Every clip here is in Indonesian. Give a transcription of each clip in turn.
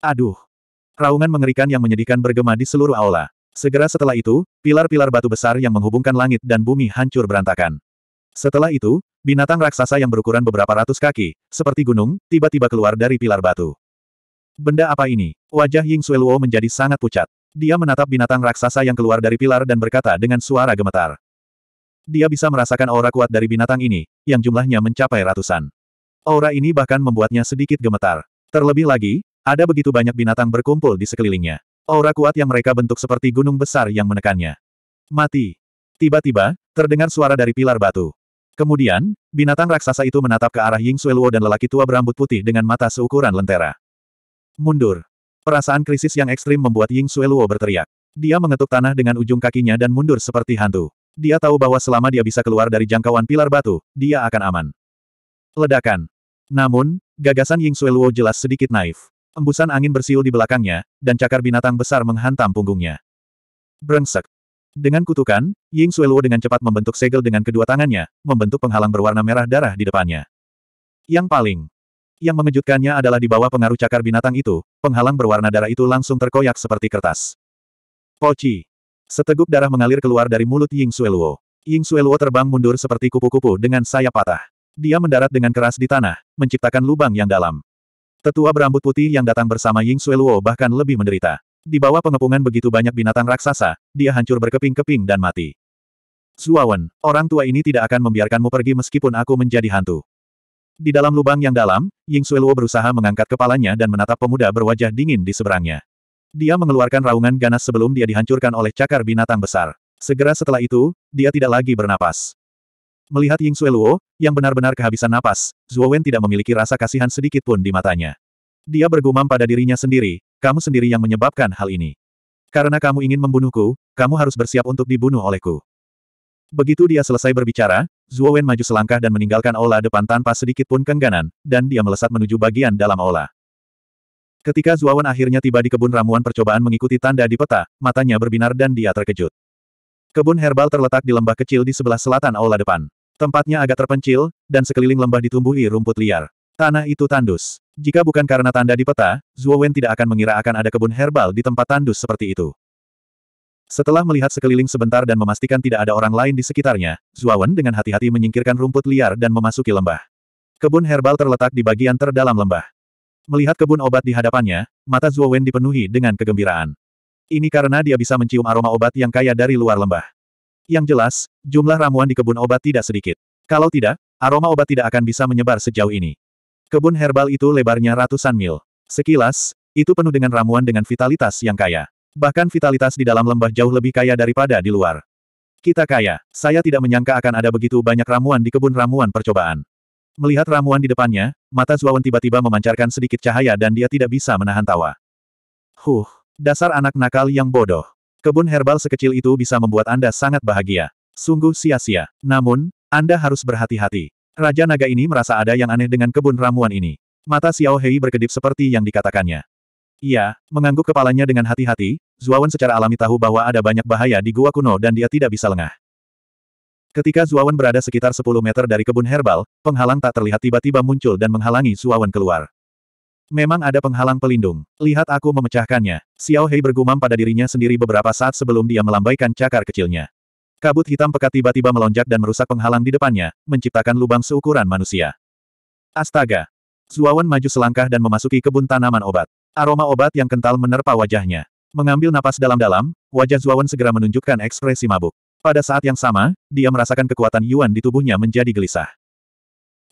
Aduh. Raungan mengerikan yang menyedihkan bergema di seluruh aula. Segera setelah itu, pilar-pilar batu besar yang menghubungkan langit dan bumi hancur berantakan. Setelah itu, binatang raksasa yang berukuran beberapa ratus kaki, seperti gunung, tiba-tiba keluar dari pilar batu. Benda apa ini? Wajah Ying Xueluo menjadi sangat pucat. Dia menatap binatang raksasa yang keluar dari pilar dan berkata dengan suara gemetar. Dia bisa merasakan aura kuat dari binatang ini, yang jumlahnya mencapai ratusan. Aura ini bahkan membuatnya sedikit gemetar. Terlebih lagi, ada begitu banyak binatang berkumpul di sekelilingnya. Aura kuat yang mereka bentuk seperti gunung besar yang menekannya. Mati. Tiba-tiba, terdengar suara dari pilar batu. Kemudian, binatang raksasa itu menatap ke arah Ying Sueluo dan lelaki tua berambut putih dengan mata seukuran lentera. Mundur. Perasaan krisis yang ekstrim membuat Ying Sueluo berteriak. Dia mengetuk tanah dengan ujung kakinya dan mundur seperti hantu. Dia tahu bahwa selama dia bisa keluar dari jangkauan pilar batu, dia akan aman. Ledakan. Namun, gagasan Ying Sueluo jelas sedikit naif. Embusan angin bersiul di belakangnya, dan cakar binatang besar menghantam punggungnya. Brengsek. Dengan kutukan, Ying Sueluo dengan cepat membentuk segel dengan kedua tangannya, membentuk penghalang berwarna merah darah di depannya. Yang paling yang mengejutkannya adalah di bawah pengaruh cakar binatang itu, penghalang berwarna darah itu langsung terkoyak seperti kertas. Poci. Seteguk darah mengalir keluar dari mulut Ying Sueluo. Ying Sueluo terbang mundur seperti kupu-kupu dengan sayap patah. Dia mendarat dengan keras di tanah, menciptakan lubang yang dalam. Tetua berambut putih yang datang bersama Ying Sueluo bahkan lebih menderita. Di bawah pengepungan begitu banyak binatang raksasa, dia hancur berkeping-keping dan mati. Zuawan, orang tua ini tidak akan membiarkanmu pergi meskipun aku menjadi hantu. Di dalam lubang yang dalam, Ying Sueluo berusaha mengangkat kepalanya dan menatap pemuda berwajah dingin di seberangnya. Dia mengeluarkan raungan ganas sebelum dia dihancurkan oleh cakar binatang besar. Segera setelah itu, dia tidak lagi bernapas. Melihat Ying Luo, yang benar-benar kehabisan napas, Zhuo Wen tidak memiliki rasa kasihan sedikit pun di matanya. Dia bergumam pada dirinya sendiri, kamu sendiri yang menyebabkan hal ini. Karena kamu ingin membunuhku, kamu harus bersiap untuk dibunuh olehku. Begitu dia selesai berbicara, Zhuo Wen maju selangkah dan meninggalkan Ola depan tanpa sedikit pun kengganan, dan dia melesat menuju bagian dalam Ola. Ketika Zhuo Wen akhirnya tiba di kebun ramuan percobaan mengikuti tanda di peta, matanya berbinar dan dia terkejut. Kebun herbal terletak di lembah kecil di sebelah selatan Ola depan. Tempatnya agak terpencil, dan sekeliling lembah ditumbuhi rumput liar. Tanah itu tandus. Jika bukan karena tanda di peta, Zuo Wen tidak akan mengira akan ada kebun herbal di tempat tandus seperti itu. Setelah melihat sekeliling sebentar dan memastikan tidak ada orang lain di sekitarnya, Zuo Wen dengan hati-hati menyingkirkan rumput liar dan memasuki lembah. Kebun herbal terletak di bagian terdalam lembah. Melihat kebun obat di hadapannya, mata Zuo Wen dipenuhi dengan kegembiraan. Ini karena dia bisa mencium aroma obat yang kaya dari luar lembah. Yang jelas, jumlah ramuan di kebun obat tidak sedikit. Kalau tidak, aroma obat tidak akan bisa menyebar sejauh ini. Kebun herbal itu lebarnya ratusan mil. Sekilas, itu penuh dengan ramuan dengan vitalitas yang kaya. Bahkan vitalitas di dalam lembah jauh lebih kaya daripada di luar. Kita kaya, saya tidak menyangka akan ada begitu banyak ramuan di kebun ramuan percobaan. Melihat ramuan di depannya, mata Zuawan tiba-tiba memancarkan sedikit cahaya dan dia tidak bisa menahan tawa. Huh, dasar anak nakal yang bodoh. Kebun herbal sekecil itu bisa membuat Anda sangat bahagia. Sungguh sia-sia. Namun, Anda harus berhati-hati. Raja naga ini merasa ada yang aneh dengan kebun ramuan ini. Mata Xiao Hei berkedip seperti yang dikatakannya. Ia, mengangguk kepalanya dengan hati-hati, Zuawan secara alami tahu bahwa ada banyak bahaya di gua kuno dan dia tidak bisa lengah. Ketika Zuawan berada sekitar 10 meter dari kebun herbal, penghalang tak terlihat tiba-tiba muncul dan menghalangi Zuawan keluar. Memang ada penghalang pelindung. Lihat aku memecahkannya. Xiao Hei bergumam pada dirinya sendiri beberapa saat sebelum dia melambaikan cakar kecilnya. Kabut hitam pekat tiba-tiba melonjak dan merusak penghalang di depannya, menciptakan lubang seukuran manusia. Astaga! Zuawan maju selangkah dan memasuki kebun tanaman obat. Aroma obat yang kental menerpa wajahnya. Mengambil napas dalam-dalam, wajah Zuawan segera menunjukkan ekspresi mabuk. Pada saat yang sama, dia merasakan kekuatan Yuan di tubuhnya menjadi gelisah.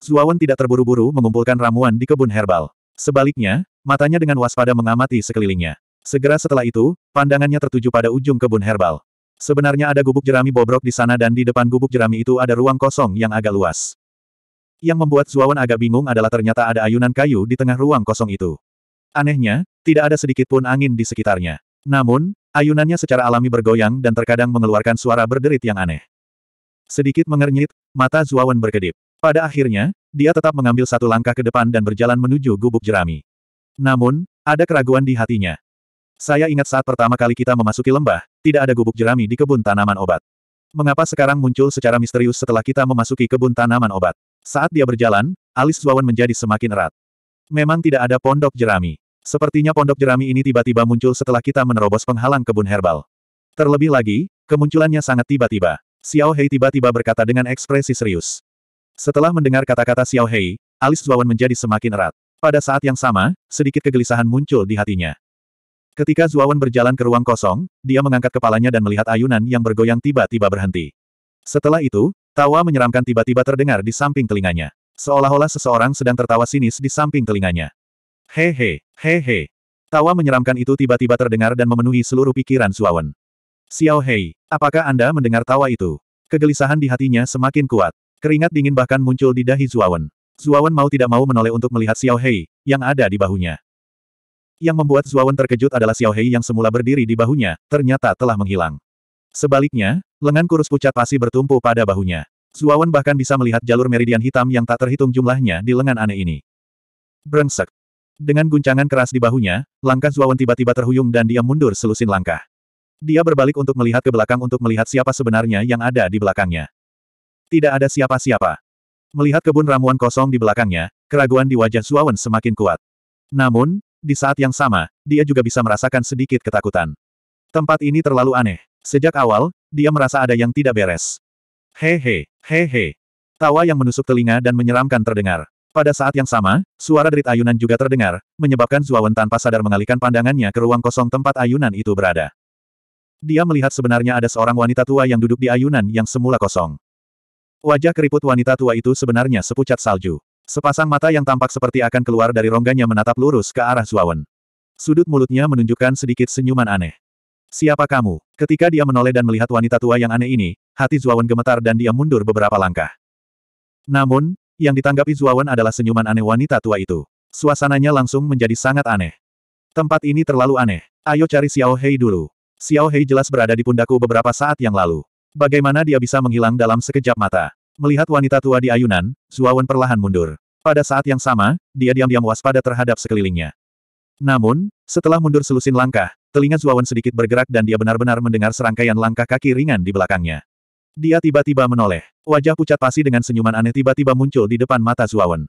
Zuawan tidak terburu-buru mengumpulkan ramuan di kebun herbal. Sebaliknya, matanya dengan waspada mengamati sekelilingnya. Segera setelah itu, pandangannya tertuju pada ujung kebun herbal. Sebenarnya ada gubuk jerami bobrok di sana dan di depan gubuk jerami itu ada ruang kosong yang agak luas. Yang membuat Zuawan agak bingung adalah ternyata ada ayunan kayu di tengah ruang kosong itu. Anehnya, tidak ada sedikit pun angin di sekitarnya. Namun, ayunannya secara alami bergoyang dan terkadang mengeluarkan suara berderit yang aneh. Sedikit mengernyit, mata Zuawan berkedip. Pada akhirnya, dia tetap mengambil satu langkah ke depan dan berjalan menuju gubuk jerami. Namun, ada keraguan di hatinya. Saya ingat saat pertama kali kita memasuki lembah, tidak ada gubuk jerami di kebun tanaman obat. Mengapa sekarang muncul secara misterius setelah kita memasuki kebun tanaman obat? Saat dia berjalan, alis Zuawan menjadi semakin erat. Memang tidak ada pondok jerami. Sepertinya pondok jerami ini tiba-tiba muncul setelah kita menerobos penghalang kebun herbal. Terlebih lagi, kemunculannya sangat tiba-tiba. Xiao Hei tiba-tiba berkata dengan ekspresi serius. Setelah mendengar kata-kata Xiao Hei, alis Zuawan menjadi semakin erat. Pada saat yang sama, sedikit kegelisahan muncul di hatinya. Ketika Zuawan berjalan ke ruang kosong, dia mengangkat kepalanya dan melihat ayunan yang bergoyang tiba-tiba berhenti. Setelah itu, tawa menyeramkan tiba-tiba terdengar di samping telinganya. Seolah-olah seseorang sedang tertawa sinis di samping telinganya. Hehe, hehe. Tawa menyeramkan itu tiba-tiba terdengar dan memenuhi seluruh pikiran Zuawan. Xiao Hei, apakah Anda mendengar tawa itu? Kegelisahan di hatinya semakin kuat. Keringat dingin bahkan muncul di dahi Zuawan. Zuawan mau tidak mau menoleh untuk melihat Xiao Hei, yang ada di bahunya. Yang membuat Zuawan terkejut adalah Xiao Hei yang semula berdiri di bahunya, ternyata telah menghilang. Sebaliknya, lengan kurus pucat pasti bertumpu pada bahunya. Zuawan bahkan bisa melihat jalur meridian hitam yang tak terhitung jumlahnya di lengan aneh ini. Brengsek. Dengan guncangan keras di bahunya, langkah Zuawan tiba-tiba terhuyung dan dia mundur selusin langkah. Dia berbalik untuk melihat ke belakang untuk melihat siapa sebenarnya yang ada di belakangnya. Tidak ada siapa-siapa. Melihat kebun ramuan kosong di belakangnya, keraguan di wajah Zuawan semakin kuat. Namun, di saat yang sama, dia juga bisa merasakan sedikit ketakutan. Tempat ini terlalu aneh. Sejak awal, dia merasa ada yang tidak beres. Hehe, hehe. Tawa yang menusuk telinga dan menyeramkan terdengar. Pada saat yang sama, suara derit ayunan juga terdengar, menyebabkan Zuawan tanpa sadar mengalihkan pandangannya ke ruang kosong tempat ayunan itu berada. Dia melihat sebenarnya ada seorang wanita tua yang duduk di ayunan yang semula kosong. Wajah keriput wanita tua itu sebenarnya sepucat salju. Sepasang mata yang tampak seperti akan keluar dari rongganya menatap lurus ke arah Zuawan. Sudut mulutnya menunjukkan sedikit senyuman aneh. Siapa kamu? Ketika dia menoleh dan melihat wanita tua yang aneh ini, hati Zuawan gemetar dan dia mundur beberapa langkah. Namun, yang ditanggapi Zuawan adalah senyuman aneh wanita tua itu. Suasananya langsung menjadi sangat aneh. Tempat ini terlalu aneh. Ayo cari Xiao Hei dulu. Xiao Hei jelas berada di pundaku beberapa saat yang lalu. Bagaimana dia bisa menghilang dalam sekejap mata? Melihat wanita tua di ayunan, Zuawan perlahan mundur. Pada saat yang sama, dia diam-diam waspada terhadap sekelilingnya. Namun, setelah mundur selusin langkah, telinga Zuawan sedikit bergerak dan dia benar-benar mendengar serangkaian langkah kaki ringan di belakangnya. Dia tiba-tiba menoleh. Wajah pucat pasi dengan senyuman aneh tiba-tiba muncul di depan mata Zuawan.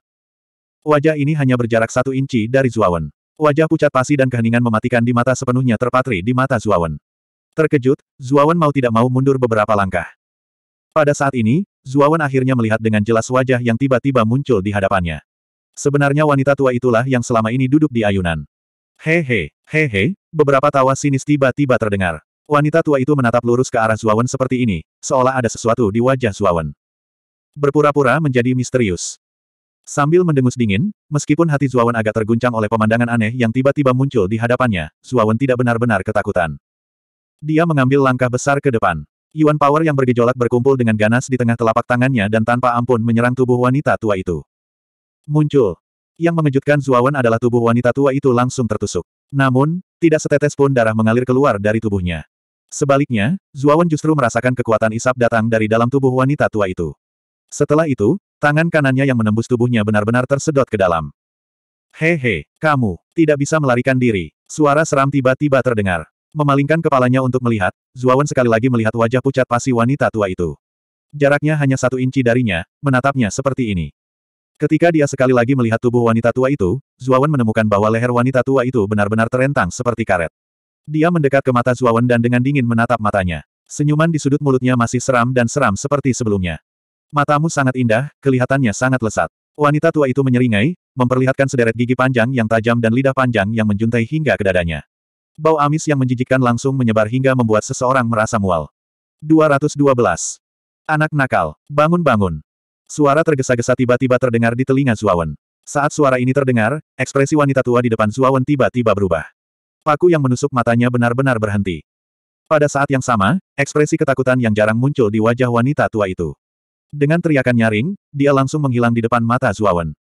Wajah ini hanya berjarak satu inci dari Zuawan. Wajah pucat pasi dan keheningan mematikan di mata sepenuhnya terpatri di mata Zuawan. Terkejut, Zuawan mau tidak mau mundur beberapa langkah. Pada saat ini, Zuawan akhirnya melihat dengan jelas wajah yang tiba-tiba muncul di hadapannya. Sebenarnya wanita tua itulah yang selama ini duduk di ayunan. Hehe, hehe, beberapa tawa sinis tiba-tiba terdengar. Wanita tua itu menatap lurus ke arah Zuawan seperti ini, seolah ada sesuatu di wajah Zuawan. Berpura-pura menjadi misterius. Sambil mendengus dingin, meskipun hati Zuawan agak terguncang oleh pemandangan aneh yang tiba-tiba muncul di hadapannya, Zuawan tidak benar-benar ketakutan. Dia mengambil langkah besar ke depan. Yuan Power yang bergejolak berkumpul dengan ganas di tengah telapak tangannya dan tanpa ampun menyerang tubuh wanita tua itu. Muncul. Yang mengejutkan Zuawan adalah tubuh wanita tua itu langsung tertusuk. Namun, tidak setetes pun darah mengalir keluar dari tubuhnya. Sebaliknya, Zuawan justru merasakan kekuatan isap datang dari dalam tubuh wanita tua itu. Setelah itu, tangan kanannya yang menembus tubuhnya benar-benar tersedot ke dalam. Hehe, kamu, tidak bisa melarikan diri. Suara seram tiba-tiba terdengar. Memalingkan kepalanya untuk melihat, Zuawan sekali lagi melihat wajah pucat pasi wanita tua itu. Jaraknya hanya satu inci darinya, menatapnya seperti ini. Ketika dia sekali lagi melihat tubuh wanita tua itu, Zuawan menemukan bahwa leher wanita tua itu benar-benar terentang seperti karet. Dia mendekat ke mata Zuawan dan dengan dingin menatap matanya. Senyuman di sudut mulutnya masih seram dan seram seperti sebelumnya. Matamu sangat indah, kelihatannya sangat lesat. Wanita tua itu menyeringai, memperlihatkan sederet gigi panjang yang tajam dan lidah panjang yang menjuntai hingga ke dadanya. Bau amis yang menjijikkan langsung menyebar hingga membuat seseorang merasa mual. 212. Anak nakal, bangun-bangun. Suara tergesa-gesa tiba-tiba terdengar di telinga Zuawan. Saat suara ini terdengar, ekspresi wanita tua di depan Zuawan tiba-tiba berubah. Paku yang menusuk matanya benar-benar berhenti. Pada saat yang sama, ekspresi ketakutan yang jarang muncul di wajah wanita tua itu. Dengan teriakan nyaring, dia langsung menghilang di depan mata Zuawan.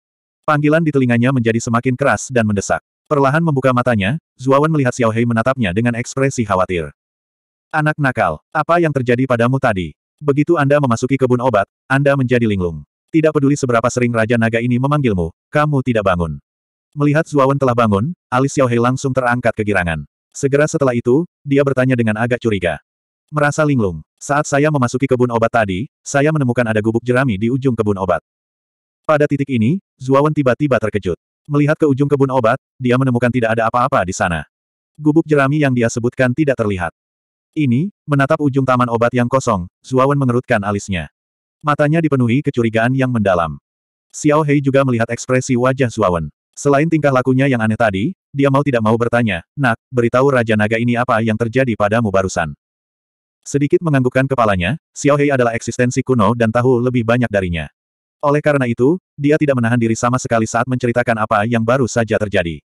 Panggilan di telinganya menjadi semakin keras dan mendesak. Perlahan membuka matanya, Zuawan melihat Xiao Hei menatapnya dengan ekspresi khawatir. Anak nakal, apa yang terjadi padamu tadi? Begitu Anda memasuki kebun obat, Anda menjadi linglung. Tidak peduli seberapa sering Raja Naga ini memanggilmu, kamu tidak bangun. Melihat Zuawan telah bangun, alis Xiao Hei langsung terangkat kegirangan. Segera setelah itu, dia bertanya dengan agak curiga. Merasa linglung, saat saya memasuki kebun obat tadi, saya menemukan ada gubuk jerami di ujung kebun obat. Pada titik ini, Zuawan tiba-tiba terkejut. Melihat ke ujung kebun obat, dia menemukan tidak ada apa-apa di sana. Gubuk jerami yang dia sebutkan tidak terlihat. Ini, menatap ujung taman obat yang kosong, Zuawan mengerutkan alisnya. Matanya dipenuhi kecurigaan yang mendalam. Xiao Hei juga melihat ekspresi wajah Zuawan. Selain tingkah lakunya yang aneh tadi, dia mau tidak mau bertanya, Nak, beritahu Raja Naga ini apa yang terjadi padamu barusan. Sedikit menganggukkan kepalanya, Xiao Hei adalah eksistensi kuno dan tahu lebih banyak darinya. Oleh karena itu, dia tidak menahan diri sama sekali saat menceritakan apa yang baru saja terjadi.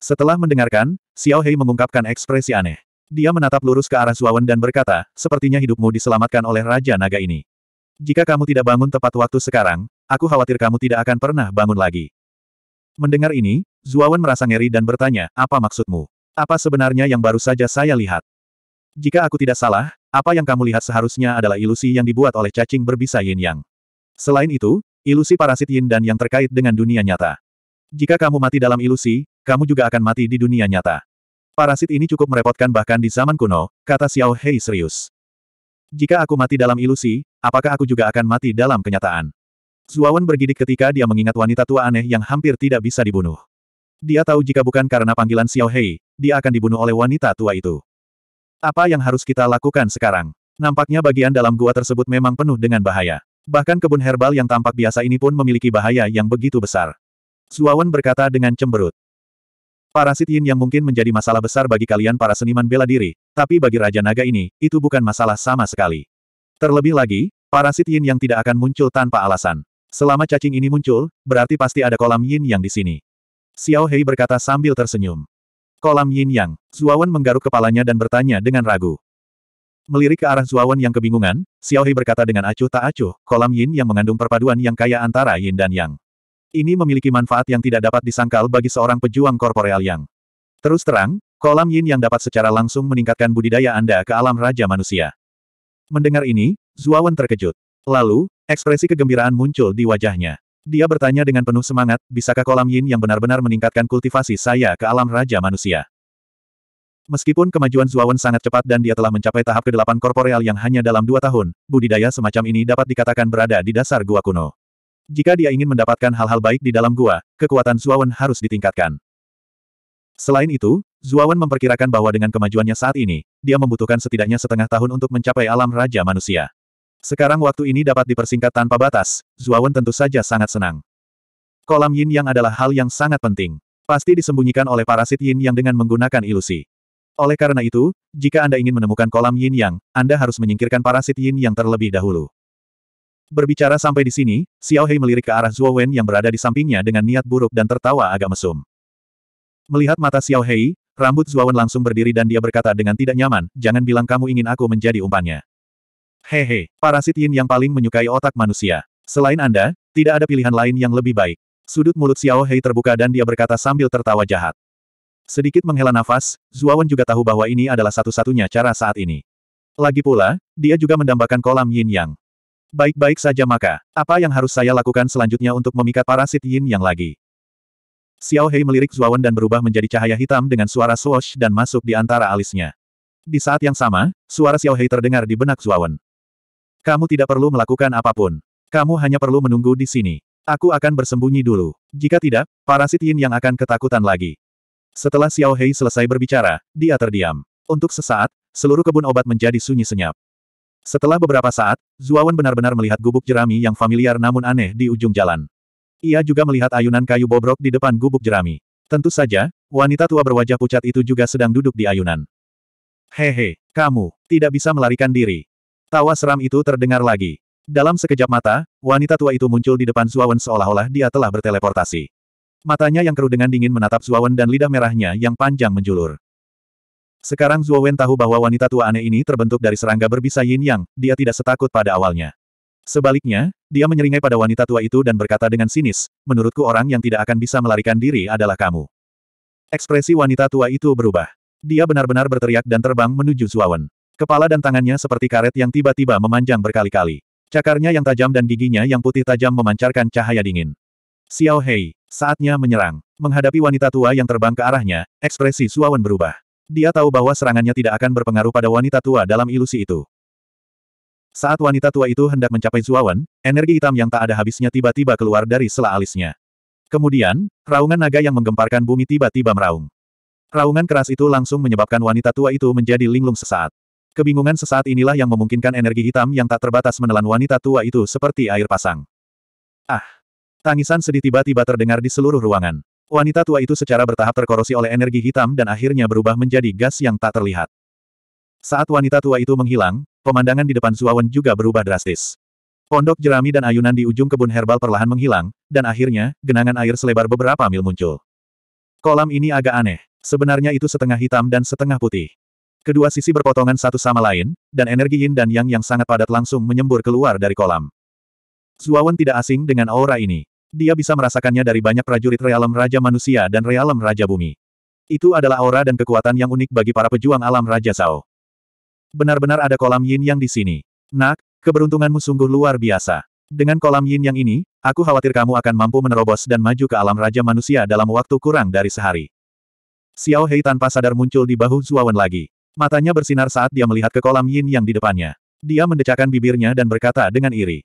Setelah mendengarkan, Xiao Hei mengungkapkan ekspresi aneh. Dia menatap lurus ke arah Zuawan dan berkata, sepertinya hidupmu diselamatkan oleh Raja Naga ini. Jika kamu tidak bangun tepat waktu sekarang, aku khawatir kamu tidak akan pernah bangun lagi. Mendengar ini, Zuawan merasa ngeri dan bertanya, apa maksudmu? Apa sebenarnya yang baru saja saya lihat? Jika aku tidak salah, apa yang kamu lihat seharusnya adalah ilusi yang dibuat oleh cacing berbisa yin yang. Selain itu, ilusi parasit yin dan yang terkait dengan dunia nyata. Jika kamu mati dalam ilusi, kamu juga akan mati di dunia nyata. Parasit ini cukup merepotkan bahkan di zaman kuno, kata Xiao Hei serius. Jika aku mati dalam ilusi, apakah aku juga akan mati dalam kenyataan? Zuawan bergidik ketika dia mengingat wanita tua aneh yang hampir tidak bisa dibunuh. Dia tahu jika bukan karena panggilan Xiao Hei, dia akan dibunuh oleh wanita tua itu. Apa yang harus kita lakukan sekarang? Nampaknya bagian dalam gua tersebut memang penuh dengan bahaya. Bahkan kebun herbal yang tampak biasa ini pun memiliki bahaya yang begitu besar. Zuawan berkata dengan cemberut. Parasit yin yang mungkin menjadi masalah besar bagi kalian para seniman bela diri, tapi bagi Raja Naga ini, itu bukan masalah sama sekali. Terlebih lagi, parasit yin yang tidak akan muncul tanpa alasan. Selama cacing ini muncul, berarti pasti ada kolam yin yang di sini. Xiao Hei berkata sambil tersenyum. Kolam yin yang, Zuawan menggaruk kepalanya dan bertanya dengan ragu. Melirik ke arah Zuawan yang kebingungan, Xiao Xiaohe berkata dengan acuh tak acuh, kolam yin yang mengandung perpaduan yang kaya antara yin dan yang. Ini memiliki manfaat yang tidak dapat disangkal bagi seorang pejuang korporeal yang. Terus terang, kolam yin yang dapat secara langsung meningkatkan budidaya Anda ke alam raja manusia. Mendengar ini, Zuawan terkejut. Lalu, ekspresi kegembiraan muncul di wajahnya. Dia bertanya dengan penuh semangat, bisakah kolam yin yang benar-benar meningkatkan kultivasi saya ke alam raja manusia? Meskipun kemajuan Zuawan sangat cepat dan dia telah mencapai tahap ke-8 korporeal yang hanya dalam dua tahun, budidaya semacam ini dapat dikatakan berada di dasar gua kuno. Jika dia ingin mendapatkan hal-hal baik di dalam gua, kekuatan Zuawan harus ditingkatkan. Selain itu, Zuawan memperkirakan bahwa dengan kemajuannya saat ini, dia membutuhkan setidaknya setengah tahun untuk mencapai alam Raja Manusia. Sekarang waktu ini dapat dipersingkat tanpa batas, Zuawan tentu saja sangat senang. Kolam yin yang adalah hal yang sangat penting. Pasti disembunyikan oleh parasit yin yang dengan menggunakan ilusi. Oleh karena itu, jika Anda ingin menemukan kolam yin yang, Anda harus menyingkirkan parasit yin yang terlebih dahulu. Berbicara sampai di sini, Xiao Hei melirik ke arah Zhuo Wen yang berada di sampingnya dengan niat buruk dan tertawa agak mesum. Melihat mata Xiao Hei, rambut Zhuo Wen langsung berdiri dan dia berkata dengan tidak nyaman, jangan bilang kamu ingin aku menjadi umpannya. Hehe, parasit yin yang paling menyukai otak manusia. Selain Anda, tidak ada pilihan lain yang lebih baik. Sudut mulut Xiao Hei terbuka dan dia berkata sambil tertawa jahat. Sedikit menghela nafas, Zuawan juga tahu bahwa ini adalah satu-satunya cara saat ini. Lagi pula, dia juga mendambakan kolam yin yang. Baik-baik saja maka, apa yang harus saya lakukan selanjutnya untuk memikat parasit yin yang lagi? Xiao Hei melirik Zuawan dan berubah menjadi cahaya hitam dengan suara swoosh dan masuk di antara alisnya. Di saat yang sama, suara Xiao Hei terdengar di benak Zuawan. Kamu tidak perlu melakukan apapun. Kamu hanya perlu menunggu di sini. Aku akan bersembunyi dulu. Jika tidak, parasit Yin yang akan ketakutan lagi. Setelah Xiao Hei selesai berbicara, dia terdiam. Untuk sesaat, seluruh kebun obat menjadi sunyi senyap. Setelah beberapa saat, Zuawan benar-benar melihat gubuk jerami yang familiar namun aneh di ujung jalan. Ia juga melihat ayunan kayu bobrok di depan gubuk jerami. Tentu saja, wanita tua berwajah pucat itu juga sedang duduk di ayunan. Hehe, kamu, tidak bisa melarikan diri. Tawa seram itu terdengar lagi. Dalam sekejap mata, wanita tua itu muncul di depan Zuawan seolah-olah dia telah berteleportasi. Matanya yang keruh dengan dingin menatap Zuawan dan lidah merahnya yang panjang menjulur. Sekarang Zuawan tahu bahwa wanita tua aneh ini terbentuk dari serangga berbisa yin yang, dia tidak setakut pada awalnya. Sebaliknya, dia menyeringai pada wanita tua itu dan berkata dengan sinis, menurutku orang yang tidak akan bisa melarikan diri adalah kamu. Ekspresi wanita tua itu berubah. Dia benar-benar berteriak dan terbang menuju Zuawan. Kepala dan tangannya seperti karet yang tiba-tiba memanjang berkali-kali. Cakarnya yang tajam dan giginya yang putih tajam memancarkan cahaya dingin. Xiao Hei, Saatnya menyerang. Menghadapi wanita tua yang terbang ke arahnya, ekspresi Suawan berubah. Dia tahu bahwa serangannya tidak akan berpengaruh pada wanita tua dalam ilusi itu. Saat wanita tua itu hendak mencapai Suawan, energi hitam yang tak ada habisnya tiba-tiba keluar dari sela alisnya. Kemudian, raungan naga yang menggemparkan bumi tiba-tiba meraung. Raungan keras itu langsung menyebabkan wanita tua itu menjadi linglung sesaat. Kebingungan sesaat inilah yang memungkinkan energi hitam yang tak terbatas menelan wanita tua itu seperti air pasang. Ah! Tangisan sedih tiba-tiba terdengar di seluruh ruangan. Wanita tua itu secara bertahap terkorosi oleh energi hitam dan akhirnya berubah menjadi gas yang tak terlihat. Saat wanita tua itu menghilang, pemandangan di depan Zuawan juga berubah drastis. Pondok jerami dan ayunan di ujung kebun herbal perlahan menghilang, dan akhirnya, genangan air selebar beberapa mil muncul. Kolam ini agak aneh. Sebenarnya itu setengah hitam dan setengah putih. Kedua sisi berpotongan satu sama lain, dan energi yin dan yang yang sangat padat langsung menyembur keluar dari kolam. Zuawan tidak asing dengan aura ini. Dia bisa merasakannya dari banyak prajurit realem Raja Manusia dan realem Raja Bumi. Itu adalah aura dan kekuatan yang unik bagi para pejuang alam Raja Sao. Benar-benar ada kolam yin yang di sini. Nak, keberuntunganmu sungguh luar biasa. Dengan kolam yin yang ini, aku khawatir kamu akan mampu menerobos dan maju ke alam Raja Manusia dalam waktu kurang dari sehari. Xiao Hei tanpa sadar muncul di bahu Zuawan lagi. Matanya bersinar saat dia melihat ke kolam yin yang di depannya. Dia mendecakkan bibirnya dan berkata dengan iri.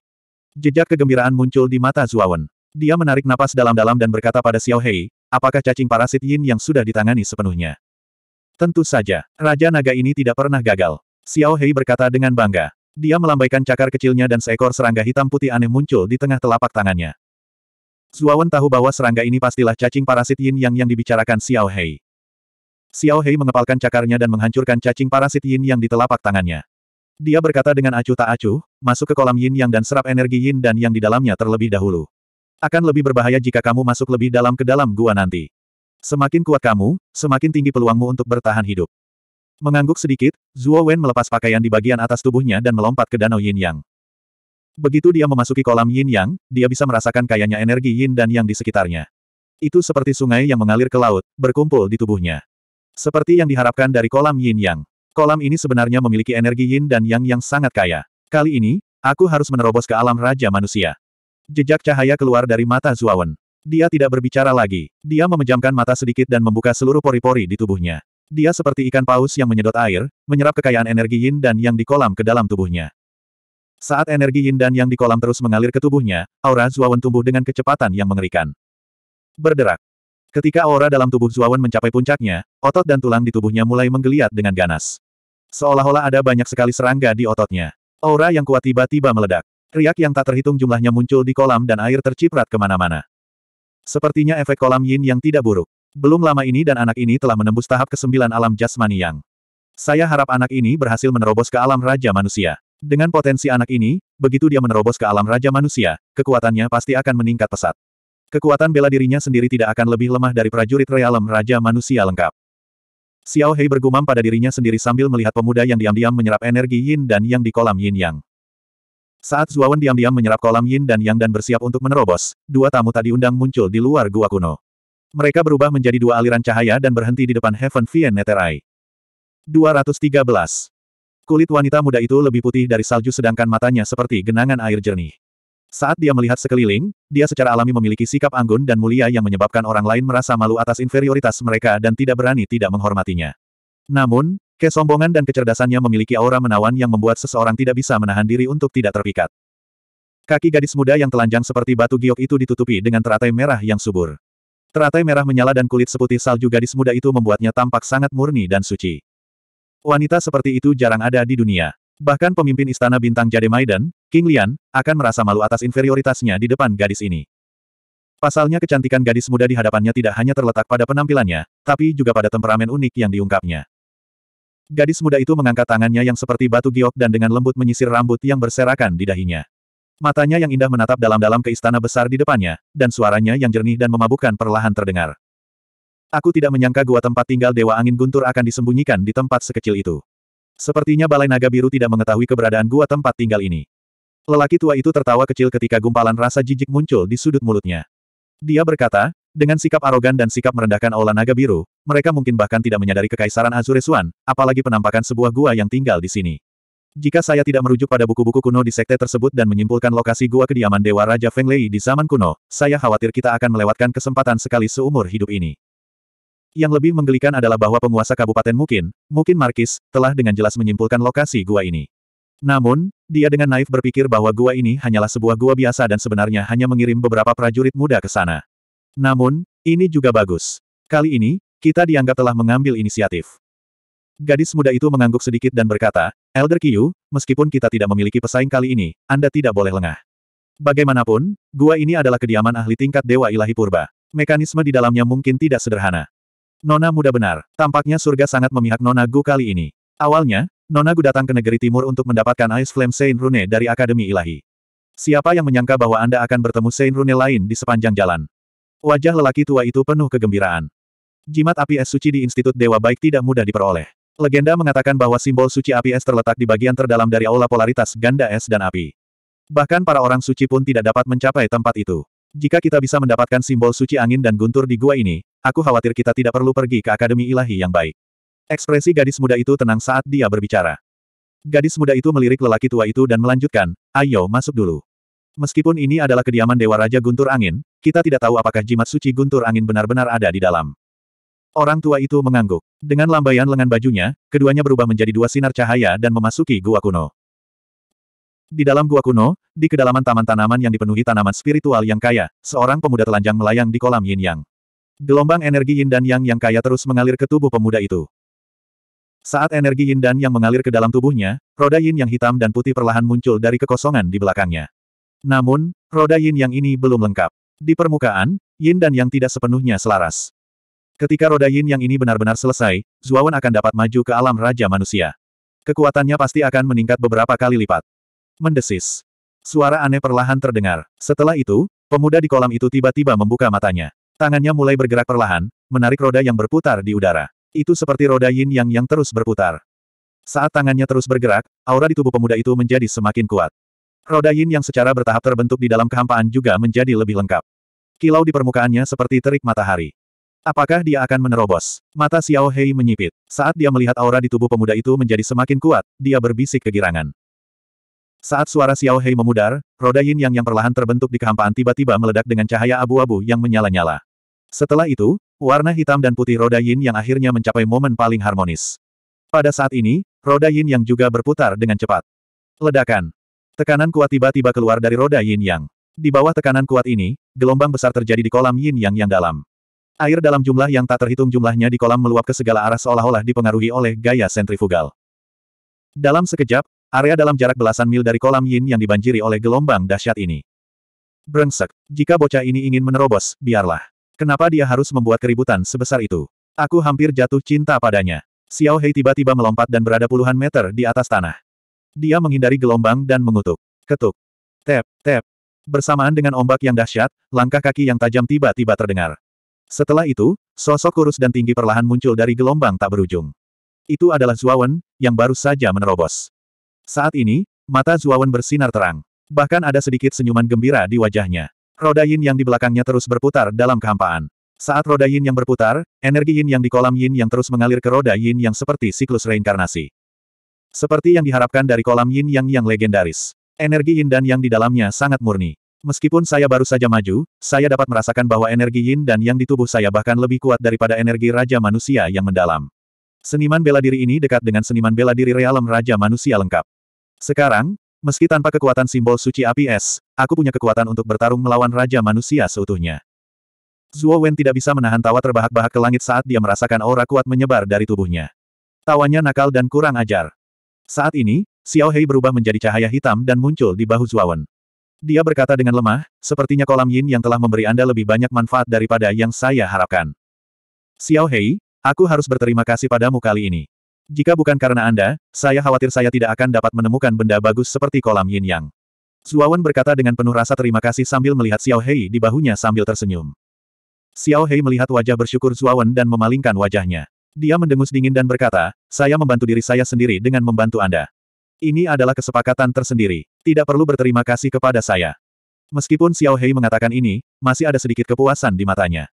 Jejak kegembiraan muncul di mata Zuawan. Dia menarik napas dalam-dalam dan berkata pada Xiao Hei, apakah cacing parasit yin yang sudah ditangani sepenuhnya? Tentu saja, Raja Naga ini tidak pernah gagal. Xiao Hei berkata dengan bangga. Dia melambaikan cakar kecilnya dan seekor serangga hitam putih aneh muncul di tengah telapak tangannya. Zuawan tahu bahwa serangga ini pastilah cacing parasit yin yang yang dibicarakan Xiao Hei. Xiao Hei mengepalkan cakarnya dan menghancurkan cacing parasit yin yang di telapak tangannya. Dia berkata dengan acuh tak acuh, masuk ke kolam yin yang dan serap energi yin dan yang di dalamnya terlebih dahulu. Akan lebih berbahaya jika kamu masuk lebih dalam ke dalam gua nanti. Semakin kuat kamu, semakin tinggi peluangmu untuk bertahan hidup. Mengangguk sedikit, Zuo Wen melepas pakaian di bagian atas tubuhnya dan melompat ke danau Yin Yang. Begitu dia memasuki kolam Yin Yang, dia bisa merasakan kayanya energi Yin dan Yang di sekitarnya. Itu seperti sungai yang mengalir ke laut, berkumpul di tubuhnya. Seperti yang diharapkan dari kolam Yin Yang. Kolam ini sebenarnya memiliki energi Yin dan Yang yang sangat kaya. Kali ini, aku harus menerobos ke alam Raja Manusia. Jejak cahaya keluar dari mata Zuawan. Dia tidak berbicara lagi. Dia memejamkan mata sedikit dan membuka seluruh pori-pori di tubuhnya. Dia seperti ikan paus yang menyedot air, menyerap kekayaan energi yin dan yang di kolam ke dalam tubuhnya. Saat energi yin dan yang di kolam terus mengalir ke tubuhnya, aura Zuawan tumbuh dengan kecepatan yang mengerikan. Berderak. Ketika aura dalam tubuh Zuawan mencapai puncaknya, otot dan tulang di tubuhnya mulai menggeliat dengan ganas. Seolah-olah ada banyak sekali serangga di ototnya. Aura yang kuat tiba-tiba meledak. Riak yang tak terhitung jumlahnya muncul di kolam dan air terciprat kemana-mana. Sepertinya efek kolam yin yang tidak buruk. Belum lama ini dan anak ini telah menembus tahap kesembilan alam jasmani yang. Saya harap anak ini berhasil menerobos ke alam raja manusia. Dengan potensi anak ini, begitu dia menerobos ke alam raja manusia, kekuatannya pasti akan meningkat pesat. Kekuatan bela dirinya sendiri tidak akan lebih lemah dari prajurit realem raja manusia lengkap. Xiao Hei bergumam pada dirinya sendiri sambil melihat pemuda yang diam-diam menyerap energi yin dan yang di kolam yin yang. Saat Zuawan diam-diam menyerap kolam yin dan yang dan bersiap untuk menerobos, dua tamu tadi undang muncul di luar gua kuno. Mereka berubah menjadi dua aliran cahaya dan berhenti di depan Heaven Vien Neterai. 213. Kulit wanita muda itu lebih putih dari salju sedangkan matanya seperti genangan air jernih. Saat dia melihat sekeliling, dia secara alami memiliki sikap anggun dan mulia yang menyebabkan orang lain merasa malu atas inferioritas mereka dan tidak berani tidak menghormatinya. Namun, Kesombongan dan kecerdasannya memiliki aura menawan yang membuat seseorang tidak bisa menahan diri untuk tidak terpikat. Kaki gadis muda yang telanjang seperti batu giok itu ditutupi dengan teratai merah yang subur. Teratai merah menyala dan kulit seputih salju gadis muda itu membuatnya tampak sangat murni dan suci. Wanita seperti itu jarang ada di dunia. Bahkan pemimpin istana bintang Jade Maiden, King Lian, akan merasa malu atas inferioritasnya di depan gadis ini. Pasalnya kecantikan gadis muda di hadapannya tidak hanya terletak pada penampilannya, tapi juga pada temperamen unik yang diungkapnya. Gadis muda itu mengangkat tangannya yang seperti batu giok dan dengan lembut menyisir rambut yang berserakan di dahinya. Matanya yang indah menatap dalam-dalam ke istana besar di depannya, dan suaranya yang jernih dan memabukkan perlahan terdengar. Aku tidak menyangka gua tempat tinggal Dewa Angin Guntur akan disembunyikan di tempat sekecil itu. Sepertinya Balai Naga Biru tidak mengetahui keberadaan gua tempat tinggal ini. Lelaki tua itu tertawa kecil ketika gumpalan rasa jijik muncul di sudut mulutnya. Dia berkata, dengan sikap arogan dan sikap merendahkan aula naga biru, mereka mungkin bahkan tidak menyadari kekaisaran Azure Swan, apalagi penampakan sebuah gua yang tinggal di sini. Jika saya tidak merujuk pada buku-buku kuno di sekte tersebut dan menyimpulkan lokasi gua kediaman Dewa Raja Feng Lei di zaman kuno, saya khawatir kita akan melewatkan kesempatan sekali seumur hidup ini. Yang lebih menggelikan adalah bahwa penguasa Kabupaten mungkin, mungkin Markis, telah dengan jelas menyimpulkan lokasi gua ini. Namun, dia dengan naif berpikir bahwa gua ini hanyalah sebuah gua biasa dan sebenarnya hanya mengirim beberapa prajurit muda ke sana. Namun, ini juga bagus. Kali ini, kita dianggap telah mengambil inisiatif. Gadis muda itu mengangguk sedikit dan berkata, Elder Kiyu, meskipun kita tidak memiliki pesaing kali ini, Anda tidak boleh lengah. Bagaimanapun, gua ini adalah kediaman ahli tingkat Dewa Ilahi Purba. Mekanisme di dalamnya mungkin tidak sederhana. Nona muda benar, tampaknya surga sangat memihak Nona Gu kali ini. Awalnya, Nona Gu datang ke negeri timur untuk mendapatkan Ice Flame Saint Rune dari Akademi Ilahi. Siapa yang menyangka bahwa Anda akan bertemu Saint Rune lain di sepanjang jalan? Wajah lelaki tua itu penuh kegembiraan. Jimat api es suci di Institut Dewa Baik tidak mudah diperoleh. Legenda mengatakan bahwa simbol suci api es terletak di bagian terdalam dari aula polaritas ganda es dan api. Bahkan para orang suci pun tidak dapat mencapai tempat itu. Jika kita bisa mendapatkan simbol suci angin dan guntur di gua ini, aku khawatir kita tidak perlu pergi ke Akademi Ilahi yang baik. Ekspresi gadis muda itu tenang saat dia berbicara. Gadis muda itu melirik lelaki tua itu dan melanjutkan, ayo masuk dulu. Meskipun ini adalah kediaman Dewa Raja Guntur Angin, kita tidak tahu apakah jimat suci Guntur Angin benar-benar ada di dalam. Orang tua itu mengangguk. Dengan lambaian lengan bajunya, keduanya berubah menjadi dua sinar cahaya dan memasuki gua kuno. Di dalam gua kuno, di kedalaman taman tanaman yang dipenuhi tanaman spiritual yang kaya, seorang pemuda telanjang melayang di kolam yin yang. Gelombang energi yin dan yang yang kaya terus mengalir ke tubuh pemuda itu. Saat energi yin dan yang mengalir ke dalam tubuhnya, roda yin yang hitam dan putih perlahan muncul dari kekosongan di belakangnya. Namun, roda yin yang ini belum lengkap. Di permukaan, yin dan yang tidak sepenuhnya selaras. Ketika roda yin yang ini benar-benar selesai, Zuawan akan dapat maju ke alam Raja Manusia. Kekuatannya pasti akan meningkat beberapa kali lipat. Mendesis. Suara aneh perlahan terdengar. Setelah itu, pemuda di kolam itu tiba-tiba membuka matanya. Tangannya mulai bergerak perlahan, menarik roda yang berputar di udara. Itu seperti roda yin yang yang terus berputar. Saat tangannya terus bergerak, aura di tubuh pemuda itu menjadi semakin kuat. Roda yin yang secara bertahap terbentuk di dalam kehampaan juga menjadi lebih lengkap. Kilau di permukaannya seperti terik matahari. Apakah dia akan menerobos? Mata Xiao Hei menyipit. Saat dia melihat aura di tubuh pemuda itu menjadi semakin kuat, dia berbisik kegirangan. Saat suara Xiao Hei memudar, roda yin yang yang perlahan terbentuk di kehampaan tiba-tiba meledak dengan cahaya abu-abu yang menyala-nyala. Setelah itu, warna hitam dan putih roda yin yang akhirnya mencapai momen paling harmonis. Pada saat ini, roda yin yang juga berputar dengan cepat. Ledakan. Tekanan kuat tiba-tiba keluar dari roda yin yang. Di bawah tekanan kuat ini, gelombang besar terjadi di kolam yin yang yang dalam. Air dalam jumlah yang tak terhitung jumlahnya di kolam meluap ke segala arah seolah-olah dipengaruhi oleh gaya sentrifugal. Dalam sekejap, area dalam jarak belasan mil dari kolam yin yang dibanjiri oleh gelombang dahsyat ini. Brengsek, jika bocah ini ingin menerobos, biarlah. Kenapa dia harus membuat keributan sebesar itu? Aku hampir jatuh cinta padanya. Xiao Hei tiba-tiba melompat dan berada puluhan meter di atas tanah. Dia menghindari gelombang dan mengutuk. Ketuk. Tap, tap. Bersamaan dengan ombak yang dahsyat, langkah kaki yang tajam tiba-tiba terdengar. Setelah itu, sosok kurus dan tinggi perlahan muncul dari gelombang tak berujung. Itu adalah Zuawan, yang baru saja menerobos. Saat ini, mata Zuawan bersinar terang. Bahkan ada sedikit senyuman gembira di wajahnya. Roda yin yang di belakangnya terus berputar dalam kehampaan. Saat roda yin yang berputar, energi yin yang di kolam yin yang terus mengalir ke roda yin yang seperti siklus reinkarnasi. Seperti yang diharapkan dari kolam yin yang yang legendaris. Energi yin dan yang di dalamnya sangat murni. Meskipun saya baru saja maju, saya dapat merasakan bahwa energi yin dan yang di tubuh saya bahkan lebih kuat daripada energi raja manusia yang mendalam. Seniman bela diri ini dekat dengan seniman bela diri realem raja manusia lengkap. Sekarang, meski tanpa kekuatan simbol suci api es, aku punya kekuatan untuk bertarung melawan raja manusia seutuhnya. Zuo Wen tidak bisa menahan tawa terbahak-bahak ke langit saat dia merasakan aura kuat menyebar dari tubuhnya. Tawanya nakal dan kurang ajar. Saat ini, Xiao Hei berubah menjadi cahaya hitam dan muncul di bahu Zuawan. Dia berkata dengan lemah, sepertinya kolam yin yang telah memberi Anda lebih banyak manfaat daripada yang saya harapkan. Xiao Hei, aku harus berterima kasih padamu kali ini. Jika bukan karena Anda, saya khawatir saya tidak akan dapat menemukan benda bagus seperti kolam yin yang. Zuawan berkata dengan penuh rasa terima kasih sambil melihat Xiao Hei di bahunya sambil tersenyum. Xiao Hei melihat wajah bersyukur Zuawan dan memalingkan wajahnya. Dia mendengus dingin dan berkata, saya membantu diri saya sendiri dengan membantu Anda. Ini adalah kesepakatan tersendiri. Tidak perlu berterima kasih kepada saya. Meskipun Xiao Hei mengatakan ini, masih ada sedikit kepuasan di matanya.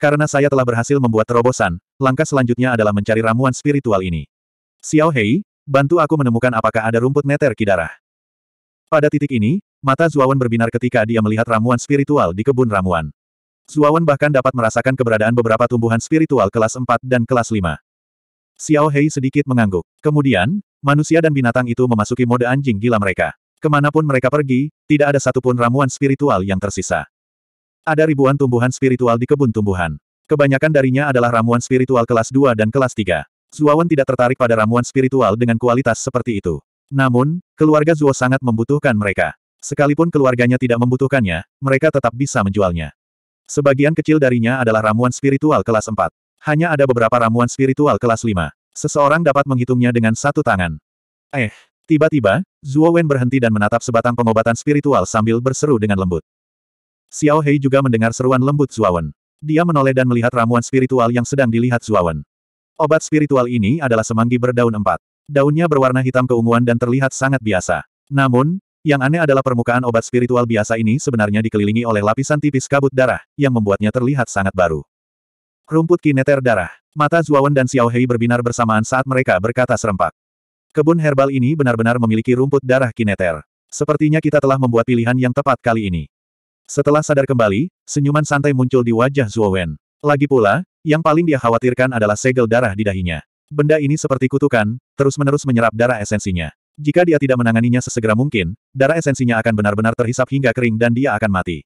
Karena saya telah berhasil membuat terobosan, langkah selanjutnya adalah mencari ramuan spiritual ini. Xiao Hei, bantu aku menemukan apakah ada rumput neter kidarah. Pada titik ini, mata Zuawan berbinar ketika dia melihat ramuan spiritual di kebun ramuan. Zuawan bahkan dapat merasakan keberadaan beberapa tumbuhan spiritual kelas 4 dan kelas 5. Xiao Hei sedikit mengangguk. Kemudian, manusia dan binatang itu memasuki mode anjing gila mereka. Kemanapun mereka pergi, tidak ada satupun ramuan spiritual yang tersisa. Ada ribuan tumbuhan spiritual di kebun tumbuhan. Kebanyakan darinya adalah ramuan spiritual kelas 2 dan kelas 3. Zuawan tidak tertarik pada ramuan spiritual dengan kualitas seperti itu. Namun, keluarga Zuo sangat membutuhkan mereka. Sekalipun keluarganya tidak membutuhkannya, mereka tetap bisa menjualnya. Sebagian kecil darinya adalah ramuan spiritual kelas 4. Hanya ada beberapa ramuan spiritual kelas 5. Seseorang dapat menghitungnya dengan satu tangan. Eh, tiba-tiba, Zuo Wen berhenti dan menatap sebatang pengobatan spiritual sambil berseru dengan lembut. Xiao Hei juga mendengar seruan lembut Zhuo Wen. Dia menoleh dan melihat ramuan spiritual yang sedang dilihat Zhuo Wen. Obat spiritual ini adalah semanggi berdaun empat. Daunnya berwarna hitam keunguan dan terlihat sangat biasa. Namun, yang aneh adalah permukaan obat spiritual biasa ini sebenarnya dikelilingi oleh lapisan tipis kabut darah, yang membuatnya terlihat sangat baru. Rumput kineter darah. Mata Zuawan dan Xiao Hei berbinar bersamaan saat mereka berkata serempak. Kebun herbal ini benar-benar memiliki rumput darah kineter. Sepertinya kita telah membuat pilihan yang tepat kali ini. Setelah sadar kembali, senyuman santai muncul di wajah Zuowen. Lagi pula, yang paling dia khawatirkan adalah segel darah di dahinya. Benda ini seperti kutukan, terus-menerus menyerap darah esensinya. Jika dia tidak menanganinya sesegera mungkin, darah esensinya akan benar-benar terhisap hingga kering dan dia akan mati.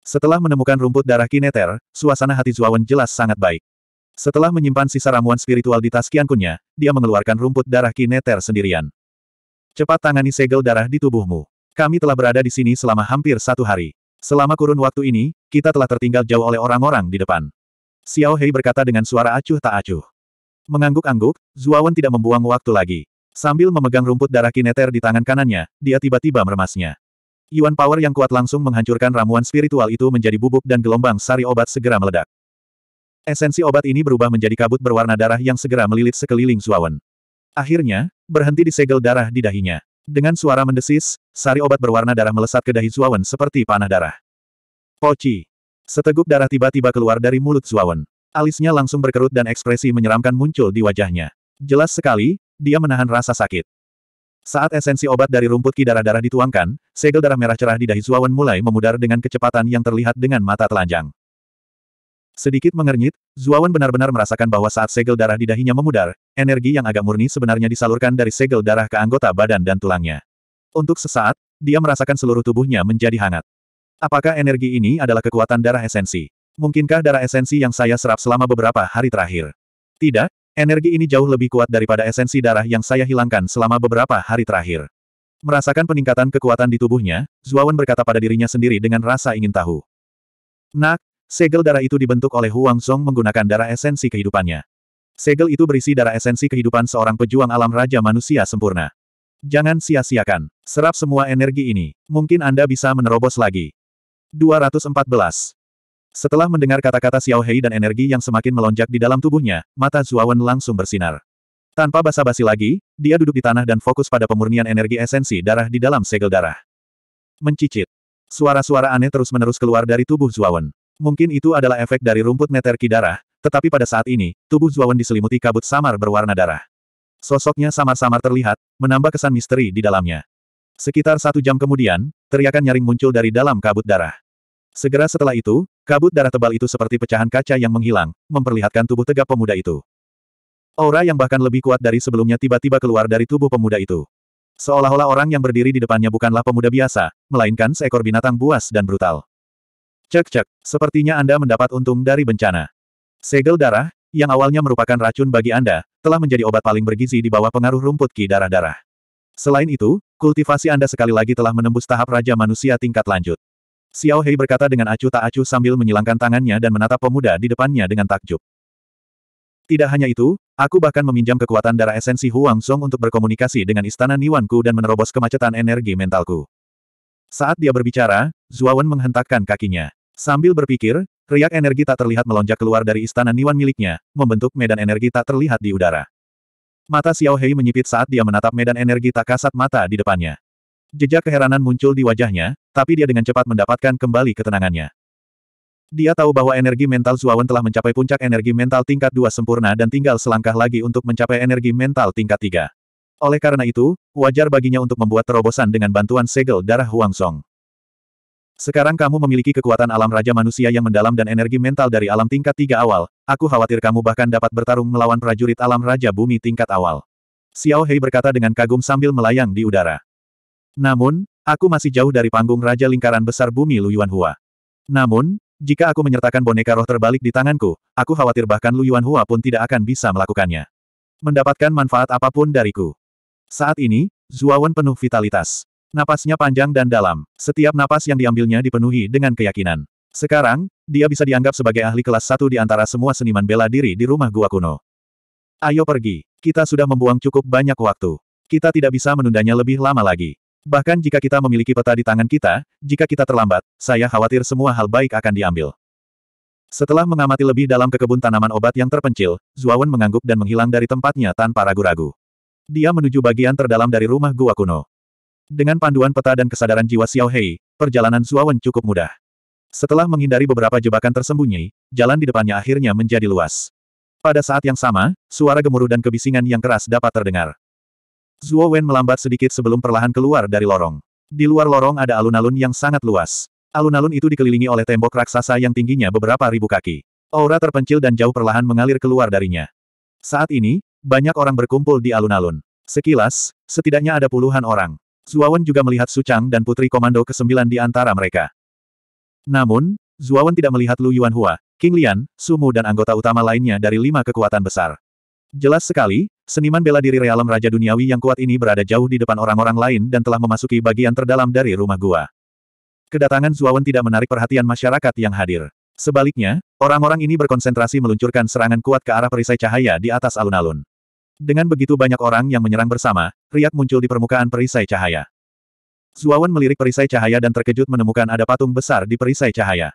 Setelah menemukan rumput darah kineter, suasana hati Zuawan jelas sangat baik. Setelah menyimpan sisa ramuan spiritual di tas kiankunnya, dia mengeluarkan rumput darah kineter sendirian. Cepat tangani segel darah di tubuhmu. Kami telah berada di sini selama hampir satu hari. Selama kurun waktu ini, kita telah tertinggal jauh oleh orang-orang di depan. Xiao Hei berkata dengan suara acuh tak acuh. Mengangguk-angguk, Zuawan tidak membuang waktu lagi. Sambil memegang rumput darah kineter di tangan kanannya, dia tiba-tiba meremasnya. Yuan power yang kuat langsung menghancurkan ramuan spiritual itu menjadi bubuk dan gelombang sari obat segera meledak. Esensi obat ini berubah menjadi kabut berwarna darah yang segera melilit sekeliling Zuawan. Akhirnya, berhenti di segel darah di dahinya. Dengan suara mendesis, sari obat berwarna darah melesat ke dahi Zuawan seperti panah darah. Poci. Seteguk darah tiba-tiba keluar dari mulut Zuawan. Alisnya langsung berkerut dan ekspresi menyeramkan muncul di wajahnya. Jelas sekali, dia menahan rasa sakit. Saat esensi obat dari rumput ki darah-darah dituangkan, segel darah merah cerah di dahi Zuawan mulai memudar dengan kecepatan yang terlihat dengan mata telanjang. Sedikit mengernyit, Zuawan benar-benar merasakan bahwa saat segel darah di dahinya memudar, energi yang agak murni sebenarnya disalurkan dari segel darah ke anggota badan dan tulangnya. Untuk sesaat, dia merasakan seluruh tubuhnya menjadi hangat. Apakah energi ini adalah kekuatan darah esensi? Mungkinkah darah esensi yang saya serap selama beberapa hari terakhir? Tidak, Energi ini jauh lebih kuat daripada esensi darah yang saya hilangkan selama beberapa hari terakhir. Merasakan peningkatan kekuatan di tubuhnya, Zuawan berkata pada dirinya sendiri dengan rasa ingin tahu. Nak, segel darah itu dibentuk oleh Huang Song menggunakan darah esensi kehidupannya. Segel itu berisi darah esensi kehidupan seorang pejuang alam raja manusia sempurna. Jangan sia-siakan. Serap semua energi ini. Mungkin Anda bisa menerobos lagi. 214. Setelah mendengar kata-kata Xiao Hei dan energi yang semakin melonjak di dalam tubuhnya, mata Zuawan langsung bersinar. Tanpa basa-basi lagi, dia duduk di tanah dan fokus pada pemurnian energi esensi darah di dalam segel darah. Mencicit. Suara-suara aneh terus-menerus keluar dari tubuh Zuawan. Mungkin itu adalah efek dari rumput neterki darah, tetapi pada saat ini, tubuh Zuawan diselimuti kabut samar berwarna darah. Sosoknya samar-samar terlihat, menambah kesan misteri di dalamnya. Sekitar satu jam kemudian, teriakan nyaring muncul dari dalam kabut darah. Segera setelah itu, Kabut darah tebal itu seperti pecahan kaca yang menghilang, memperlihatkan tubuh tegap pemuda itu. Aura yang bahkan lebih kuat dari sebelumnya tiba-tiba keluar dari tubuh pemuda itu. Seolah-olah orang yang berdiri di depannya bukanlah pemuda biasa, melainkan seekor binatang buas dan brutal. Cek-cek, sepertinya Anda mendapat untung dari bencana. Segel darah, yang awalnya merupakan racun bagi Anda, telah menjadi obat paling bergizi di bawah pengaruh rumput ki darah-darah. Selain itu, kultivasi Anda sekali lagi telah menembus tahap Raja Manusia tingkat lanjut. Xiao Hei berkata dengan acuh tak acuh sambil menyilangkan tangannya dan menatap pemuda di depannya dengan takjub. Tidak hanya itu, aku bahkan meminjam kekuatan darah esensi Huang Song untuk berkomunikasi dengan istana Niwanku dan menerobos kemacetan energi mentalku. Saat dia berbicara, Wen menghentakkan kakinya. Sambil berpikir, riak energi tak terlihat melonjak keluar dari istana Niwan miliknya, membentuk medan energi tak terlihat di udara. Mata Xiao Hei menyipit saat dia menatap medan energi tak kasat mata di depannya. Jejak keheranan muncul di wajahnya, tapi dia dengan cepat mendapatkan kembali ketenangannya. Dia tahu bahwa energi mental Zuawan telah mencapai puncak energi mental tingkat dua sempurna dan tinggal selangkah lagi untuk mencapai energi mental tingkat tiga. Oleh karena itu, wajar baginya untuk membuat terobosan dengan bantuan segel darah Huang Song. Sekarang kamu memiliki kekuatan alam raja manusia yang mendalam dan energi mental dari alam tingkat tiga awal, aku khawatir kamu bahkan dapat bertarung melawan prajurit alam raja bumi tingkat awal. Xiao Hei berkata dengan kagum sambil melayang di udara. Namun, aku masih jauh dari panggung Raja Lingkaran Besar Bumi Luyuan Hua. Namun, jika aku menyertakan boneka roh terbalik di tanganku, aku khawatir bahkan Luyuan Hua pun tidak akan bisa melakukannya. Mendapatkan manfaat apapun dariku. Saat ini, Zuawan penuh vitalitas. Napasnya panjang dan dalam. Setiap napas yang diambilnya dipenuhi dengan keyakinan. Sekarang, dia bisa dianggap sebagai ahli kelas satu di antara semua seniman bela diri di rumah gua kuno. Ayo pergi. Kita sudah membuang cukup banyak waktu. Kita tidak bisa menundanya lebih lama lagi. Bahkan jika kita memiliki peta di tangan kita, jika kita terlambat, saya khawatir semua hal baik akan diambil. Setelah mengamati lebih dalam ke kebun tanaman obat yang terpencil, Zuawan mengangguk dan menghilang dari tempatnya tanpa ragu-ragu. Dia menuju bagian terdalam dari rumah gua kuno. Dengan panduan peta dan kesadaran jiwa Xiao Hei, perjalanan Zuawan cukup mudah. Setelah menghindari beberapa jebakan tersembunyi, jalan di depannya akhirnya menjadi luas. Pada saat yang sama, suara gemuruh dan kebisingan yang keras dapat terdengar. Zuo Wen melambat sedikit sebelum perlahan keluar dari lorong. Di luar lorong ada alun-alun yang sangat luas. Alun-alun itu dikelilingi oleh tembok raksasa yang tingginya beberapa ribu kaki. Aura terpencil dan jauh perlahan mengalir keluar darinya. Saat ini, banyak orang berkumpul di alun-alun. Sekilas, setidaknya ada puluhan orang. Zuawan juga melihat Sucang dan Putri Komando ke-9 di antara mereka. Namun, Zuawan tidak melihat Lu Yuanhua, King Lian, Sumu dan anggota utama lainnya dari lima kekuatan besar. Jelas sekali, seniman bela diri realem Raja Duniawi yang kuat ini berada jauh di depan orang-orang lain dan telah memasuki bagian terdalam dari rumah gua. Kedatangan Zuawan tidak menarik perhatian masyarakat yang hadir. Sebaliknya, orang-orang ini berkonsentrasi meluncurkan serangan kuat ke arah perisai cahaya di atas alun-alun. Dengan begitu banyak orang yang menyerang bersama, riak muncul di permukaan perisai cahaya. Zuawan melirik perisai cahaya dan terkejut menemukan ada patung besar di perisai cahaya.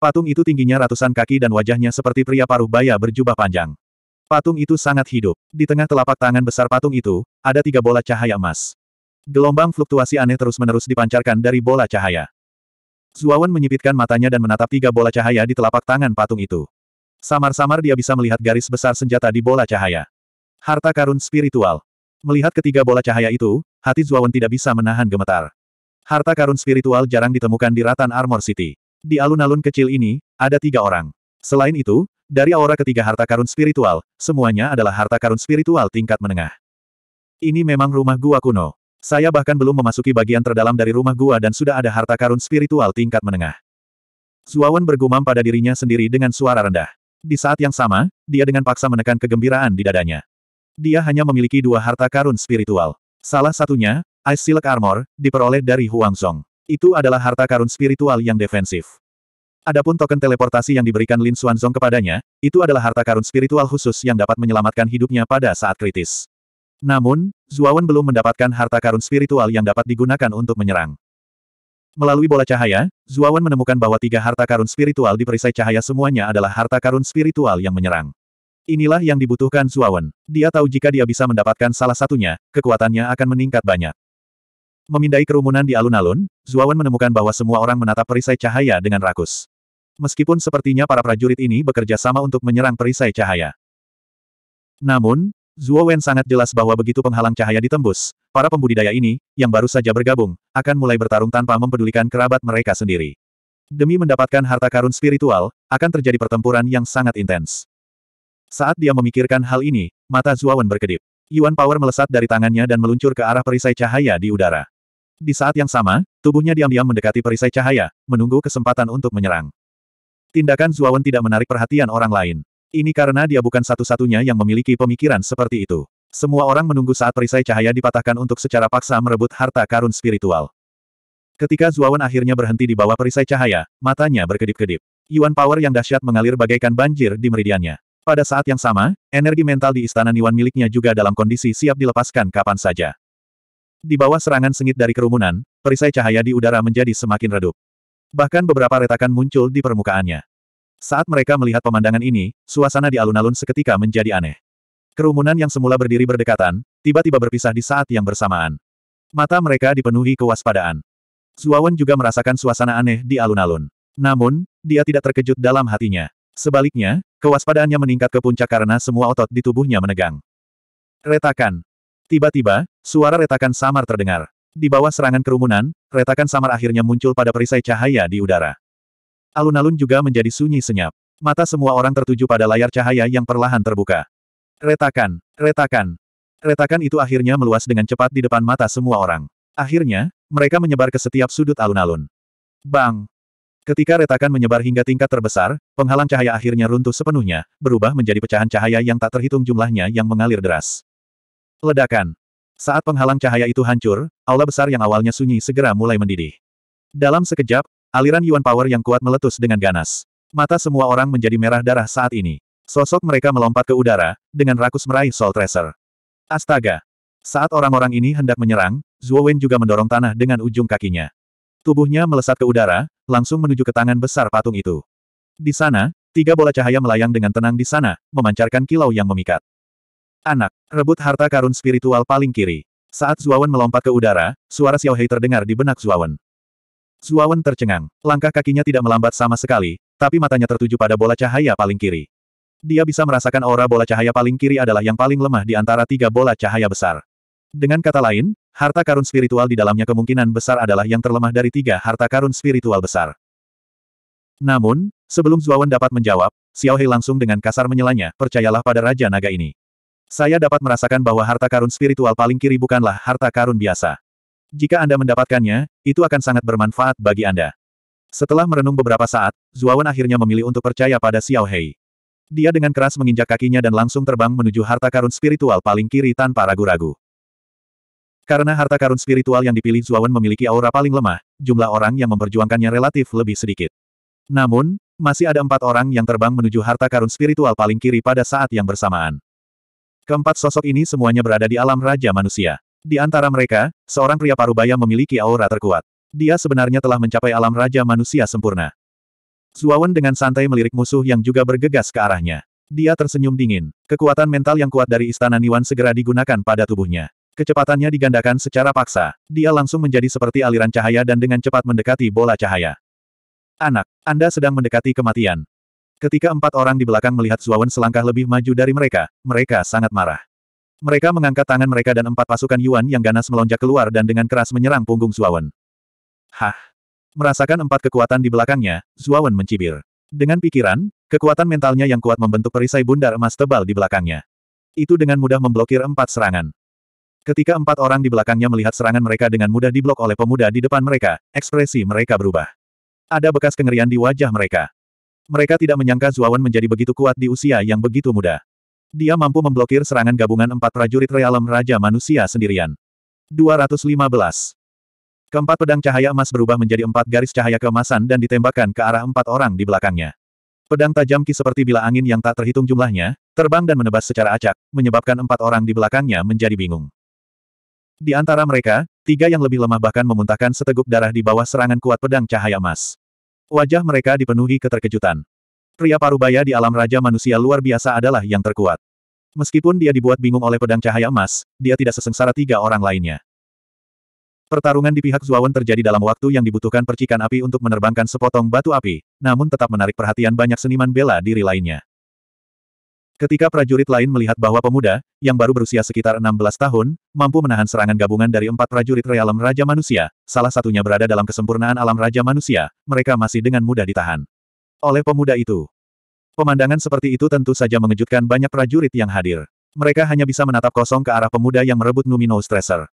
Patung itu tingginya ratusan kaki dan wajahnya seperti pria paruh baya berjubah panjang. Patung itu sangat hidup. Di tengah telapak tangan besar patung itu, ada tiga bola cahaya emas. Gelombang fluktuasi aneh terus-menerus dipancarkan dari bola cahaya. Zuawan menyipitkan matanya dan menatap tiga bola cahaya di telapak tangan patung itu. Samar-samar dia bisa melihat garis besar senjata di bola cahaya. Harta karun spiritual. Melihat ketiga bola cahaya itu, hati Zuawan tidak bisa menahan gemetar. Harta karun spiritual jarang ditemukan di Ratan Armor City. Di alun-alun kecil ini, ada tiga orang. Selain itu, dari aura ketiga harta karun spiritual, semuanya adalah harta karun spiritual tingkat menengah. Ini memang rumah gua kuno. Saya bahkan belum memasuki bagian terdalam dari rumah gua dan sudah ada harta karun spiritual tingkat menengah. Zuawan bergumam pada dirinya sendiri dengan suara rendah. Di saat yang sama, dia dengan paksa menekan kegembiraan di dadanya. Dia hanya memiliki dua harta karun spiritual. Salah satunya, Ice Silk Armor, diperoleh dari Huang Song. Itu adalah harta karun spiritual yang defensif. Adapun token teleportasi yang diberikan Lin Xuanzong kepadanya, itu adalah harta karun spiritual khusus yang dapat menyelamatkan hidupnya pada saat kritis. Namun, Zuawan belum mendapatkan harta karun spiritual yang dapat digunakan untuk menyerang. Melalui bola cahaya, Zuawan menemukan bahwa tiga harta karun spiritual di perisai cahaya semuanya adalah harta karun spiritual yang menyerang. Inilah yang dibutuhkan Zuawan. Dia tahu jika dia bisa mendapatkan salah satunya, kekuatannya akan meningkat banyak. Memindai kerumunan di alun-alun, Zuawan menemukan bahwa semua orang menatap perisai cahaya dengan rakus. Meskipun sepertinya para prajurit ini bekerja sama untuk menyerang perisai cahaya. Namun, Zhuo Wen sangat jelas bahwa begitu penghalang cahaya ditembus, para pembudidaya ini, yang baru saja bergabung, akan mulai bertarung tanpa mempedulikan kerabat mereka sendiri. Demi mendapatkan harta karun spiritual, akan terjadi pertempuran yang sangat intens. Saat dia memikirkan hal ini, mata Wen berkedip. Yuan Power melesat dari tangannya dan meluncur ke arah perisai cahaya di udara. Di saat yang sama, tubuhnya diam-diam mendekati perisai cahaya, menunggu kesempatan untuk menyerang. Tindakan Zuawan tidak menarik perhatian orang lain. Ini karena dia bukan satu-satunya yang memiliki pemikiran seperti itu. Semua orang menunggu saat perisai cahaya dipatahkan untuk secara paksa merebut harta karun spiritual. Ketika Zuawan akhirnya berhenti di bawah perisai cahaya, matanya berkedip-kedip. Yuan power yang dahsyat mengalir bagaikan banjir di meridiannya. Pada saat yang sama, energi mental di istana Niwan miliknya juga dalam kondisi siap dilepaskan kapan saja. Di bawah serangan sengit dari kerumunan, perisai cahaya di udara menjadi semakin redup. Bahkan beberapa retakan muncul di permukaannya. Saat mereka melihat pemandangan ini, suasana di alun-alun seketika menjadi aneh. Kerumunan yang semula berdiri berdekatan, tiba-tiba berpisah di saat yang bersamaan. Mata mereka dipenuhi kewaspadaan. Zuawan juga merasakan suasana aneh di alun-alun. Namun, dia tidak terkejut dalam hatinya. Sebaliknya, kewaspadaannya meningkat ke puncak karena semua otot di tubuhnya menegang. Retakan. Tiba-tiba, suara retakan samar terdengar. Di bawah serangan kerumunan, retakan samar akhirnya muncul pada perisai cahaya di udara. Alun-alun juga menjadi sunyi senyap. Mata semua orang tertuju pada layar cahaya yang perlahan terbuka. Retakan, retakan. Retakan itu akhirnya meluas dengan cepat di depan mata semua orang. Akhirnya, mereka menyebar ke setiap sudut alun-alun. Bang! Ketika retakan menyebar hingga tingkat terbesar, penghalang cahaya akhirnya runtuh sepenuhnya, berubah menjadi pecahan cahaya yang tak terhitung jumlahnya yang mengalir deras. Ledakan. Saat penghalang cahaya itu hancur, aula besar yang awalnya sunyi segera mulai mendidih. Dalam sekejap, aliran Yuan Power yang kuat meletus dengan ganas. Mata semua orang menjadi merah darah saat ini. Sosok mereka melompat ke udara, dengan rakus meraih Soul Tracer. Astaga! Saat orang-orang ini hendak menyerang, Zhuo Wen juga mendorong tanah dengan ujung kakinya. Tubuhnya melesat ke udara, langsung menuju ke tangan besar patung itu. Di sana, tiga bola cahaya melayang dengan tenang di sana, memancarkan kilau yang memikat. Anak, rebut harta karun spiritual paling kiri. Saat Zuawan melompat ke udara, suara Xiaohei terdengar di benak Zuawan. Zuawan tercengang. Langkah kakinya tidak melambat sama sekali, tapi matanya tertuju pada bola cahaya paling kiri. Dia bisa merasakan aura bola cahaya paling kiri adalah yang paling lemah di antara tiga bola cahaya besar. Dengan kata lain, harta karun spiritual di dalamnya kemungkinan besar adalah yang terlemah dari tiga harta karun spiritual besar. Namun, sebelum Zuawan dapat menjawab, Xiaohei langsung dengan kasar menyelanya, percayalah pada Raja Naga ini. Saya dapat merasakan bahwa harta karun spiritual paling kiri bukanlah harta karun biasa. Jika Anda mendapatkannya, itu akan sangat bermanfaat bagi Anda. Setelah merenung beberapa saat, Zuawan akhirnya memilih untuk percaya pada Xiao Hei. Dia dengan keras menginjak kakinya dan langsung terbang menuju harta karun spiritual paling kiri tanpa ragu-ragu. Karena harta karun spiritual yang dipilih Zuawan memiliki aura paling lemah, jumlah orang yang memperjuangkannya relatif lebih sedikit. Namun, masih ada empat orang yang terbang menuju harta karun spiritual paling kiri pada saat yang bersamaan. Keempat sosok ini semuanya berada di alam Raja Manusia. Di antara mereka, seorang pria parubaya memiliki aura terkuat. Dia sebenarnya telah mencapai alam Raja Manusia sempurna. Zuawan dengan santai melirik musuh yang juga bergegas ke arahnya. Dia tersenyum dingin. Kekuatan mental yang kuat dari Istana Niwan segera digunakan pada tubuhnya. Kecepatannya digandakan secara paksa. Dia langsung menjadi seperti aliran cahaya dan dengan cepat mendekati bola cahaya. Anak, Anda sedang mendekati kematian. Ketika empat orang di belakang melihat Zuawan selangkah lebih maju dari mereka, mereka sangat marah. Mereka mengangkat tangan mereka dan empat pasukan Yuan yang ganas melonjak keluar dan dengan keras menyerang punggung Zuawan. Hah! Merasakan empat kekuatan di belakangnya, Zuawan mencibir. Dengan pikiran, kekuatan mentalnya yang kuat membentuk perisai bundar emas tebal di belakangnya. Itu dengan mudah memblokir empat serangan. Ketika empat orang di belakangnya melihat serangan mereka dengan mudah diblok oleh pemuda di depan mereka, ekspresi mereka berubah. Ada bekas kengerian di wajah mereka. Mereka tidak menyangka Zuawan menjadi begitu kuat di usia yang begitu muda. Dia mampu memblokir serangan gabungan empat prajurit realem Raja Manusia sendirian. 215. Keempat pedang cahaya emas berubah menjadi empat garis cahaya keemasan dan ditembakkan ke arah empat orang di belakangnya. Pedang tajam Ki seperti bila angin yang tak terhitung jumlahnya, terbang dan menebas secara acak, menyebabkan empat orang di belakangnya menjadi bingung. Di antara mereka, tiga yang lebih lemah bahkan memuntahkan seteguk darah di bawah serangan kuat pedang cahaya emas. Wajah mereka dipenuhi keterkejutan. Pria parubaya di alam raja manusia luar biasa adalah yang terkuat. Meskipun dia dibuat bingung oleh pedang cahaya emas, dia tidak sesengsara tiga orang lainnya. Pertarungan di pihak Zuawan terjadi dalam waktu yang dibutuhkan percikan api untuk menerbangkan sepotong batu api, namun tetap menarik perhatian banyak seniman bela diri lainnya. Ketika prajurit lain melihat bahwa pemuda, yang baru berusia sekitar 16 tahun, mampu menahan serangan gabungan dari empat prajurit realem Raja Manusia, salah satunya berada dalam kesempurnaan alam Raja Manusia, mereka masih dengan mudah ditahan. Oleh pemuda itu. Pemandangan seperti itu tentu saja mengejutkan banyak prajurit yang hadir. Mereka hanya bisa menatap kosong ke arah pemuda yang merebut Numino Stresser.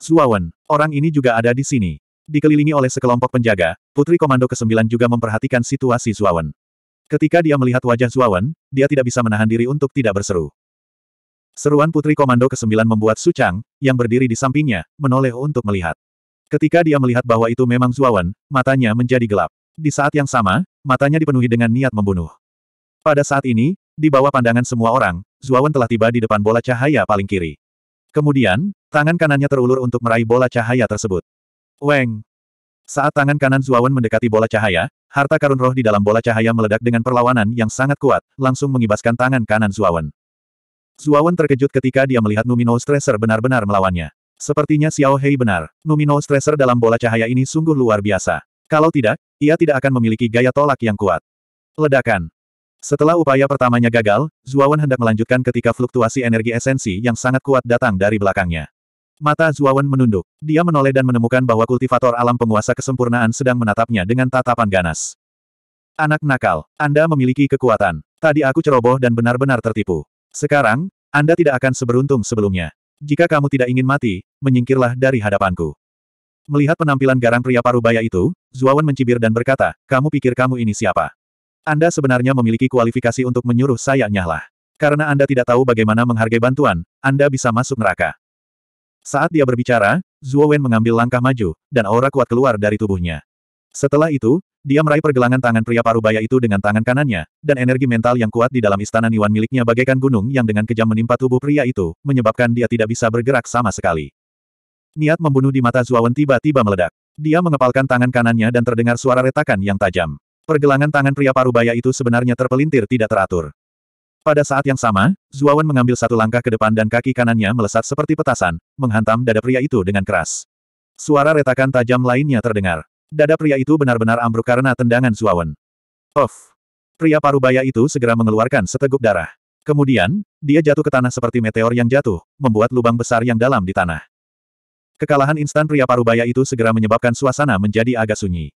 Suawan, orang ini juga ada di sini. Dikelilingi oleh sekelompok penjaga, Putri Komando ke-9 juga memperhatikan situasi Suawan. Ketika dia melihat wajah Zuawan, dia tidak bisa menahan diri untuk tidak berseru. Seruan Putri Komando ke-9 membuat Su Chang, yang berdiri di sampingnya, menoleh untuk melihat. Ketika dia melihat bahwa itu memang Zuawan, matanya menjadi gelap. Di saat yang sama, matanya dipenuhi dengan niat membunuh. Pada saat ini, di bawah pandangan semua orang, Zuawan telah tiba di depan bola cahaya paling kiri. Kemudian, tangan kanannya terulur untuk meraih bola cahaya tersebut. Weng! Saat tangan kanan Zuawan mendekati bola cahaya, harta karun roh di dalam bola cahaya meledak dengan perlawanan yang sangat kuat, langsung mengibaskan tangan kanan Zuawan. Zuawan terkejut ketika dia melihat Numino Stresser benar-benar melawannya. Sepertinya Xiao Hei benar, Numino Stresser dalam bola cahaya ini sungguh luar biasa. Kalau tidak, ia tidak akan memiliki gaya tolak yang kuat. Ledakan. Setelah upaya pertamanya gagal, Zuawan hendak melanjutkan ketika fluktuasi energi esensi yang sangat kuat datang dari belakangnya. Mata Zuawan menunduk. Dia menoleh dan menemukan bahwa kultivator alam penguasa kesempurnaan sedang menatapnya dengan tatapan ganas. Anak nakal, Anda memiliki kekuatan. Tadi aku ceroboh dan benar-benar tertipu. Sekarang, Anda tidak akan seberuntung sebelumnya. Jika kamu tidak ingin mati, menyingkirlah dari hadapanku. Melihat penampilan garang pria parubaya itu, Zuawan mencibir dan berkata, kamu pikir kamu ini siapa? Anda sebenarnya memiliki kualifikasi untuk menyuruh saya nyahlah. Karena Anda tidak tahu bagaimana menghargai bantuan, Anda bisa masuk neraka. Saat dia berbicara, Zuo Wen mengambil langkah maju, dan aura kuat keluar dari tubuhnya. Setelah itu, dia meraih pergelangan tangan pria parubaya itu dengan tangan kanannya, dan energi mental yang kuat di dalam istana Niwan miliknya bagaikan gunung yang dengan kejam menimpa tubuh pria itu, menyebabkan dia tidak bisa bergerak sama sekali. Niat membunuh di mata Wen tiba-tiba meledak. Dia mengepalkan tangan kanannya dan terdengar suara retakan yang tajam. Pergelangan tangan pria parubaya itu sebenarnya terpelintir tidak teratur. Pada saat yang sama, Zuawan mengambil satu langkah ke depan dan kaki kanannya melesat seperti petasan, menghantam dada pria itu dengan keras. Suara retakan tajam lainnya terdengar. Dada pria itu benar-benar ambruk karena tendangan Zuawan. Of! Pria parubaya itu segera mengeluarkan seteguk darah. Kemudian, dia jatuh ke tanah seperti meteor yang jatuh, membuat lubang besar yang dalam di tanah. Kekalahan instan pria parubaya itu segera menyebabkan suasana menjadi agak sunyi.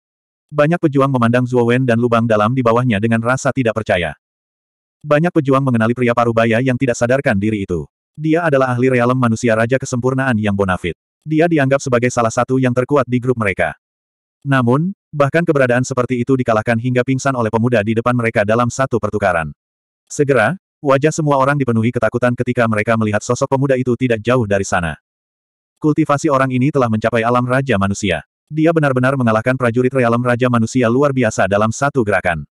Banyak pejuang memandang Zuowen dan lubang dalam di bawahnya dengan rasa tidak percaya. Banyak pejuang mengenali pria parubaya yang tidak sadarkan diri itu. Dia adalah ahli realem manusia raja kesempurnaan yang bonafit. Dia dianggap sebagai salah satu yang terkuat di grup mereka. Namun, bahkan keberadaan seperti itu dikalahkan hingga pingsan oleh pemuda di depan mereka dalam satu pertukaran. Segera, wajah semua orang dipenuhi ketakutan ketika mereka melihat sosok pemuda itu tidak jauh dari sana. Kultivasi orang ini telah mencapai alam raja manusia. Dia benar-benar mengalahkan prajurit realem Raja Manusia luar biasa dalam satu gerakan.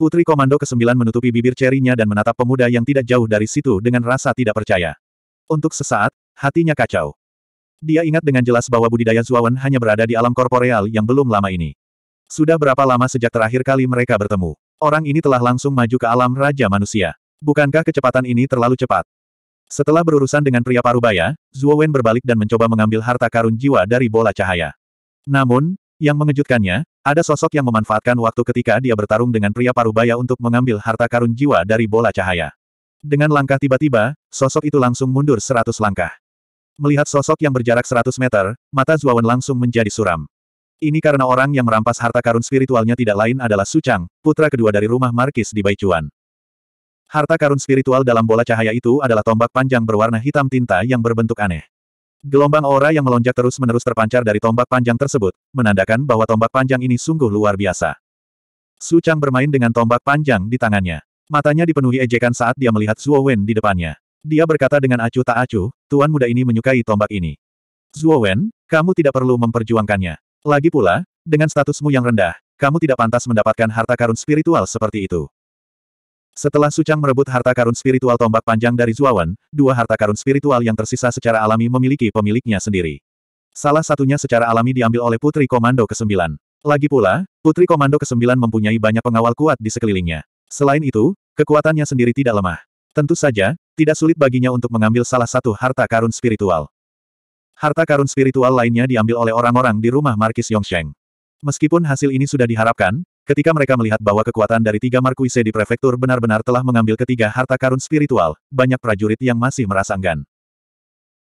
Putri Komando ke-9 menutupi bibir cerinya dan menatap pemuda yang tidak jauh dari situ dengan rasa tidak percaya. Untuk sesaat, hatinya kacau. Dia ingat dengan jelas bahwa budidaya Zuawan hanya berada di alam korporeal yang belum lama ini. Sudah berapa lama sejak terakhir kali mereka bertemu? Orang ini telah langsung maju ke alam Raja Manusia. Bukankah kecepatan ini terlalu cepat? Setelah berurusan dengan pria parubaya, Zuowen berbalik dan mencoba mengambil harta karun jiwa dari bola cahaya. Namun, yang mengejutkannya, ada sosok yang memanfaatkan waktu ketika dia bertarung dengan pria parubaya untuk mengambil harta karun jiwa dari bola cahaya. Dengan langkah tiba-tiba, sosok itu langsung mundur seratus langkah. Melihat sosok yang berjarak seratus meter, mata Zuawan langsung menjadi suram. Ini karena orang yang merampas harta karun spiritualnya tidak lain adalah Sucang, putra kedua dari rumah Markis di Baicuan. Harta karun spiritual dalam bola cahaya itu adalah tombak panjang berwarna hitam tinta yang berbentuk aneh. Gelombang aura yang melonjak terus-menerus terpancar dari tombak panjang tersebut, menandakan bahwa tombak panjang ini sungguh luar biasa. Su Chang bermain dengan tombak panjang di tangannya. Matanya dipenuhi ejekan saat dia melihat Zuo Wen di depannya. Dia berkata dengan acuh tak acuh, tuan muda ini menyukai tombak ini. Zuo Wen, kamu tidak perlu memperjuangkannya. Lagi pula, dengan statusmu yang rendah, kamu tidak pantas mendapatkan harta karun spiritual seperti itu. Setelah Sucang merebut harta karun spiritual tombak panjang dari Zuawan, dua harta karun spiritual yang tersisa secara alami memiliki pemiliknya sendiri. Salah satunya secara alami diambil oleh Putri Komando ke-9. Lagi pula, Putri Komando ke-9 mempunyai banyak pengawal kuat di sekelilingnya. Selain itu, kekuatannya sendiri tidak lemah. Tentu saja, tidak sulit baginya untuk mengambil salah satu harta karun spiritual. Harta karun spiritual lainnya diambil oleh orang-orang di rumah Markis Yongsheng. Meskipun hasil ini sudah diharapkan, Ketika mereka melihat bahwa kekuatan dari tiga Markuise di prefektur benar-benar telah mengambil ketiga harta karun spiritual, banyak prajurit yang masih merasa enggan.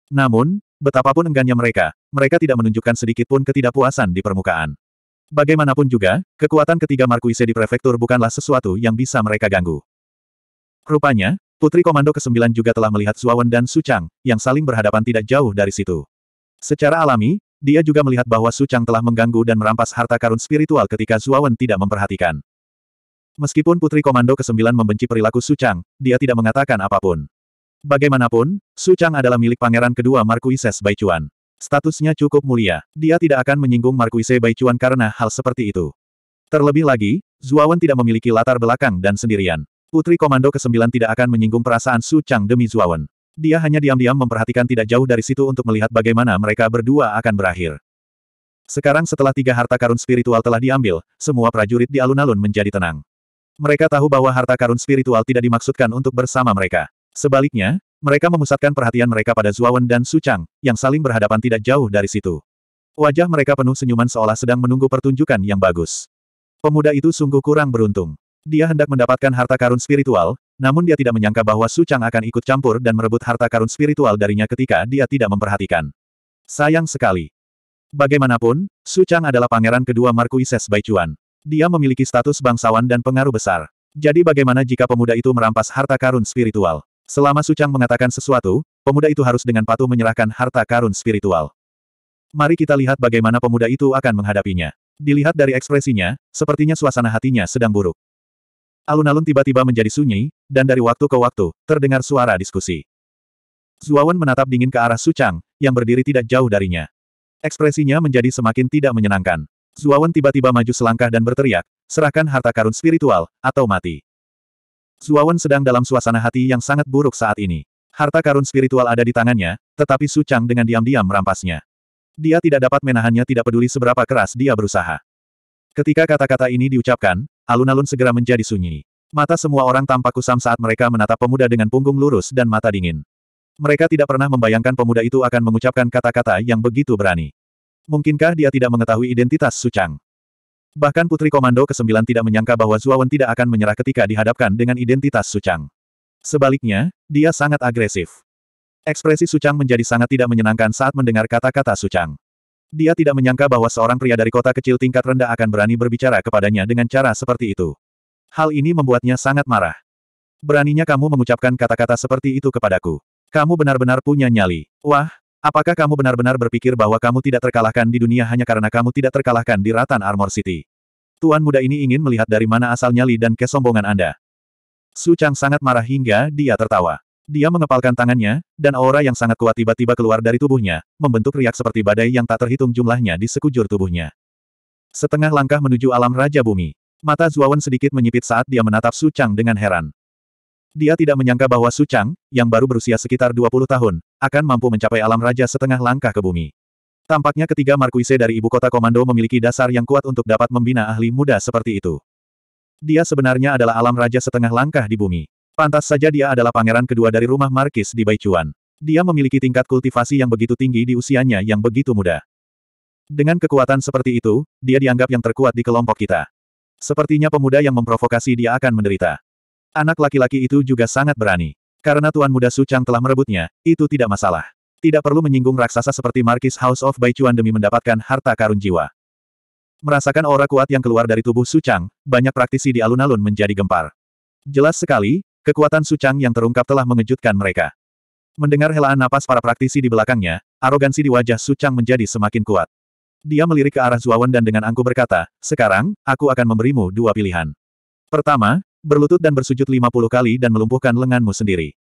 Namun, betapapun enggannya mereka, mereka tidak menunjukkan sedikitpun ketidakpuasan di permukaan. Bagaimanapun juga, kekuatan ketiga Markuise di prefektur bukanlah sesuatu yang bisa mereka ganggu. Rupanya, Putri Komando ke-9 juga telah melihat Suawan dan Sucang, yang saling berhadapan tidak jauh dari situ. Secara alami, dia juga melihat bahwa Su Chang telah mengganggu dan merampas harta karun spiritual ketika Zuawan tidak memperhatikan. Meskipun Putri Komando ke-9 membenci perilaku Su Chang, dia tidak mengatakan apapun. Bagaimanapun, Su Chang adalah milik pangeran kedua Markuises Baichuan. Statusnya cukup mulia. Dia tidak akan menyinggung Marquise Baichuan karena hal seperti itu. Terlebih lagi, Zuawan tidak memiliki latar belakang dan sendirian. Putri Komando ke-9 tidak akan menyinggung perasaan Su Chang demi Zuawan. Dia hanya diam-diam memperhatikan tidak jauh dari situ untuk melihat bagaimana mereka berdua akan berakhir. Sekarang setelah tiga harta karun spiritual telah diambil, semua prajurit di alun-alun menjadi tenang. Mereka tahu bahwa harta karun spiritual tidak dimaksudkan untuk bersama mereka. Sebaliknya, mereka memusatkan perhatian mereka pada Zuawan dan Su yang saling berhadapan tidak jauh dari situ. Wajah mereka penuh senyuman seolah sedang menunggu pertunjukan yang bagus. Pemuda itu sungguh kurang beruntung. Dia hendak mendapatkan harta karun spiritual, namun dia tidak menyangka bahwa Su Chang akan ikut campur dan merebut harta karun spiritual darinya ketika dia tidak memperhatikan. Sayang sekali. Bagaimanapun, Su Chang adalah pangeran kedua Markuises Baichuan. Dia memiliki status bangsawan dan pengaruh besar. Jadi bagaimana jika pemuda itu merampas harta karun spiritual? Selama Su Chang mengatakan sesuatu, pemuda itu harus dengan patuh menyerahkan harta karun spiritual. Mari kita lihat bagaimana pemuda itu akan menghadapinya. Dilihat dari ekspresinya, sepertinya suasana hatinya sedang buruk. Alun-alun tiba-tiba menjadi sunyi, dan dari waktu ke waktu, terdengar suara diskusi. Zuawan menatap dingin ke arah Sucang, yang berdiri tidak jauh darinya. Ekspresinya menjadi semakin tidak menyenangkan. Zuawan tiba-tiba maju selangkah dan berteriak, serahkan harta karun spiritual, atau mati. Zuawan sedang dalam suasana hati yang sangat buruk saat ini. Harta karun spiritual ada di tangannya, tetapi Su dengan diam-diam merampasnya. Dia tidak dapat menahannya tidak peduli seberapa keras dia berusaha. Ketika kata-kata ini diucapkan, alun-alun segera menjadi sunyi. Mata semua orang tampak kusam saat mereka menatap pemuda dengan punggung lurus dan mata dingin. Mereka tidak pernah membayangkan pemuda itu akan mengucapkan kata-kata yang begitu berani. Mungkinkah dia tidak mengetahui identitas Sucang? Bahkan Putri Komando ke-9 tidak menyangka bahwa Zuawan tidak akan menyerah ketika dihadapkan dengan identitas Sucang. Sebaliknya, dia sangat agresif. Ekspresi Sucang menjadi sangat tidak menyenangkan saat mendengar kata-kata Sucang. Dia tidak menyangka bahwa seorang pria dari kota kecil tingkat rendah akan berani berbicara kepadanya dengan cara seperti itu. Hal ini membuatnya sangat marah. Beraninya kamu mengucapkan kata-kata seperti itu kepadaku. Kamu benar-benar punya nyali. Wah, apakah kamu benar-benar berpikir bahwa kamu tidak terkalahkan di dunia hanya karena kamu tidak terkalahkan di Ratan Armor City? Tuan muda ini ingin melihat dari mana asal nyali dan kesombongan Anda. Su Chang sangat marah hingga dia tertawa. Dia mengepalkan tangannya, dan aura yang sangat kuat tiba-tiba keluar dari tubuhnya, membentuk riak seperti badai yang tak terhitung jumlahnya di sekujur tubuhnya. Setengah langkah menuju alam Raja Bumi. Mata Zuawan sedikit menyipit saat dia menatap Su Chang dengan heran. Dia tidak menyangka bahwa Su Chang, yang baru berusia sekitar 20 tahun, akan mampu mencapai alam raja setengah langkah ke bumi. Tampaknya ketiga Markuise dari ibu kota komando memiliki dasar yang kuat untuk dapat membina ahli muda seperti itu. Dia sebenarnya adalah alam raja setengah langkah di bumi. Pantas saja dia adalah pangeran kedua dari rumah Markis di Baichuan. Dia memiliki tingkat kultivasi yang begitu tinggi di usianya yang begitu muda. Dengan kekuatan seperti itu, dia dianggap yang terkuat di kelompok kita. Sepertinya pemuda yang memprovokasi dia akan menderita. Anak laki-laki itu juga sangat berani. Karena Tuan Muda Sucang telah merebutnya, itu tidak masalah. Tidak perlu menyinggung raksasa seperti Markis House of Baichuan demi mendapatkan harta karun jiwa. Merasakan aura kuat yang keluar dari tubuh Sucang, banyak praktisi di alun-alun menjadi gempar. Jelas sekali, kekuatan Sucang yang terungkap telah mengejutkan mereka. Mendengar helaan napas para praktisi di belakangnya, arogansi di wajah Sucang menjadi semakin kuat. Dia melirik ke arah Zuawan dan dengan angku berkata, sekarang, aku akan memberimu dua pilihan. Pertama, berlutut dan bersujud 50 kali dan melumpuhkan lenganmu sendiri.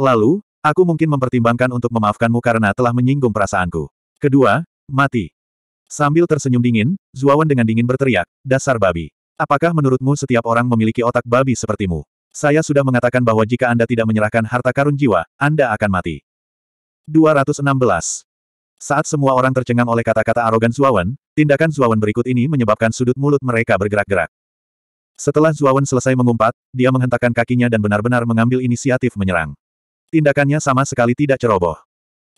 Lalu, aku mungkin mempertimbangkan untuk memaafkanmu karena telah menyinggung perasaanku. Kedua, mati. Sambil tersenyum dingin, Zuawan dengan dingin berteriak, dasar babi. Apakah menurutmu setiap orang memiliki otak babi sepertimu? Saya sudah mengatakan bahwa jika Anda tidak menyerahkan harta karun jiwa, Anda akan mati. 216. Saat semua orang tercengang oleh kata-kata arogan Zuawan, tindakan Zuawan berikut ini menyebabkan sudut mulut mereka bergerak-gerak. Setelah Zuawan selesai mengumpat, dia menghentakkan kakinya dan benar-benar mengambil inisiatif menyerang. Tindakannya sama sekali tidak ceroboh.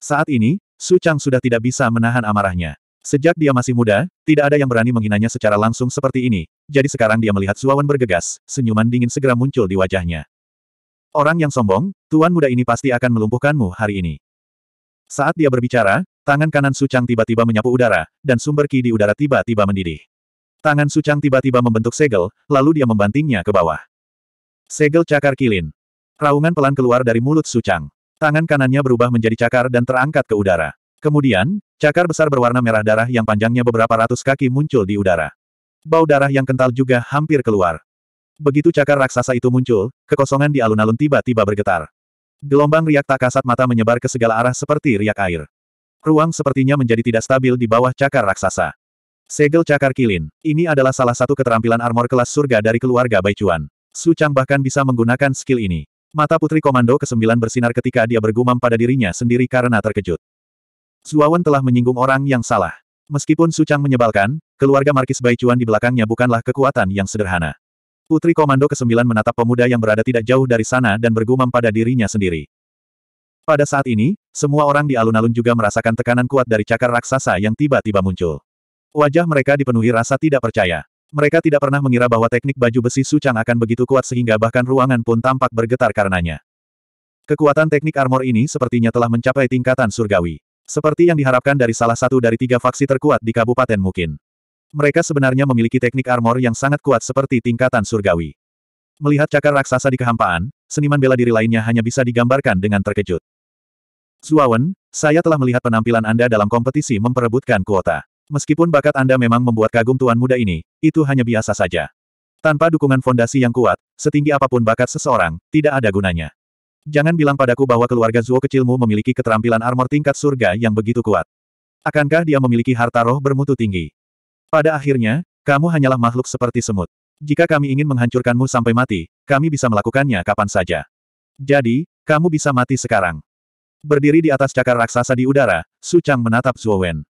Saat ini, Su Chang sudah tidak bisa menahan amarahnya. Sejak dia masih muda, tidak ada yang berani menghinanya secara langsung seperti ini, jadi sekarang dia melihat Zuawan bergegas, senyuman dingin segera muncul di wajahnya. Orang yang sombong, tuan muda ini pasti akan melumpuhkanmu hari ini. Saat dia berbicara, Tangan kanan Sucang tiba-tiba menyapu udara, dan sumber ki di udara tiba-tiba mendidih. Tangan Sucang tiba-tiba membentuk segel, lalu dia membantingnya ke bawah. Segel cakar kilin. Raungan pelan keluar dari mulut Sucang. Tangan kanannya berubah menjadi cakar dan terangkat ke udara. Kemudian, cakar besar berwarna merah darah yang panjangnya beberapa ratus kaki muncul di udara. Bau darah yang kental juga hampir keluar. Begitu cakar raksasa itu muncul, kekosongan di alun-alun tiba-tiba bergetar. Gelombang riak tak kasat mata menyebar ke segala arah seperti riak air. Ruang sepertinya menjadi tidak stabil di bawah cakar raksasa. Segel cakar kilin. Ini adalah salah satu keterampilan armor kelas surga dari keluarga Baichuan. Su Chang bahkan bisa menggunakan skill ini. Mata putri komando ke-9 bersinar ketika dia bergumam pada dirinya sendiri karena terkejut. Zuawan telah menyinggung orang yang salah. Meskipun Su Chang menyebalkan, keluarga Markis Baichuan di belakangnya bukanlah kekuatan yang sederhana. Putri Komando ke-9 menatap pemuda yang berada tidak jauh dari sana dan bergumam pada dirinya sendiri. Pada saat ini, semua orang di alun-alun juga merasakan tekanan kuat dari cakar raksasa yang tiba-tiba muncul. Wajah mereka dipenuhi rasa tidak percaya. Mereka tidak pernah mengira bahwa teknik baju besi sucang akan begitu kuat sehingga bahkan ruangan pun tampak bergetar karenanya. Kekuatan teknik armor ini sepertinya telah mencapai tingkatan surgawi. Seperti yang diharapkan dari salah satu dari tiga faksi terkuat di Kabupaten Mungkin. Mereka sebenarnya memiliki teknik armor yang sangat kuat seperti tingkatan surgawi. Melihat cakar raksasa di kehampaan, seniman bela diri lainnya hanya bisa digambarkan dengan terkejut. Zuawan, saya telah melihat penampilan Anda dalam kompetisi memperebutkan kuota. Meskipun bakat Anda memang membuat kagum tuan muda ini, itu hanya biasa saja. Tanpa dukungan fondasi yang kuat, setinggi apapun bakat seseorang, tidak ada gunanya. Jangan bilang padaku bahwa keluarga Zuo kecilmu memiliki keterampilan armor tingkat surga yang begitu kuat. Akankah dia memiliki harta roh bermutu tinggi? Pada akhirnya, kamu hanyalah makhluk seperti semut. Jika kami ingin menghancurkanmu sampai mati, kami bisa melakukannya kapan saja. Jadi, kamu bisa mati sekarang. Berdiri di atas cakar raksasa di udara, Su Chang menatap Zhuo Wen.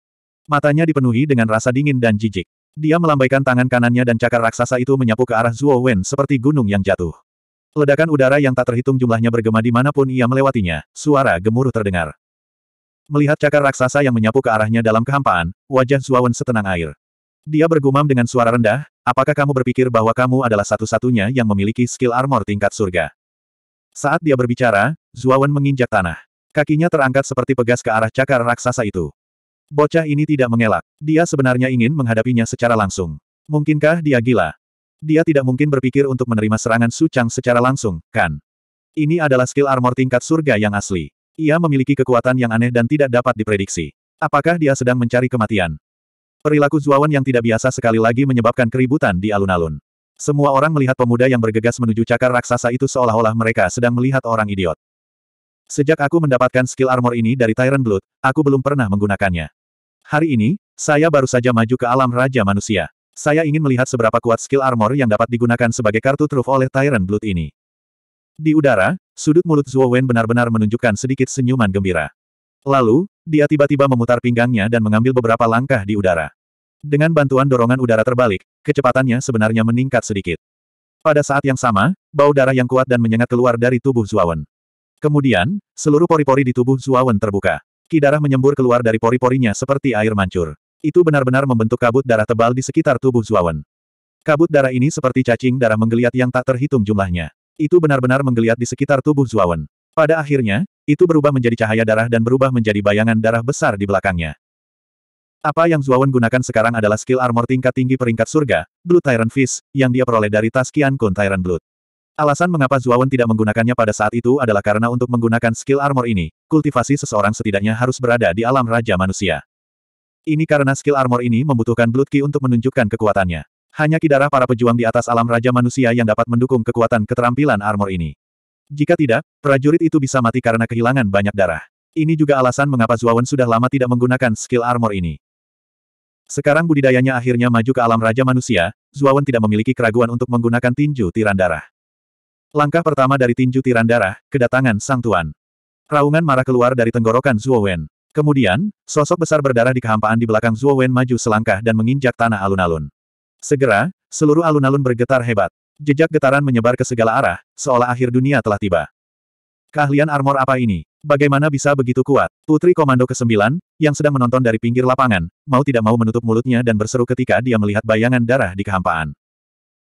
Matanya dipenuhi dengan rasa dingin dan jijik. Dia melambaikan tangan kanannya dan cakar raksasa itu menyapu ke arah Zhuo Wen seperti gunung yang jatuh. Ledakan udara yang tak terhitung jumlahnya bergema di manapun ia melewatinya, suara gemuruh terdengar. Melihat cakar raksasa yang menyapu ke arahnya dalam kehampaan, wajah Wen setenang air. Dia bergumam dengan suara rendah, apakah kamu berpikir bahwa kamu adalah satu-satunya yang memiliki skill armor tingkat surga? Saat dia berbicara, Zuawan menginjak tanah. Kakinya terangkat seperti pegas ke arah cakar raksasa itu. Bocah ini tidak mengelak. Dia sebenarnya ingin menghadapinya secara langsung. Mungkinkah dia gila? Dia tidak mungkin berpikir untuk menerima serangan Sucang secara langsung, kan? Ini adalah skill armor tingkat surga yang asli. Ia memiliki kekuatan yang aneh dan tidak dapat diprediksi. Apakah dia sedang mencari kematian? Perilaku Zuawan yang tidak biasa sekali lagi menyebabkan keributan di alun-alun. Semua orang melihat pemuda yang bergegas menuju cakar raksasa itu seolah-olah mereka sedang melihat orang idiot. Sejak aku mendapatkan skill armor ini dari Tyrant Blood, aku belum pernah menggunakannya. Hari ini, saya baru saja maju ke alam Raja Manusia. Saya ingin melihat seberapa kuat skill armor yang dapat digunakan sebagai kartu truf oleh Tyrant Blood ini. Di udara, sudut mulut Zuo Wen benar-benar menunjukkan sedikit senyuman gembira. Lalu, dia tiba-tiba memutar pinggangnya dan mengambil beberapa langkah di udara. Dengan bantuan dorongan udara terbalik, kecepatannya sebenarnya meningkat sedikit. Pada saat yang sama, bau darah yang kuat dan menyengat keluar dari tubuh Zuawan. Kemudian, seluruh pori-pori di tubuh Zuawan terbuka. darah menyembur keluar dari pori-porinya seperti air mancur. Itu benar-benar membentuk kabut darah tebal di sekitar tubuh Zuawan. Kabut darah ini seperti cacing darah menggeliat yang tak terhitung jumlahnya. Itu benar-benar menggeliat di sekitar tubuh Zuawan. Pada akhirnya, itu berubah menjadi cahaya darah dan berubah menjadi bayangan darah besar di belakangnya. Apa yang Zuawan gunakan sekarang adalah skill armor tingkat tinggi peringkat surga, Blue Tyrant Fist, yang dia peroleh dari tas kian Kun Tyrant Blood. Alasan mengapa Zuawan tidak menggunakannya pada saat itu adalah karena untuk menggunakan skill armor ini, kultivasi seseorang setidaknya harus berada di alam Raja Manusia. Ini karena skill armor ini membutuhkan Blood Ki untuk menunjukkan kekuatannya. Hanya ki para pejuang di atas alam Raja Manusia yang dapat mendukung kekuatan keterampilan armor ini. Jika tidak, prajurit itu bisa mati karena kehilangan banyak darah. Ini juga alasan mengapa Zuawan sudah lama tidak menggunakan skill armor ini. Sekarang budidayanya akhirnya maju ke alam raja manusia, Zuawan tidak memiliki keraguan untuk menggunakan tinju tiran darah. Langkah pertama dari tinju tiran darah, kedatangan sang tuan. Raungan marah keluar dari tenggorokan Zuowen. Kemudian, sosok besar berdarah di kehampaan di belakang Zuowen maju selangkah dan menginjak tanah alun-alun. Segera, seluruh alun-alun bergetar hebat. Jejak getaran menyebar ke segala arah, seolah akhir dunia telah tiba. Keahlian armor apa ini? Bagaimana bisa begitu kuat? Putri Komando ke-9, yang sedang menonton dari pinggir lapangan, mau tidak mau menutup mulutnya dan berseru ketika dia melihat bayangan darah di kehampaan.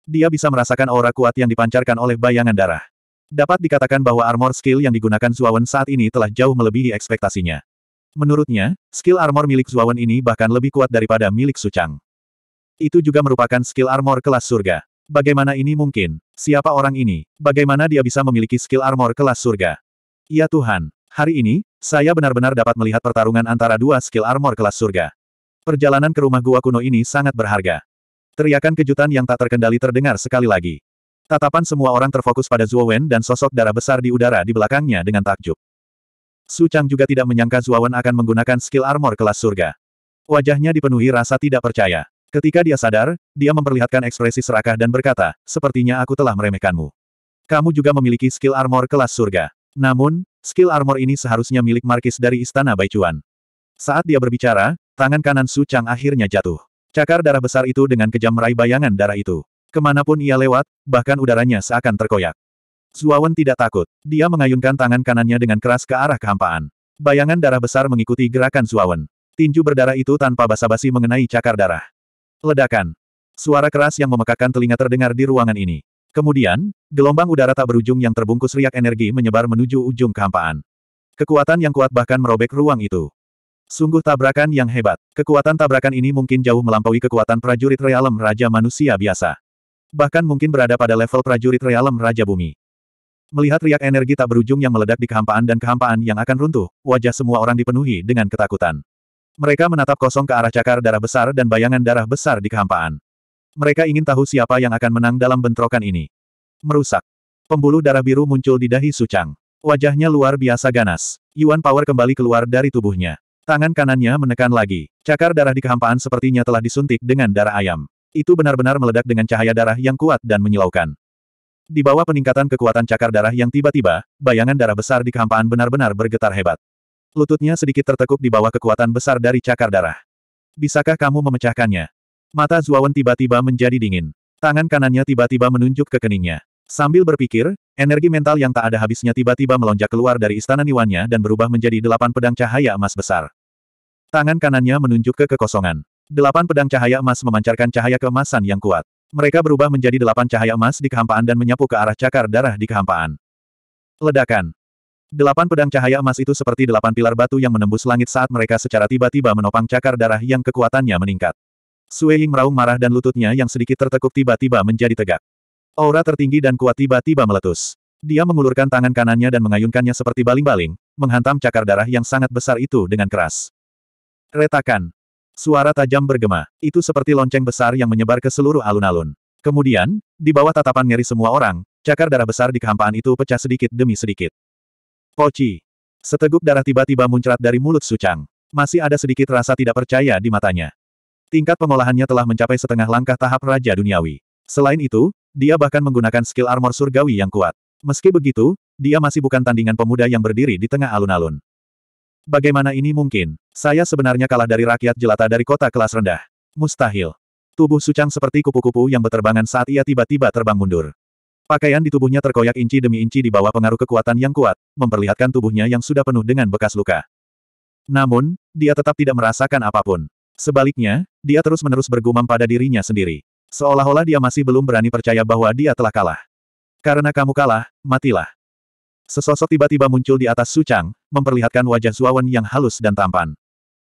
Dia bisa merasakan aura kuat yang dipancarkan oleh bayangan darah. Dapat dikatakan bahwa armor skill yang digunakan Zuawan saat ini telah jauh melebihi ekspektasinya. Menurutnya, skill armor milik Zuawan ini bahkan lebih kuat daripada milik Sucang. Itu juga merupakan skill armor kelas surga. Bagaimana ini mungkin? Siapa orang ini? Bagaimana dia bisa memiliki skill armor kelas surga? Ya Tuhan, hari ini, saya benar-benar dapat melihat pertarungan antara dua skill armor kelas surga. Perjalanan ke rumah gua kuno ini sangat berharga. Teriakan kejutan yang tak terkendali terdengar sekali lagi. Tatapan semua orang terfokus pada Zhuo Wen dan sosok darah besar di udara di belakangnya dengan takjub. Su Chang juga tidak menyangka Zhuo Wen akan menggunakan skill armor kelas surga. Wajahnya dipenuhi rasa tidak percaya. Ketika dia sadar, dia memperlihatkan ekspresi serakah dan berkata, sepertinya aku telah meremehkanmu. Kamu juga memiliki skill armor kelas surga. Namun, skill armor ini seharusnya milik Markis dari Istana Baicuan. Saat dia berbicara, tangan kanan Su Chang akhirnya jatuh. Cakar darah besar itu dengan kejam meraih bayangan darah itu. Kemanapun ia lewat, bahkan udaranya seakan terkoyak. Zuawan tidak takut. Dia mengayunkan tangan kanannya dengan keras ke arah kehampaan. Bayangan darah besar mengikuti gerakan Zuawan. Tinju berdarah itu tanpa basa-basi mengenai cakar darah. Ledakan. Suara keras yang memekakan telinga terdengar di ruangan ini. Kemudian, gelombang udara tak berujung yang terbungkus riak energi menyebar menuju ujung kehampaan. Kekuatan yang kuat bahkan merobek ruang itu. Sungguh tabrakan yang hebat. Kekuatan tabrakan ini mungkin jauh melampaui kekuatan prajurit realem Raja Manusia biasa. Bahkan mungkin berada pada level prajurit realem Raja Bumi. Melihat riak energi tak berujung yang meledak di kehampaan dan kehampaan yang akan runtuh, wajah semua orang dipenuhi dengan ketakutan. Mereka menatap kosong ke arah cakar darah besar dan bayangan darah besar di kehampaan. Mereka ingin tahu siapa yang akan menang dalam bentrokan ini. Merusak. Pembuluh darah biru muncul di dahi Sucang. Wajahnya luar biasa ganas. Yuan Power kembali keluar dari tubuhnya. Tangan kanannya menekan lagi. Cakar darah di kehampaan sepertinya telah disuntik dengan darah ayam. Itu benar-benar meledak dengan cahaya darah yang kuat dan menyilaukan. Di bawah peningkatan kekuatan cakar darah yang tiba-tiba, bayangan darah besar di kehampaan benar-benar bergetar hebat. Lututnya sedikit tertekuk di bawah kekuatan besar dari cakar darah. Bisakah kamu memecahkannya? Mata Zuawan tiba-tiba menjadi dingin. Tangan kanannya tiba-tiba menunjuk ke keningnya. Sambil berpikir, energi mental yang tak ada habisnya tiba-tiba melonjak keluar dari istana niwannya dan berubah menjadi delapan pedang cahaya emas besar. Tangan kanannya menunjuk ke kekosongan. Delapan pedang cahaya emas memancarkan cahaya keemasan yang kuat. Mereka berubah menjadi delapan cahaya emas di kehampaan dan menyapu ke arah cakar darah di kehampaan. Ledakan. Delapan pedang cahaya emas itu seperti delapan pilar batu yang menembus langit saat mereka secara tiba-tiba menopang cakar darah yang kekuatannya meningkat. Sue Ying meraung marah dan lututnya yang sedikit tertekuk tiba-tiba menjadi tegak. Aura tertinggi dan kuat tiba-tiba meletus. Dia mengulurkan tangan kanannya dan mengayunkannya seperti baling-baling, menghantam cakar darah yang sangat besar itu dengan keras. Retakan. Suara tajam bergema. Itu seperti lonceng besar yang menyebar ke seluruh alun-alun. Kemudian, di bawah tatapan ngeri semua orang, cakar darah besar di kehampaan itu pecah sedikit demi sedikit. Poci. Seteguk darah tiba-tiba muncrat dari mulut Sucang. Masih ada sedikit rasa tidak percaya di matanya. Tingkat pengolahannya telah mencapai setengah langkah tahap Raja Duniawi. Selain itu, dia bahkan menggunakan skill armor surgawi yang kuat. Meski begitu, dia masih bukan tandingan pemuda yang berdiri di tengah alun-alun. Bagaimana ini mungkin? Saya sebenarnya kalah dari rakyat jelata dari kota kelas rendah. Mustahil. Tubuh Sucang seperti kupu-kupu yang berterbangan saat ia tiba-tiba terbang mundur. Pakaian di tubuhnya terkoyak inci demi inci di bawah pengaruh kekuatan yang kuat, memperlihatkan tubuhnya yang sudah penuh dengan bekas luka. Namun, dia tetap tidak merasakan apapun. Sebaliknya, dia terus-menerus bergumam pada dirinya sendiri. Seolah-olah dia masih belum berani percaya bahwa dia telah kalah. Karena kamu kalah, matilah. Sesosok tiba-tiba muncul di atas Sucang, memperlihatkan wajah Zuawan yang halus dan tampan.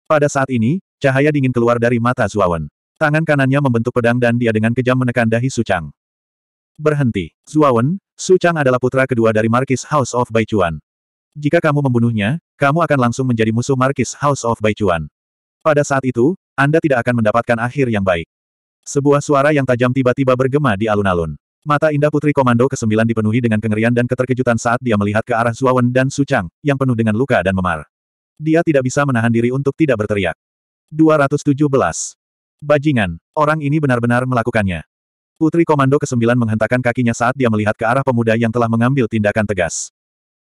Pada saat ini, cahaya dingin keluar dari mata Zuawan. Tangan kanannya membentuk pedang dan dia dengan kejam menekan dahi Sucang. Berhenti. Zuawan, Su Chang adalah putra kedua dari Markis House of Baichuan. Jika kamu membunuhnya, kamu akan langsung menjadi musuh Markis House of Baichuan. Pada saat itu, Anda tidak akan mendapatkan akhir yang baik. Sebuah suara yang tajam tiba-tiba bergema di alun-alun. Mata indah putri komando ke-9 dipenuhi dengan kengerian dan keterkejutan saat dia melihat ke arah Zuawan dan Su Chang, yang penuh dengan luka dan memar. Dia tidak bisa menahan diri untuk tidak berteriak. 217. Bajingan, orang ini benar-benar melakukannya. Putri Komando ke-9 menghentakkan kakinya saat dia melihat ke arah pemuda yang telah mengambil tindakan tegas.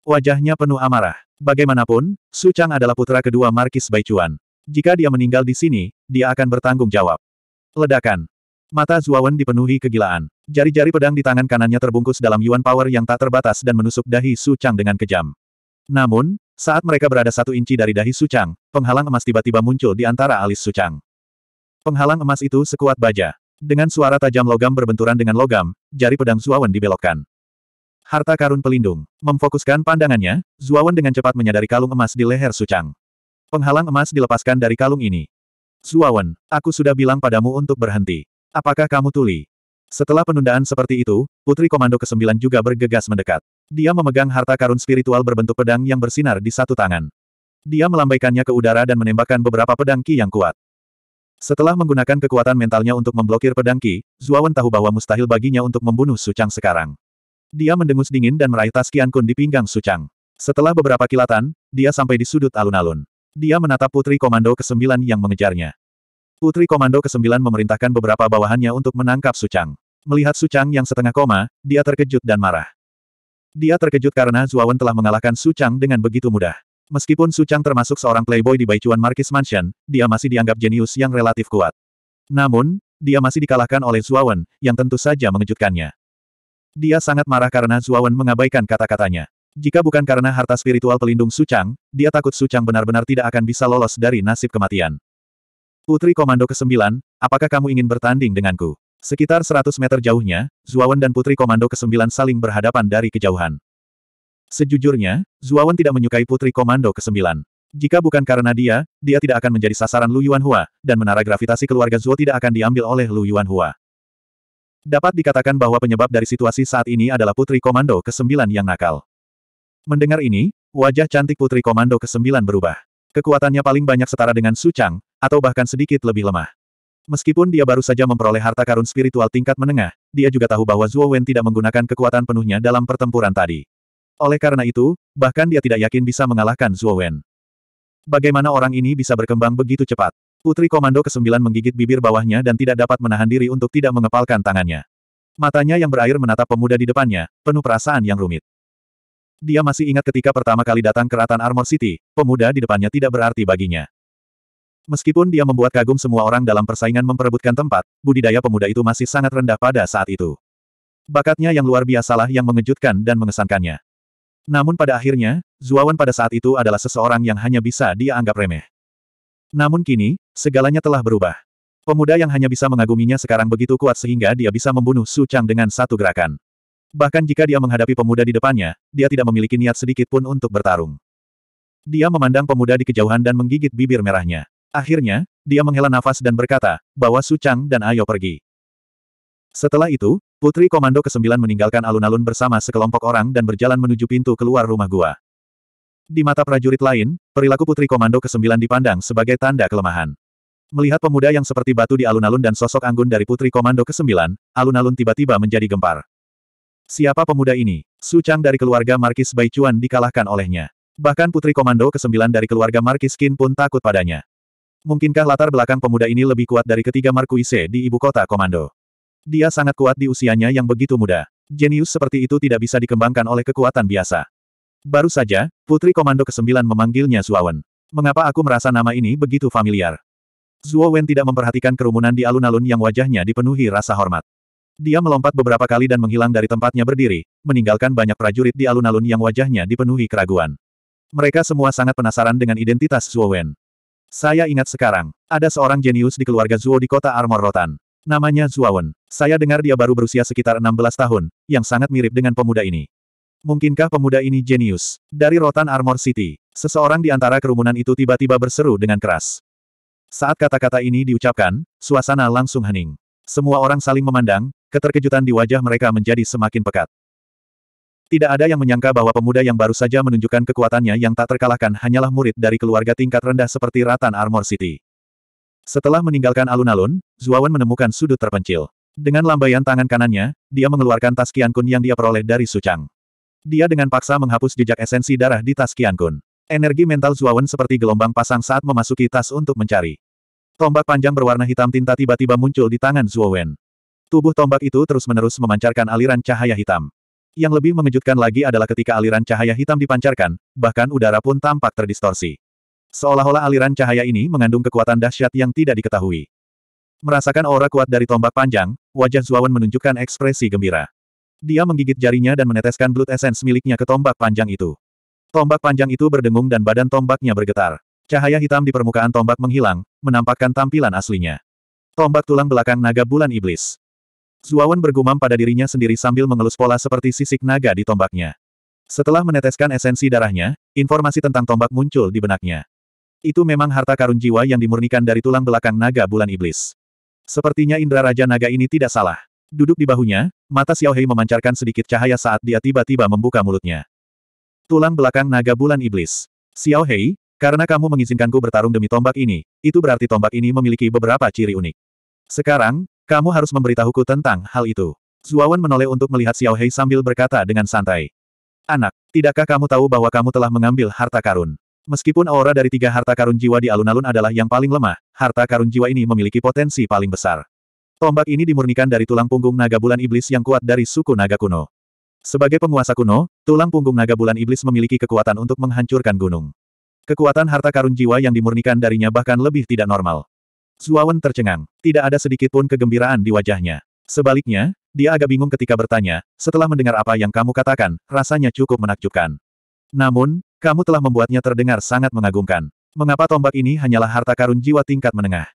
Wajahnya penuh amarah. Bagaimanapun, Su Chang adalah putra kedua Markis Baichuan. Jika dia meninggal di sini, dia akan bertanggung jawab. Ledakan. Mata Zuawan dipenuhi kegilaan. Jari-jari pedang di tangan kanannya terbungkus dalam Yuan Power yang tak terbatas dan menusuk dahi Su Chang dengan kejam. Namun, saat mereka berada satu inci dari dahi Su Chang, penghalang emas tiba-tiba muncul di antara alis Su Chang. Penghalang emas itu sekuat baja. Dengan suara tajam logam berbenturan dengan logam, jari pedang Zuawan dibelokkan. Harta karun pelindung. Memfokuskan pandangannya, Zuawan dengan cepat menyadari kalung emas di leher Sucang. Penghalang emas dilepaskan dari kalung ini. Zuawan, aku sudah bilang padamu untuk berhenti. Apakah kamu tuli? Setelah penundaan seperti itu, Putri Komando ke-9 juga bergegas mendekat. Dia memegang harta karun spiritual berbentuk pedang yang bersinar di satu tangan. Dia melambaikannya ke udara dan menembakkan beberapa pedang ki yang kuat. Setelah menggunakan kekuatan mentalnya untuk memblokir pedang Ki, Zuawan tahu bahwa mustahil baginya untuk membunuh Sucang sekarang. Dia mendengus dingin dan meraih tas Qian Kun di pinggang Sucang. Setelah beberapa kilatan, dia sampai di sudut alun-alun. Dia menatap Putri Komando ke-9 yang mengejarnya. Putri Komando ke-9 memerintahkan beberapa bawahannya untuk menangkap Sucang. Melihat Sucang yang setengah koma, dia terkejut dan marah. Dia terkejut karena Zuawan telah mengalahkan Sucang dengan begitu mudah. Meskipun Su Chang termasuk seorang playboy di Baichuan Marquis Mansion, dia masih dianggap jenius yang relatif kuat. Namun, dia masih dikalahkan oleh Zuawan, yang tentu saja mengejutkannya. Dia sangat marah karena Zuawan mengabaikan kata-katanya. Jika bukan karena harta spiritual pelindung Sucang, dia takut Sucang benar-benar tidak akan bisa lolos dari nasib kematian. Putri Komando ke-9, apakah kamu ingin bertanding denganku? Sekitar 100 meter jauhnya, Zuawan dan Putri Komando ke-9 saling berhadapan dari kejauhan. Sejujurnya, Zuawan tidak menyukai putri komando ke-9. Jika bukan karena dia, dia tidak akan menjadi sasaran Lu Yuanhua, dan menara gravitasi keluarga Zuo tidak akan diambil oleh Lu Yuanhua. Dapat dikatakan bahwa penyebab dari situasi saat ini adalah putri komando ke-9 yang nakal. Mendengar ini, wajah cantik putri komando ke-9 berubah. Kekuatannya paling banyak setara dengan Su Chang, atau bahkan sedikit lebih lemah. Meskipun dia baru saja memperoleh harta karun spiritual tingkat menengah, dia juga tahu bahwa Zuo Wen tidak menggunakan kekuatan penuhnya dalam pertempuran tadi. Oleh karena itu, bahkan dia tidak yakin bisa mengalahkan Zhuo Wen. Bagaimana orang ini bisa berkembang begitu cepat? Putri Komando ke-9 menggigit bibir bawahnya dan tidak dapat menahan diri untuk tidak mengepalkan tangannya. Matanya yang berair menatap pemuda di depannya, penuh perasaan yang rumit. Dia masih ingat ketika pertama kali datang ke Ratan Armor City, pemuda di depannya tidak berarti baginya. Meskipun dia membuat kagum semua orang dalam persaingan memperebutkan tempat, budidaya pemuda itu masih sangat rendah pada saat itu. Bakatnya yang luar biasalah yang mengejutkan dan mengesankannya. Namun pada akhirnya, Zuawan pada saat itu adalah seseorang yang hanya bisa dia anggap remeh. Namun kini, segalanya telah berubah. Pemuda yang hanya bisa mengaguminya sekarang begitu kuat sehingga dia bisa membunuh Su Chang dengan satu gerakan. Bahkan jika dia menghadapi pemuda di depannya, dia tidak memiliki niat sedikit pun untuk bertarung. Dia memandang pemuda di kejauhan dan menggigit bibir merahnya. Akhirnya, dia menghela nafas dan berkata, bahwa Su Chang dan ayo pergi. Setelah itu, Putri Komando ke-9 meninggalkan alun-alun bersama sekelompok orang dan berjalan menuju pintu keluar rumah gua. Di mata prajurit lain, perilaku Putri Komando ke-9 dipandang sebagai tanda kelemahan. Melihat pemuda yang seperti batu di alun-alun dan sosok anggun dari Putri Komando ke-9, alun-alun tiba-tiba menjadi gempar. Siapa pemuda ini? Su dari keluarga Markis Bai dikalahkan olehnya. Bahkan Putri Komando ke-9 dari keluarga Markis Qin pun takut padanya. Mungkinkah latar belakang pemuda ini lebih kuat dari ketiga Markuise di ibu kota Komando? Dia sangat kuat di usianya yang begitu muda. Jenius seperti itu tidak bisa dikembangkan oleh kekuatan biasa. Baru saja, Putri Komando ke-9 memanggilnya Zuowen. Mengapa aku merasa nama ini begitu familiar? Zuo Wen tidak memperhatikan kerumunan di alun-alun yang wajahnya dipenuhi rasa hormat. Dia melompat beberapa kali dan menghilang dari tempatnya berdiri, meninggalkan banyak prajurit di alun-alun yang wajahnya dipenuhi keraguan. Mereka semua sangat penasaran dengan identitas Zuo Wen. Saya ingat sekarang, ada seorang jenius di keluarga Zuo di kota Armor Rotan. Namanya Zuawan. Saya dengar dia baru berusia sekitar 16 tahun, yang sangat mirip dengan pemuda ini. Mungkinkah pemuda ini jenius? Dari rotan Armor City, seseorang di antara kerumunan itu tiba-tiba berseru dengan keras. Saat kata-kata ini diucapkan, suasana langsung hening. Semua orang saling memandang, keterkejutan di wajah mereka menjadi semakin pekat. Tidak ada yang menyangka bahwa pemuda yang baru saja menunjukkan kekuatannya yang tak terkalahkan hanyalah murid dari keluarga tingkat rendah seperti Ratan Armor City. Setelah meninggalkan alun-alun, Zuawan menemukan sudut terpencil. Dengan lambaian tangan kanannya, dia mengeluarkan tas Kun yang dia peroleh dari Sucang. Dia dengan paksa menghapus jejak esensi darah di tas Kun. Energi mental Zuawan seperti gelombang pasang saat memasuki tas untuk mencari. Tombak panjang berwarna hitam tinta tiba-tiba muncul di tangan Zuawan. Tubuh tombak itu terus-menerus memancarkan aliran cahaya hitam. Yang lebih mengejutkan lagi adalah ketika aliran cahaya hitam dipancarkan, bahkan udara pun tampak terdistorsi. Seolah-olah aliran cahaya ini mengandung kekuatan dahsyat yang tidak diketahui. Merasakan aura kuat dari tombak panjang, wajah Zuawan menunjukkan ekspresi gembira. Dia menggigit jarinya dan meneteskan blood essence miliknya ke tombak panjang itu. Tombak panjang itu berdengung dan badan tombaknya bergetar. Cahaya hitam di permukaan tombak menghilang, menampakkan tampilan aslinya. Tombak tulang belakang naga bulan iblis. Zuawan bergumam pada dirinya sendiri sambil mengelus pola seperti sisik naga di tombaknya. Setelah meneteskan esensi darahnya, informasi tentang tombak muncul di benaknya. Itu memang harta karun jiwa yang dimurnikan dari tulang belakang naga bulan iblis. Sepertinya indera raja naga ini tidak salah. Duduk di bahunya, mata Xiao Hei memancarkan sedikit cahaya saat dia tiba-tiba membuka mulutnya. Tulang belakang naga bulan iblis. Xiao Hei, karena kamu mengizinkanku bertarung demi tombak ini, itu berarti tombak ini memiliki beberapa ciri unik. Sekarang, kamu harus memberitahuku tentang hal itu. Zuawan menoleh untuk melihat Xiao Hei sambil berkata dengan santai. Anak, tidakkah kamu tahu bahwa kamu telah mengambil harta karun? Meskipun aura dari tiga harta karun jiwa di alun-alun adalah yang paling lemah, harta karun jiwa ini memiliki potensi paling besar. Tombak ini dimurnikan dari tulang punggung naga bulan iblis yang kuat dari suku naga kuno. Sebagai penguasa kuno, tulang punggung naga bulan iblis memiliki kekuatan untuk menghancurkan gunung. Kekuatan harta karun jiwa yang dimurnikan darinya bahkan lebih tidak normal. Zuawan tercengang. Tidak ada sedikit pun kegembiraan di wajahnya. Sebaliknya, dia agak bingung ketika bertanya, setelah mendengar apa yang kamu katakan, rasanya cukup menakjubkan. Namun, kamu telah membuatnya terdengar sangat mengagumkan. Mengapa tombak ini hanyalah harta karun jiwa tingkat menengah?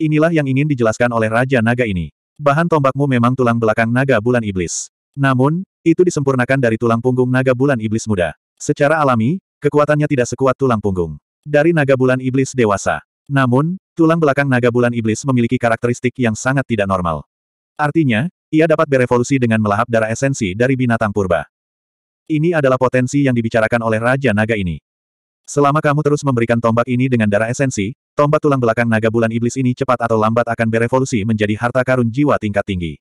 Inilah yang ingin dijelaskan oleh Raja Naga ini. Bahan tombakmu memang tulang belakang naga bulan iblis. Namun, itu disempurnakan dari tulang punggung naga bulan iblis muda. Secara alami, kekuatannya tidak sekuat tulang punggung. Dari naga bulan iblis dewasa. Namun, tulang belakang naga bulan iblis memiliki karakteristik yang sangat tidak normal. Artinya, ia dapat berevolusi dengan melahap darah esensi dari binatang purba. Ini adalah potensi yang dibicarakan oleh Raja Naga ini. Selama kamu terus memberikan tombak ini dengan darah esensi, tombak tulang belakang naga bulan iblis ini cepat atau lambat akan berevolusi menjadi harta karun jiwa tingkat tinggi.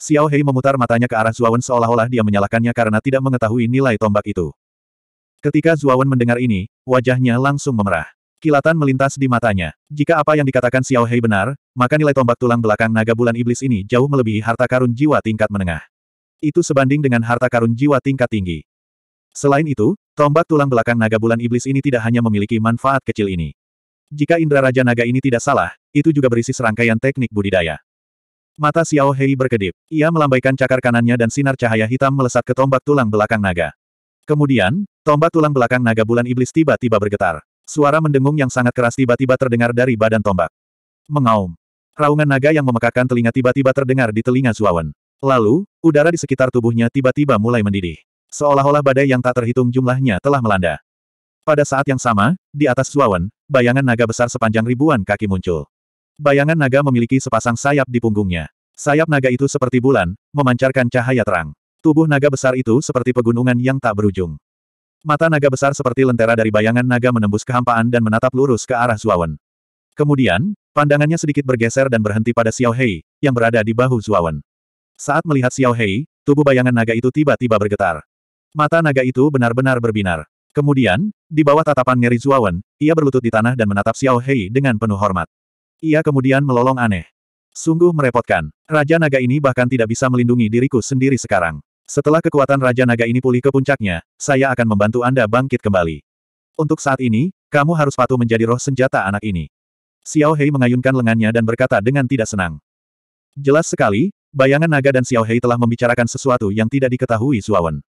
Xiao Hei memutar matanya ke arah Zuawan seolah-olah dia menyalahkannya karena tidak mengetahui nilai tombak itu. Ketika Zuawan mendengar ini, wajahnya langsung memerah. Kilatan melintas di matanya. Jika apa yang dikatakan Xiao Hei benar, maka nilai tombak tulang belakang naga bulan iblis ini jauh melebihi harta karun jiwa tingkat menengah. Itu sebanding dengan harta karun jiwa tingkat tinggi. Selain itu, tombak tulang belakang naga bulan iblis ini tidak hanya memiliki manfaat kecil ini. Jika indera raja naga ini tidak salah, itu juga berisi serangkaian teknik budidaya. Mata Xiao Hei berkedip. Ia melambaikan cakar kanannya dan sinar cahaya hitam melesat ke tombak tulang belakang naga. Kemudian, tombak tulang belakang naga bulan iblis tiba-tiba bergetar. Suara mendengung yang sangat keras tiba-tiba terdengar dari badan tombak. Mengaum. Raungan naga yang memekakan telinga tiba-tiba terdengar di telinga Zuawan. Lalu, udara di sekitar tubuhnya tiba-tiba mulai mendidih. Seolah-olah badai yang tak terhitung jumlahnya telah melanda. Pada saat yang sama, di atas Zuawan, bayangan naga besar sepanjang ribuan kaki muncul. Bayangan naga memiliki sepasang sayap di punggungnya. Sayap naga itu seperti bulan, memancarkan cahaya terang. Tubuh naga besar itu seperti pegunungan yang tak berujung. Mata naga besar seperti lentera dari bayangan naga menembus kehampaan dan menatap lurus ke arah Zuawan. Kemudian, pandangannya sedikit bergeser dan berhenti pada Xiao Hei, yang berada di bahu Zuawan. Saat melihat Xiao Hei, tubuh bayangan naga itu tiba-tiba bergetar. Mata naga itu benar-benar berbinar. Kemudian, di bawah tatapan Ngeri Zuawan, ia berlutut di tanah dan menatap Xiao Hei dengan penuh hormat. Ia kemudian melolong aneh. Sungguh merepotkan. Raja naga ini bahkan tidak bisa melindungi diriku sendiri sekarang. Setelah kekuatan Raja Naga ini pulih ke puncaknya, saya akan membantu Anda bangkit kembali. Untuk saat ini, kamu harus patuh menjadi roh senjata anak ini. Xiao Hei mengayunkan lengannya dan berkata dengan tidak senang. Jelas sekali, Bayangan naga dan Xiao Hei telah membicarakan sesuatu yang tidak diketahui Suawan.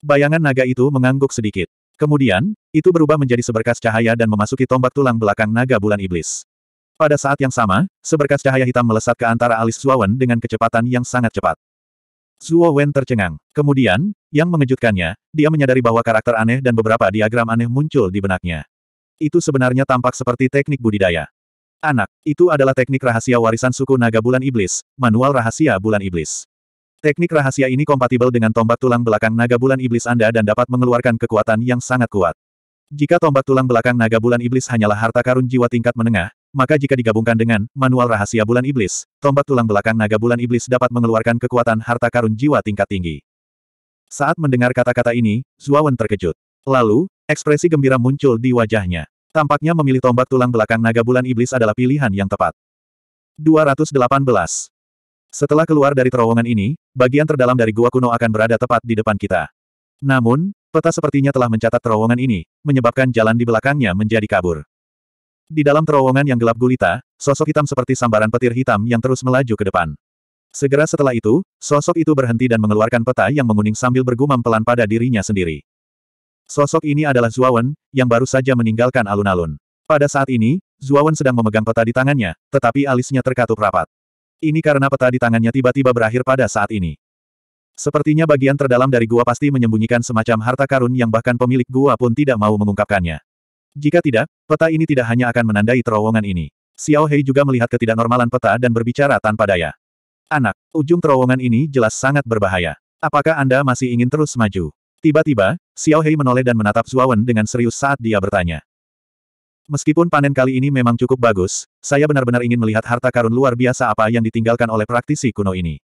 Bayangan naga itu mengangguk sedikit. Kemudian, itu berubah menjadi seberkas cahaya dan memasuki tombak tulang belakang naga bulan iblis. Pada saat yang sama, seberkas cahaya hitam melesat ke antara alis Suawan dengan kecepatan yang sangat cepat. Zuo tercengang. Kemudian, yang mengejutkannya, dia menyadari bahwa karakter aneh dan beberapa diagram aneh muncul di benaknya. Itu sebenarnya tampak seperti teknik budidaya. Anak, itu adalah teknik rahasia warisan suku naga bulan iblis, manual rahasia bulan iblis. Teknik rahasia ini kompatibel dengan tombak tulang belakang naga bulan iblis Anda dan dapat mengeluarkan kekuatan yang sangat kuat. Jika tombak tulang belakang naga bulan iblis hanyalah harta karun jiwa tingkat menengah, maka jika digabungkan dengan manual rahasia bulan iblis, tombak tulang belakang naga bulan iblis dapat mengeluarkan kekuatan harta karun jiwa tingkat tinggi. Saat mendengar kata-kata ini, Zuawan terkejut. Lalu, ekspresi gembira muncul di wajahnya. Tampaknya memilih tombak tulang belakang naga bulan iblis adalah pilihan yang tepat. 218. Setelah keluar dari terowongan ini, bagian terdalam dari gua kuno akan berada tepat di depan kita. Namun, peta sepertinya telah mencatat terowongan ini, menyebabkan jalan di belakangnya menjadi kabur. Di dalam terowongan yang gelap gulita, sosok hitam seperti sambaran petir hitam yang terus melaju ke depan. Segera setelah itu, sosok itu berhenti dan mengeluarkan peta yang menguning sambil bergumam pelan pada dirinya sendiri. Sosok ini adalah Zuawan, yang baru saja meninggalkan alun-alun. Pada saat ini, Zuawan sedang memegang peta di tangannya, tetapi alisnya terkatup rapat. Ini karena peta di tangannya tiba-tiba berakhir pada saat ini. Sepertinya bagian terdalam dari gua pasti menyembunyikan semacam harta karun yang bahkan pemilik gua pun tidak mau mengungkapkannya. Jika tidak, peta ini tidak hanya akan menandai terowongan ini. Xiao Hei juga melihat ketidaknormalan peta dan berbicara tanpa daya. Anak, ujung terowongan ini jelas sangat berbahaya. Apakah Anda masih ingin terus maju? Tiba-tiba, Xiao Hei menoleh dan menatap Zuawan dengan serius saat dia bertanya. Meskipun panen kali ini memang cukup bagus, saya benar-benar ingin melihat harta karun luar biasa apa yang ditinggalkan oleh praktisi kuno ini.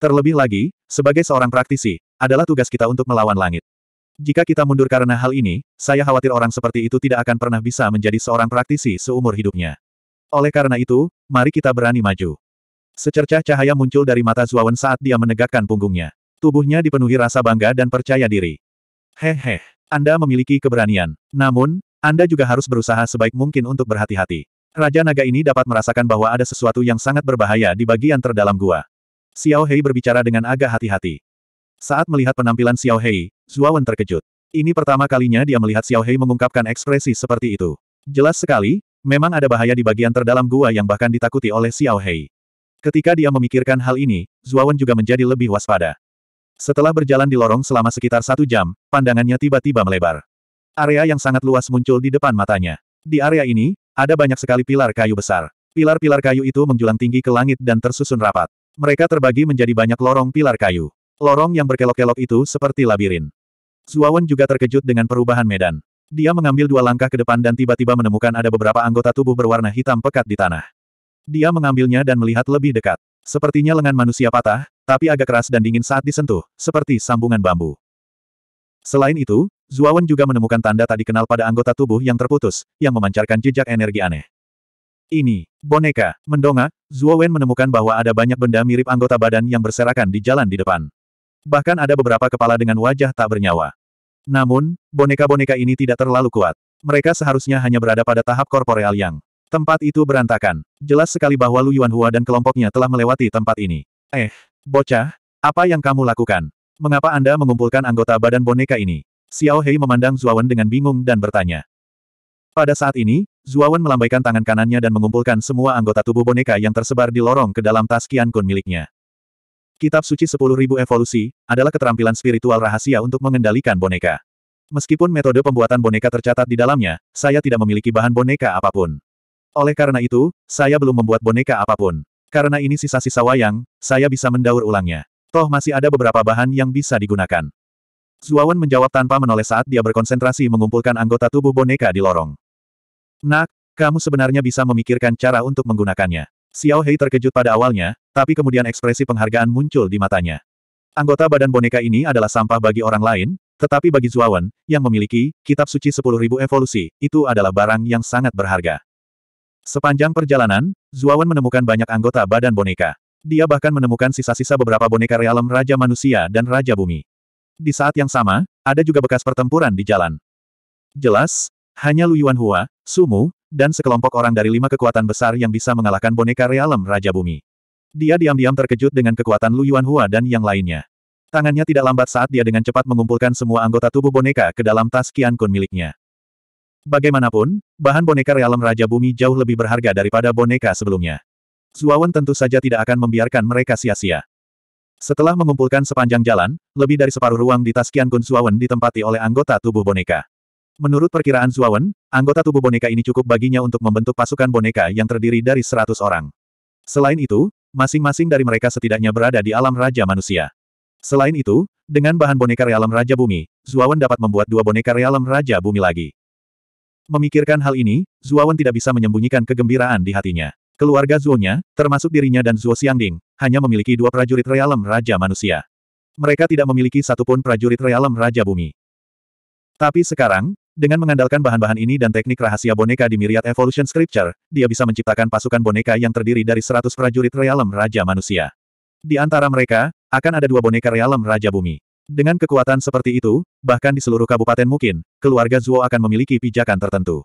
Terlebih lagi, sebagai seorang praktisi, adalah tugas kita untuk melawan langit. Jika kita mundur karena hal ini, saya khawatir orang seperti itu tidak akan pernah bisa menjadi seorang praktisi seumur hidupnya. Oleh karena itu, mari kita berani maju. Secercah cahaya muncul dari mata Zuawan saat dia menegakkan punggungnya. Tubuhnya dipenuhi rasa bangga dan percaya diri. Hehe, Anda memiliki keberanian. Namun, Anda juga harus berusaha sebaik mungkin untuk berhati-hati. Raja naga ini dapat merasakan bahwa ada sesuatu yang sangat berbahaya di bagian terdalam gua. Xiao Hei berbicara dengan agak hati-hati. Saat melihat penampilan Xiao Hei, Wen terkejut. Ini pertama kalinya dia melihat Xiao Hei mengungkapkan ekspresi seperti itu. Jelas sekali, memang ada bahaya di bagian terdalam gua yang bahkan ditakuti oleh Xiao Hei. Ketika dia memikirkan hal ini, Wen juga menjadi lebih waspada. Setelah berjalan di lorong selama sekitar satu jam, pandangannya tiba-tiba melebar. Area yang sangat luas muncul di depan matanya. Di area ini, ada banyak sekali pilar kayu besar. Pilar-pilar kayu itu menjulang tinggi ke langit dan tersusun rapat. Mereka terbagi menjadi banyak lorong pilar kayu. Lorong yang berkelok-kelok itu seperti labirin. Zuawan juga terkejut dengan perubahan medan. Dia mengambil dua langkah ke depan dan tiba-tiba menemukan ada beberapa anggota tubuh berwarna hitam pekat di tanah. Dia mengambilnya dan melihat lebih dekat. Sepertinya lengan manusia patah, tapi agak keras dan dingin saat disentuh, seperti sambungan bambu. Selain itu, Zuawan juga menemukan tanda tak dikenal pada anggota tubuh yang terputus, yang memancarkan jejak energi aneh. Ini, boneka, mendongak, Zuawan menemukan bahwa ada banyak benda mirip anggota badan yang berserakan di jalan di depan. Bahkan ada beberapa kepala dengan wajah tak bernyawa. Namun, boneka-boneka ini tidak terlalu kuat. Mereka seharusnya hanya berada pada tahap korporeal yang Tempat itu berantakan. Jelas sekali bahwa Lu Yuanhua dan kelompoknya telah melewati tempat ini. Eh, bocah, apa yang kamu lakukan? Mengapa Anda mengumpulkan anggota badan boneka ini? Xiao Hei memandang Zuawan dengan bingung dan bertanya. Pada saat ini, Zuawan melambaikan tangan kanannya dan mengumpulkan semua anggota tubuh boneka yang tersebar di lorong ke dalam tas Qian Kun miliknya. Kitab Suci 10.000 Evolusi adalah keterampilan spiritual rahasia untuk mengendalikan boneka. Meskipun metode pembuatan boneka tercatat di dalamnya, saya tidak memiliki bahan boneka apapun. Oleh karena itu, saya belum membuat boneka apapun. Karena ini sisa-sisa wayang, saya bisa mendaur ulangnya. Toh masih ada beberapa bahan yang bisa digunakan. Zuawan menjawab tanpa menoleh saat dia berkonsentrasi mengumpulkan anggota tubuh boneka di lorong. Nak, kamu sebenarnya bisa memikirkan cara untuk menggunakannya. Xiao Hei terkejut pada awalnya, tapi kemudian ekspresi penghargaan muncul di matanya. Anggota badan boneka ini adalah sampah bagi orang lain, tetapi bagi Zuawan, yang memiliki kitab suci 10.000 evolusi, itu adalah barang yang sangat berharga. Sepanjang perjalanan, Zuawan menemukan banyak anggota badan boneka. Dia bahkan menemukan sisa-sisa beberapa boneka realem Raja Manusia dan Raja Bumi. Di saat yang sama, ada juga bekas pertempuran di jalan. Jelas, hanya Lu Yuan Hua, Sumu, dan sekelompok orang dari lima kekuatan besar yang bisa mengalahkan boneka realem Raja Bumi. Dia diam-diam terkejut dengan kekuatan Lu Yuan Hua dan yang lainnya. Tangannya tidak lambat saat dia dengan cepat mengumpulkan semua anggota tubuh boneka ke dalam tas kian Kun miliknya. Bagaimanapun, bahan boneka realem Raja Bumi jauh lebih berharga daripada boneka sebelumnya. Zuawan tentu saja tidak akan membiarkan mereka sia-sia. Setelah mengumpulkan sepanjang jalan, lebih dari separuh ruang di tas kian Kun Zuawan ditempati oleh anggota tubuh boneka. Menurut perkiraan Zuawan, anggota tubuh boneka ini cukup baginya untuk membentuk pasukan boneka yang terdiri dari seratus orang. Selain itu, masing-masing dari mereka setidaknya berada di alam Raja Manusia. Selain itu, dengan bahan boneka realem Raja Bumi, Zuawan dapat membuat dua boneka realem Raja Bumi lagi. Memikirkan hal ini, Zuawan tidak bisa menyembunyikan kegembiraan di hatinya. Keluarga Zuonya, termasuk dirinya dan Zuo Xiangding, hanya memiliki dua prajurit realem Raja Manusia. Mereka tidak memiliki satupun prajurit realem Raja Bumi. Tapi sekarang, dengan mengandalkan bahan-bahan ini dan teknik rahasia boneka di Myriad Evolution Scripture, dia bisa menciptakan pasukan boneka yang terdiri dari 100 prajurit realem Raja Manusia. Di antara mereka, akan ada dua boneka realem Raja Bumi. Dengan kekuatan seperti itu, bahkan di seluruh kabupaten mungkin, keluarga Zuo akan memiliki pijakan tertentu.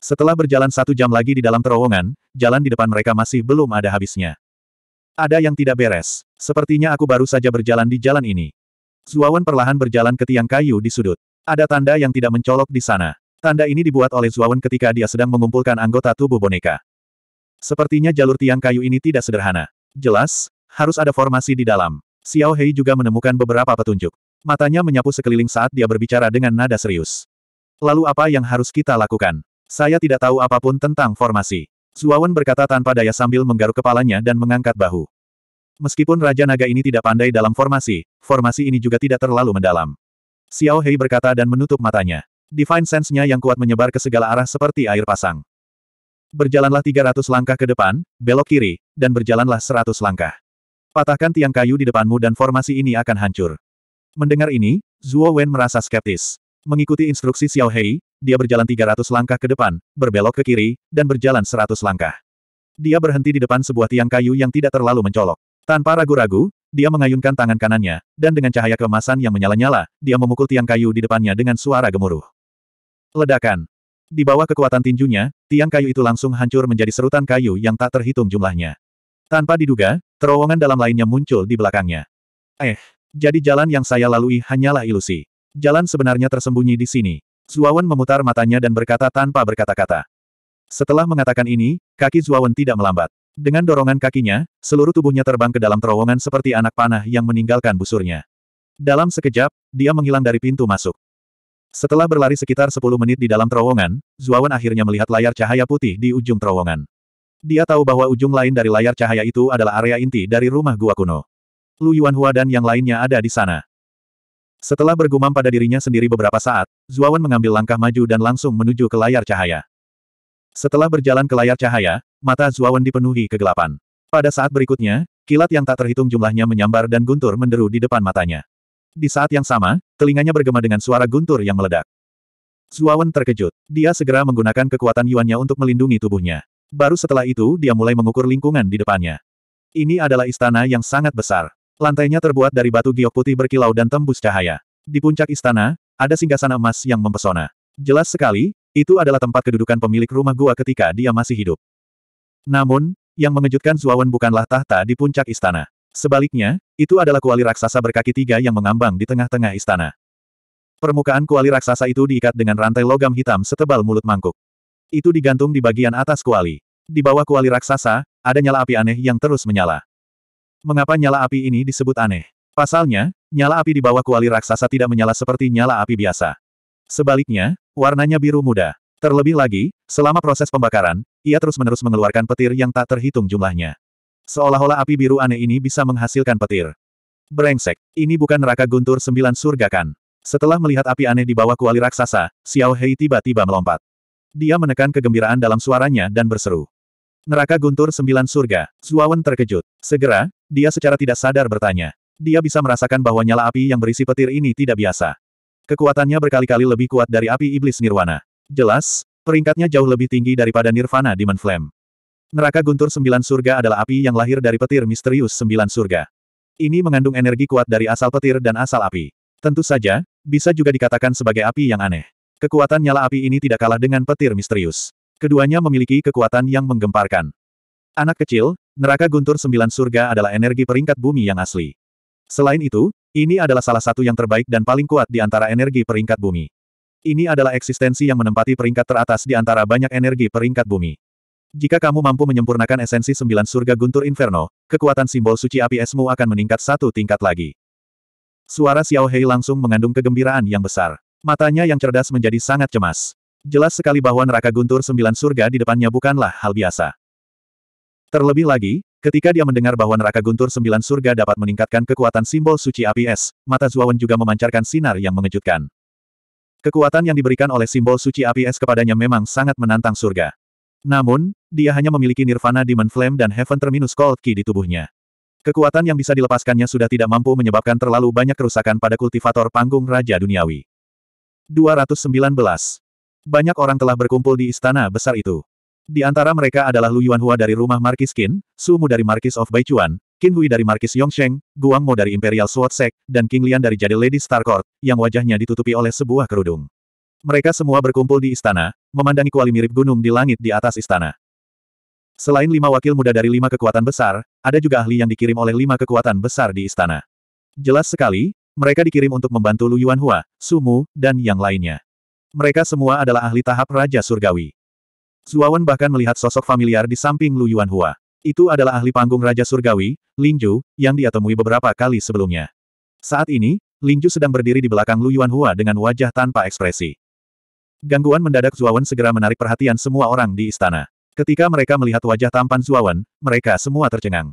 Setelah berjalan satu jam lagi di dalam terowongan, jalan di depan mereka masih belum ada habisnya. Ada yang tidak beres. Sepertinya aku baru saja berjalan di jalan ini. Zuawan perlahan berjalan ke tiang kayu di sudut. Ada tanda yang tidak mencolok di sana. Tanda ini dibuat oleh Zuawan ketika dia sedang mengumpulkan anggota tubuh boneka. Sepertinya jalur tiang kayu ini tidak sederhana. Jelas, harus ada formasi di dalam. Xiao Hei juga menemukan beberapa petunjuk. Matanya menyapu sekeliling saat dia berbicara dengan nada serius. Lalu apa yang harus kita lakukan? Saya tidak tahu apapun tentang formasi. Zuawan berkata tanpa daya sambil menggaruk kepalanya dan mengangkat bahu. Meskipun Raja Naga ini tidak pandai dalam formasi, formasi ini juga tidak terlalu mendalam. Xiao Hei berkata dan menutup matanya. Divine sense-nya yang kuat menyebar ke segala arah seperti air pasang. Berjalanlah 300 langkah ke depan, belok kiri, dan berjalanlah 100 langkah. Patahkan tiang kayu di depanmu dan formasi ini akan hancur. Mendengar ini, Zhuo Wen merasa skeptis. Mengikuti instruksi Xiao Hei, dia berjalan 300 langkah ke depan, berbelok ke kiri, dan berjalan 100 langkah. Dia berhenti di depan sebuah tiang kayu yang tidak terlalu mencolok. Tanpa ragu-ragu, dia mengayunkan tangan kanannya, dan dengan cahaya kemasan yang menyala-nyala, dia memukul tiang kayu di depannya dengan suara gemuruh. Ledakan. Di bawah kekuatan tinjunya, tiang kayu itu langsung hancur menjadi serutan kayu yang tak terhitung jumlahnya. Tanpa diduga, terowongan dalam lainnya muncul di belakangnya. Eh, jadi jalan yang saya lalui hanyalah ilusi. Jalan sebenarnya tersembunyi di sini. Zuawan memutar matanya dan berkata tanpa berkata-kata. Setelah mengatakan ini, kaki Zuawan tidak melambat. Dengan dorongan kakinya, seluruh tubuhnya terbang ke dalam terowongan seperti anak panah yang meninggalkan busurnya. Dalam sekejap, dia menghilang dari pintu masuk. Setelah berlari sekitar 10 menit di dalam terowongan, Zuawan akhirnya melihat layar cahaya putih di ujung terowongan. Dia tahu bahwa ujung lain dari layar cahaya itu adalah area inti dari rumah gua kuno. Lu Yuanhua dan yang lainnya ada di sana. Setelah bergumam pada dirinya sendiri beberapa saat, Zuawan mengambil langkah maju dan langsung menuju ke layar cahaya. Setelah berjalan ke layar cahaya, mata Zuawan dipenuhi kegelapan. Pada saat berikutnya, kilat yang tak terhitung jumlahnya menyambar dan guntur menderu di depan matanya. Di saat yang sama, telinganya bergema dengan suara guntur yang meledak. Zuawan terkejut. Dia segera menggunakan kekuatan Yuannya untuk melindungi tubuhnya. Baru setelah itu dia mulai mengukur lingkungan di depannya. Ini adalah istana yang sangat besar. Lantainya terbuat dari batu giok putih berkilau dan tembus cahaya. Di puncak istana, ada singgasana emas yang mempesona. Jelas sekali, itu adalah tempat kedudukan pemilik rumah gua ketika dia masih hidup. Namun, yang mengejutkan Zuawan bukanlah tahta di puncak istana. Sebaliknya, itu adalah kuali raksasa berkaki tiga yang mengambang di tengah-tengah istana. Permukaan kuali raksasa itu diikat dengan rantai logam hitam setebal mulut mangkuk. Itu digantung di bagian atas kuali. Di bawah kuali raksasa, ada nyala api aneh yang terus menyala. Mengapa nyala api ini disebut aneh? Pasalnya, nyala api di bawah kuali raksasa tidak menyala seperti nyala api biasa. Sebaliknya, warnanya biru muda. Terlebih lagi, selama proses pembakaran, ia terus-menerus mengeluarkan petir yang tak terhitung jumlahnya. Seolah-olah api biru aneh ini bisa menghasilkan petir. Brengsek, ini bukan neraka guntur sembilan surga kan? Setelah melihat api aneh di bawah kuali raksasa, Xiao Hei tiba-tiba melompat. Dia menekan kegembiraan dalam suaranya dan berseru. Neraka guntur sembilan surga. Zuawan terkejut. Segera, dia secara tidak sadar bertanya. Dia bisa merasakan bahwa nyala api yang berisi petir ini tidak biasa. Kekuatannya berkali-kali lebih kuat dari api iblis nirwana. Jelas, peringkatnya jauh lebih tinggi daripada nirvana Demon Flame. Neraka guntur sembilan surga adalah api yang lahir dari petir misterius sembilan surga. Ini mengandung energi kuat dari asal petir dan asal api. Tentu saja, bisa juga dikatakan sebagai api yang aneh. Kekuatan nyala api ini tidak kalah dengan petir misterius. Keduanya memiliki kekuatan yang menggemparkan. Anak kecil, neraka guntur sembilan surga adalah energi peringkat bumi yang asli. Selain itu, ini adalah salah satu yang terbaik dan paling kuat di antara energi peringkat bumi. Ini adalah eksistensi yang menempati peringkat teratas di antara banyak energi peringkat bumi. Jika kamu mampu menyempurnakan esensi sembilan surga guntur inferno, kekuatan simbol suci api esmu akan meningkat satu tingkat lagi. Suara Xiao Hei langsung mengandung kegembiraan yang besar. Matanya yang cerdas menjadi sangat cemas. Jelas sekali bahwa neraka guntur sembilan surga di depannya bukanlah hal biasa. Terlebih lagi, ketika dia mendengar bahwa neraka guntur sembilan surga dapat meningkatkan kekuatan simbol suci api es, mata Zuawan juga memancarkan sinar yang mengejutkan. Kekuatan yang diberikan oleh simbol suci api es kepadanya memang sangat menantang surga. Namun, dia hanya memiliki Nirvana Demon Flame dan Heaven Terminus Cold Key di tubuhnya. Kekuatan yang bisa dilepaskannya sudah tidak mampu menyebabkan terlalu banyak kerusakan pada kultivator panggung Raja Duniawi. 219. Banyak orang telah berkumpul di istana besar itu. Di antara mereka adalah Lu Yuanhua dari rumah Markis Qin, Su Mu dari Markis of Baichuan, Qin Hui dari Markis Yongsheng, Guang Mo dari Imperial Sword Sect, dan King Lian dari Jade Lady Court, yang wajahnya ditutupi oleh sebuah kerudung. Mereka semua berkumpul di istana, memandangi kuali mirip gunung di langit di atas istana. Selain lima wakil muda dari lima kekuatan besar, ada juga ahli yang dikirim oleh lima kekuatan besar di istana. Jelas sekali, mereka dikirim untuk membantu Lu Yuanhua, Sumu, dan yang lainnya. Mereka semua adalah ahli tahap Raja Surgawi. Zuawan bahkan melihat sosok familiar di samping Lu Yuanhua. Itu adalah ahli panggung Raja Surgawi, Linju, yang dia temui beberapa kali sebelumnya. Saat ini, Linju sedang berdiri di belakang Lu Yuanhua dengan wajah tanpa ekspresi. Gangguan mendadak Zuawan segera menarik perhatian semua orang di istana. Ketika mereka melihat wajah tampan Zuawan, mereka semua tercengang.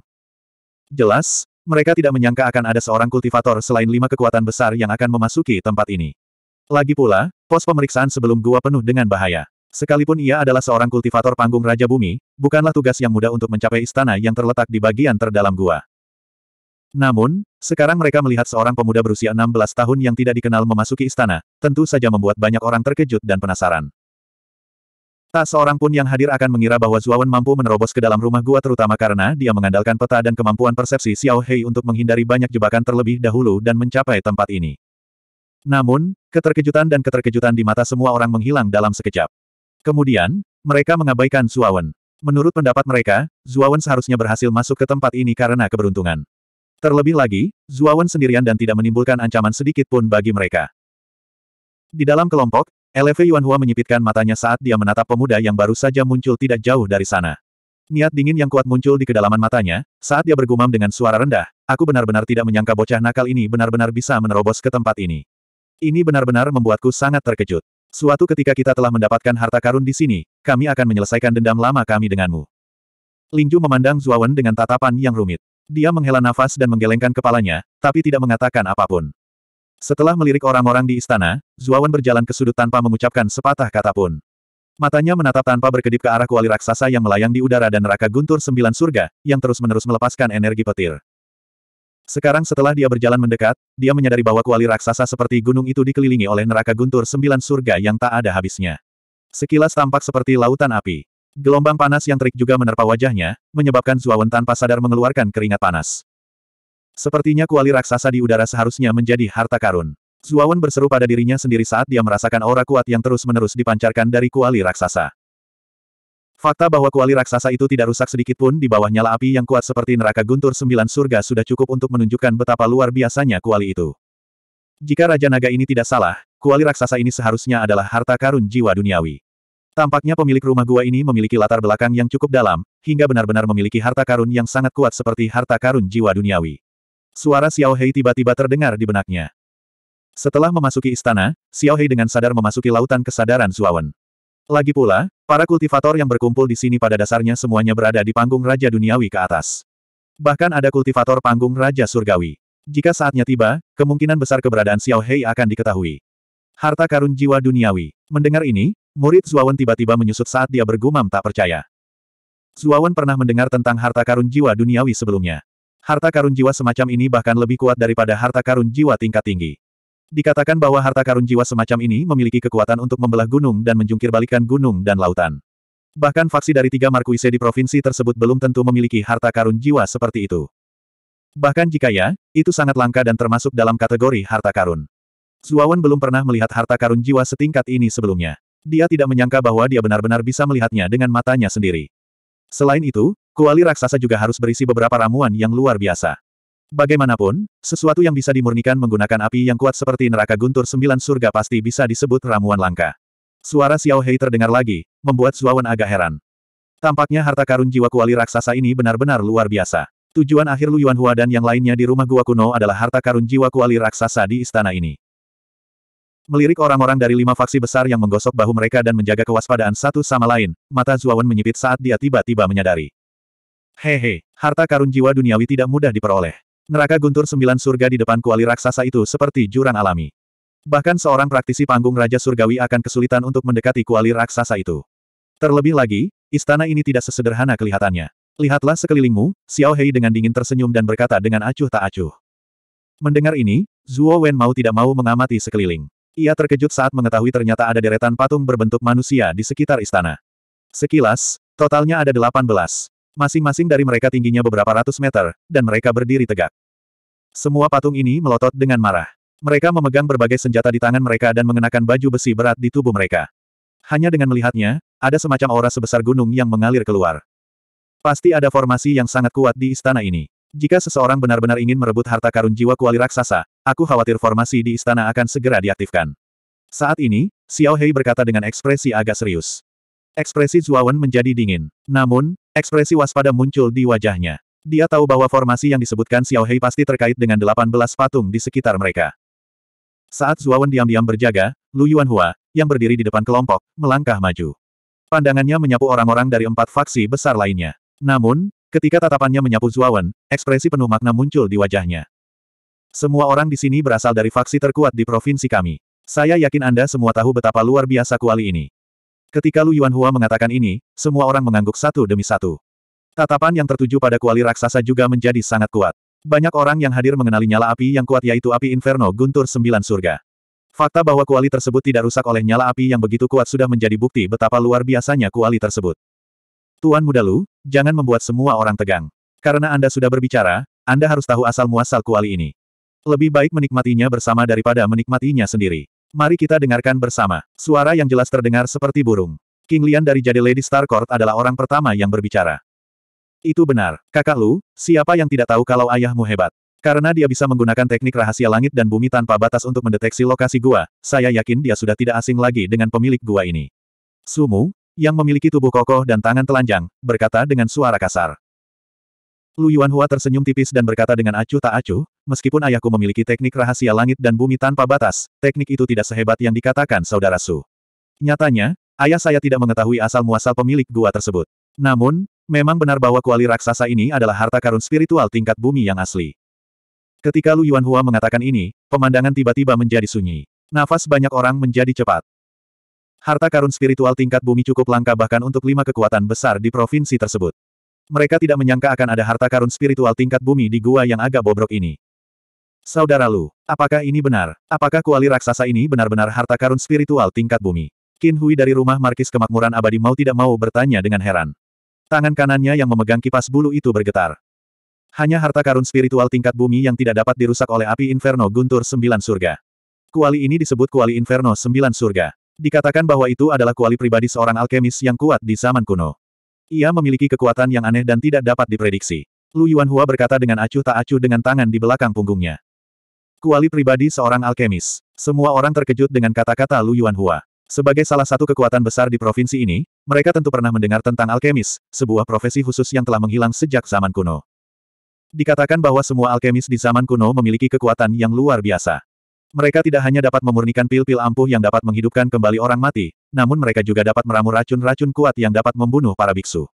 Jelas, mereka tidak menyangka akan ada seorang kultivator selain lima kekuatan besar yang akan memasuki tempat ini. Lagi pula, pos pemeriksaan sebelum gua penuh dengan bahaya. Sekalipun ia adalah seorang kultivator panggung Raja Bumi, bukanlah tugas yang mudah untuk mencapai istana yang terletak di bagian terdalam gua. Namun, sekarang mereka melihat seorang pemuda berusia 16 tahun yang tidak dikenal memasuki istana, tentu saja membuat banyak orang terkejut dan penasaran. Tak seorang pun yang hadir akan mengira bahwa Zuawan mampu menerobos ke dalam rumah gua terutama karena dia mengandalkan peta dan kemampuan persepsi Xiao Hei untuk menghindari banyak jebakan terlebih dahulu dan mencapai tempat ini. Namun, keterkejutan dan keterkejutan di mata semua orang menghilang dalam sekejap. Kemudian, mereka mengabaikan Zuawan. Menurut pendapat mereka, Zuawan seharusnya berhasil masuk ke tempat ini karena keberuntungan. Terlebih lagi, Zuawan sendirian dan tidak menimbulkan ancaman sedikit pun bagi mereka. Di dalam kelompok, LV Yuan Hua menyipitkan matanya saat dia menatap pemuda yang baru saja muncul tidak jauh dari sana. Niat dingin yang kuat muncul di kedalaman matanya, saat dia bergumam dengan suara rendah, aku benar-benar tidak menyangka bocah nakal ini benar-benar bisa menerobos ke tempat ini. Ini benar-benar membuatku sangat terkejut. Suatu ketika kita telah mendapatkan harta karun di sini, kami akan menyelesaikan dendam lama kami denganmu. Lingju memandang Zuawan dengan tatapan yang rumit. Dia menghela nafas dan menggelengkan kepalanya, tapi tidak mengatakan apapun. Setelah melirik orang-orang di istana, Zuawan berjalan ke sudut tanpa mengucapkan sepatah kata pun. Matanya menatap tanpa berkedip ke arah kuali raksasa yang melayang di udara dan neraka guntur sembilan surga, yang terus-menerus melepaskan energi petir. Sekarang setelah dia berjalan mendekat, dia menyadari bahwa kuali raksasa seperti gunung itu dikelilingi oleh neraka guntur sembilan surga yang tak ada habisnya. Sekilas tampak seperti lautan api. Gelombang panas yang terik juga menerpa wajahnya, menyebabkan Zuawan tanpa sadar mengeluarkan keringat panas. Sepertinya kuali raksasa di udara seharusnya menjadi harta karun. Zuawan berseru pada dirinya sendiri saat dia merasakan aura kuat yang terus-menerus dipancarkan dari kuali raksasa. Fakta bahwa kuali raksasa itu tidak rusak sedikit pun di bawah nyala api yang kuat seperti neraka guntur sembilan surga sudah cukup untuk menunjukkan betapa luar biasanya kuali itu. Jika Raja Naga ini tidak salah, kuali raksasa ini seharusnya adalah harta karun jiwa duniawi. Tampaknya pemilik rumah gua ini memiliki latar belakang yang cukup dalam, hingga benar-benar memiliki harta karun yang sangat kuat seperti harta karun jiwa duniawi. Suara Xiao Hei tiba-tiba terdengar di benaknya. Setelah memasuki istana, Xiao Hei dengan sadar memasuki lautan kesadaran Zuawan. Lagi pula, para kultivator yang berkumpul di sini pada dasarnya semuanya berada di panggung Raja Duniawi ke atas. Bahkan ada kultivator panggung Raja Surgawi. Jika saatnya tiba, kemungkinan besar keberadaan Xiao Hei akan diketahui. Harta karun jiwa duniawi. Mendengar ini, murid Zuawan tiba-tiba menyusut saat dia bergumam tak percaya. Zuawan pernah mendengar tentang harta karun jiwa duniawi sebelumnya. Harta karun jiwa semacam ini bahkan lebih kuat daripada harta karun jiwa tingkat tinggi. Dikatakan bahwa harta karun jiwa semacam ini memiliki kekuatan untuk membelah gunung dan balikan gunung dan lautan. Bahkan faksi dari tiga Markuise di provinsi tersebut belum tentu memiliki harta karun jiwa seperti itu. Bahkan jika ya, itu sangat langka dan termasuk dalam kategori harta karun. Zuawan belum pernah melihat harta karun jiwa setingkat ini sebelumnya. Dia tidak menyangka bahwa dia benar-benar bisa melihatnya dengan matanya sendiri. Selain itu, kuali raksasa juga harus berisi beberapa ramuan yang luar biasa. Bagaimanapun, sesuatu yang bisa dimurnikan menggunakan api yang kuat seperti neraka guntur sembilan surga pasti bisa disebut ramuan langka. Suara Xiao Hei terdengar lagi, membuat Zuawan agak heran. Tampaknya harta karun jiwa kuali raksasa ini benar-benar luar biasa. Tujuan akhir Lu Yuan Hua dan yang lainnya di rumah gua kuno adalah harta karun jiwa kuali raksasa di istana ini. Melirik orang-orang dari lima faksi besar yang menggosok bahu mereka dan menjaga kewaspadaan satu sama lain, mata Zuawan menyipit saat dia tiba-tiba menyadari. Hehe, harta karun jiwa duniawi tidak mudah diperoleh. Neraka guntur sembilan surga di depan kuali raksasa itu seperti jurang alami. Bahkan seorang praktisi panggung Raja Surgawi akan kesulitan untuk mendekati kuali raksasa itu. Terlebih lagi, istana ini tidak sesederhana kelihatannya. Lihatlah sekelilingmu, Xiao Hei dengan dingin tersenyum dan berkata dengan acuh tak acuh. Mendengar ini, Zuo Wen mau tidak mau mengamati sekeliling. Ia terkejut saat mengetahui ternyata ada deretan patung berbentuk manusia di sekitar istana. Sekilas, totalnya ada delapan belas. Masing-masing dari mereka tingginya beberapa ratus meter, dan mereka berdiri tegak. Semua patung ini melotot dengan marah. Mereka memegang berbagai senjata di tangan mereka dan mengenakan baju besi berat di tubuh mereka. Hanya dengan melihatnya, ada semacam aura sebesar gunung yang mengalir keluar. Pasti ada formasi yang sangat kuat di istana ini. Jika seseorang benar-benar ingin merebut harta karun jiwa kuali raksasa, Aku khawatir formasi di istana akan segera diaktifkan. Saat ini, Xiao Hei berkata dengan ekspresi agak serius. Ekspresi Zuawan menjadi dingin. Namun, ekspresi waspada muncul di wajahnya. Dia tahu bahwa formasi yang disebutkan Xiao Hei pasti terkait dengan 18 patung di sekitar mereka. Saat Zuawan diam-diam berjaga, Lu Yuanhua, yang berdiri di depan kelompok, melangkah maju. Pandangannya menyapu orang-orang dari empat faksi besar lainnya. Namun, ketika tatapannya menyapu Zuawan, ekspresi penuh makna muncul di wajahnya. Semua orang di sini berasal dari faksi terkuat di provinsi kami. Saya yakin Anda semua tahu betapa luar biasa kuali ini. Ketika Lu Yuanhua mengatakan ini, semua orang mengangguk satu demi satu. Tatapan yang tertuju pada kuali raksasa juga menjadi sangat kuat. Banyak orang yang hadir mengenali nyala api yang kuat yaitu api Inferno Guntur Sembilan Surga. Fakta bahwa kuali tersebut tidak rusak oleh nyala api yang begitu kuat sudah menjadi bukti betapa luar biasanya kuali tersebut. Tuan Muda Lu, jangan membuat semua orang tegang. Karena Anda sudah berbicara, Anda harus tahu asal-muasal kuali ini. Lebih baik menikmatinya bersama daripada menikmatinya sendiri. Mari kita dengarkan bersama. Suara yang jelas terdengar seperti burung. King Lian dari Jade Lady Star Court adalah orang pertama yang berbicara. Itu benar. Kakak Lu, siapa yang tidak tahu kalau ayahmu hebat? Karena dia bisa menggunakan teknik rahasia langit dan bumi tanpa batas untuk mendeteksi lokasi gua, saya yakin dia sudah tidak asing lagi dengan pemilik gua ini. Sumu, yang memiliki tubuh kokoh dan tangan telanjang, berkata dengan suara kasar. Lu Yuanhua tersenyum tipis dan berkata dengan acuh tak acuh, meskipun ayahku memiliki teknik rahasia langit dan bumi tanpa batas, teknik itu tidak sehebat yang dikatakan saudara Su. Nyatanya, ayah saya tidak mengetahui asal-muasal pemilik gua tersebut. Namun, memang benar bahwa kuali raksasa ini adalah harta karun spiritual tingkat bumi yang asli. Ketika Lu Yuanhua mengatakan ini, pemandangan tiba-tiba menjadi sunyi. Nafas banyak orang menjadi cepat. Harta karun spiritual tingkat bumi cukup langka bahkan untuk lima kekuatan besar di provinsi tersebut. Mereka tidak menyangka akan ada harta karun spiritual tingkat bumi di gua yang agak bobrok ini. Saudara Lu, apakah ini benar? Apakah kuali raksasa ini benar-benar harta karun spiritual tingkat bumi? Qin Hui dari rumah Markis Kemakmuran Abadi mau tidak mau bertanya dengan heran. Tangan kanannya yang memegang kipas bulu itu bergetar. Hanya harta karun spiritual tingkat bumi yang tidak dapat dirusak oleh api Inferno Guntur Sembilan Surga. Kuali ini disebut kuali Inferno Sembilan Surga. Dikatakan bahwa itu adalah kuali pribadi seorang alkemis yang kuat di zaman kuno. Ia memiliki kekuatan yang aneh dan tidak dapat diprediksi. Lu Yuanhua berkata dengan acuh tak acuh dengan tangan di belakang punggungnya. Kuali pribadi seorang alkemis. Semua orang terkejut dengan kata-kata Lu Yuanhua. Sebagai salah satu kekuatan besar di provinsi ini, mereka tentu pernah mendengar tentang alkemis, sebuah profesi khusus yang telah menghilang sejak zaman kuno. Dikatakan bahwa semua alkemis di zaman kuno memiliki kekuatan yang luar biasa. Mereka tidak hanya dapat memurnikan pil-pil ampuh yang dapat menghidupkan kembali orang mati, namun mereka juga dapat meramu racun-racun kuat yang dapat membunuh para biksu.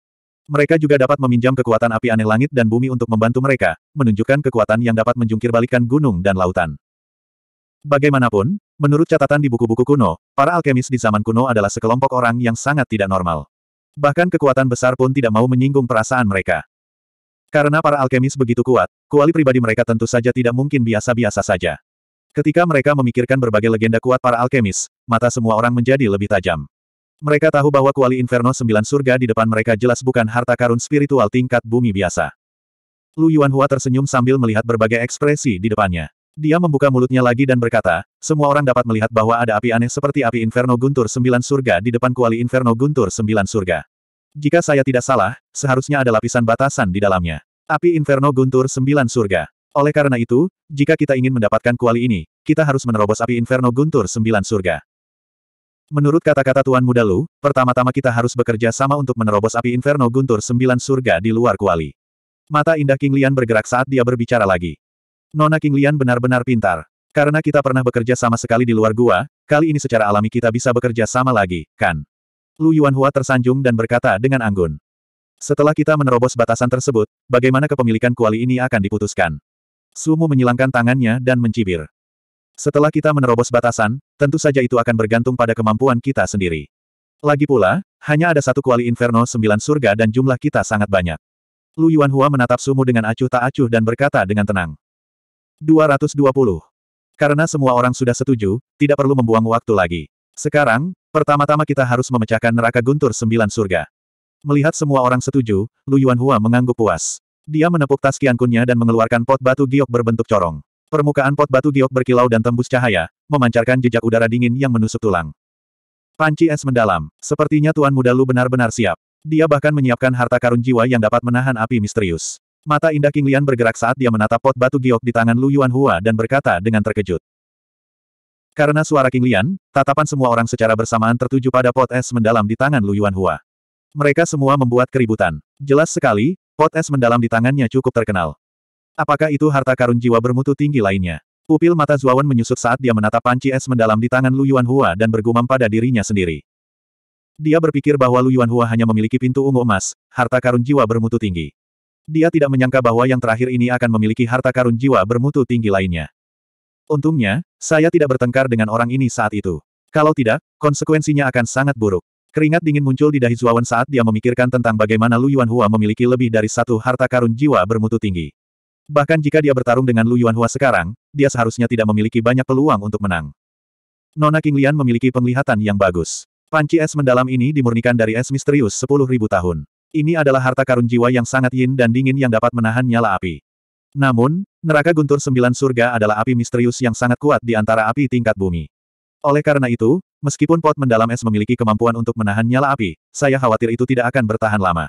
Mereka juga dapat meminjam kekuatan api aneh langit dan bumi untuk membantu mereka, menunjukkan kekuatan yang dapat menjungkirbalikan gunung dan lautan. Bagaimanapun, menurut catatan di buku-buku kuno, para alkemis di zaman kuno adalah sekelompok orang yang sangat tidak normal. Bahkan kekuatan besar pun tidak mau menyinggung perasaan mereka. Karena para alkemis begitu kuat, kuali pribadi mereka tentu saja tidak mungkin biasa-biasa saja. Ketika mereka memikirkan berbagai legenda kuat para alkemis, mata semua orang menjadi lebih tajam. Mereka tahu bahwa kuali Inferno Sembilan Surga di depan mereka jelas bukan harta karun spiritual tingkat bumi biasa. Lu Yuanhua tersenyum sambil melihat berbagai ekspresi di depannya. Dia membuka mulutnya lagi dan berkata, semua orang dapat melihat bahwa ada api aneh seperti api Inferno Guntur Sembilan Surga di depan kuali Inferno Guntur Sembilan Surga. Jika saya tidak salah, seharusnya ada lapisan batasan di dalamnya. Api Inferno Guntur Sembilan Surga. Oleh karena itu, jika kita ingin mendapatkan kuali ini, kita harus menerobos api Inferno Guntur Sembilan Surga. Menurut kata-kata Tuan Muda Lu, pertama-tama kita harus bekerja sama untuk menerobos api Inferno Guntur Sembilan Surga di luar kuali. Mata indah King Lian bergerak saat dia berbicara lagi. Nona King Lian benar-benar pintar. Karena kita pernah bekerja sama sekali di luar gua, kali ini secara alami kita bisa bekerja sama lagi, kan? Lu Yuanhua tersanjung dan berkata dengan anggun. Setelah kita menerobos batasan tersebut, bagaimana kepemilikan kuali ini akan diputuskan? Sumu menyilangkan tangannya dan mencibir. Setelah kita menerobos batasan, tentu saja itu akan bergantung pada kemampuan kita sendiri. Lagi pula, hanya ada satu kuali Inferno sembilan surga dan jumlah kita sangat banyak. Lu Yuanhua menatap Sumu dengan acuh tak acuh dan berkata dengan tenang. 220. Karena semua orang sudah setuju, tidak perlu membuang waktu lagi. Sekarang, pertama-tama kita harus memecahkan neraka guntur sembilan surga. Melihat semua orang setuju, Lu Yuanhua mengangguk puas. Dia menepuk tas kiankunnya dan mengeluarkan pot batu giok berbentuk corong. Permukaan pot batu giok berkilau dan tembus cahaya, memancarkan jejak udara dingin yang menusuk tulang. Panci es mendalam. Sepertinya Tuan Muda Lu benar-benar siap. Dia bahkan menyiapkan harta karun jiwa yang dapat menahan api misterius. Mata indah King Lian bergerak saat dia menatap pot batu giok di tangan Lu Yuan Hua dan berkata dengan terkejut. Karena suara King Lian, tatapan semua orang secara bersamaan tertuju pada pot es mendalam di tangan Lu Yuan Hua. Mereka semua membuat keributan. Jelas sekali, Pot es mendalam di tangannya cukup terkenal. Apakah itu harta karun jiwa bermutu tinggi lainnya? Pupil mata Zuawan menyusut saat dia menatap panci es mendalam di tangan Lu Yuanhua dan bergumam pada dirinya sendiri. Dia berpikir bahwa Lu Yuanhua hanya memiliki pintu ungu emas, harta karun jiwa bermutu tinggi. Dia tidak menyangka bahwa yang terakhir ini akan memiliki harta karun jiwa bermutu tinggi lainnya. Untungnya, saya tidak bertengkar dengan orang ini saat itu. Kalau tidak, konsekuensinya akan sangat buruk. Keringat dingin muncul di dahi Zuawan saat dia memikirkan tentang bagaimana Lu Yuanhua memiliki lebih dari satu harta karun jiwa bermutu tinggi. Bahkan jika dia bertarung dengan Lu Yuanhua sekarang, dia seharusnya tidak memiliki banyak peluang untuk menang. Nona King Lian memiliki penglihatan yang bagus. Panci es mendalam ini dimurnikan dari es misterius 10.000 tahun. Ini adalah harta karun jiwa yang sangat yin dan dingin yang dapat menahan nyala api. Namun, neraka guntur sembilan surga adalah api misterius yang sangat kuat di antara api tingkat bumi. Oleh karena itu, meskipun pot mendalam es memiliki kemampuan untuk menahan nyala api, saya khawatir itu tidak akan bertahan lama.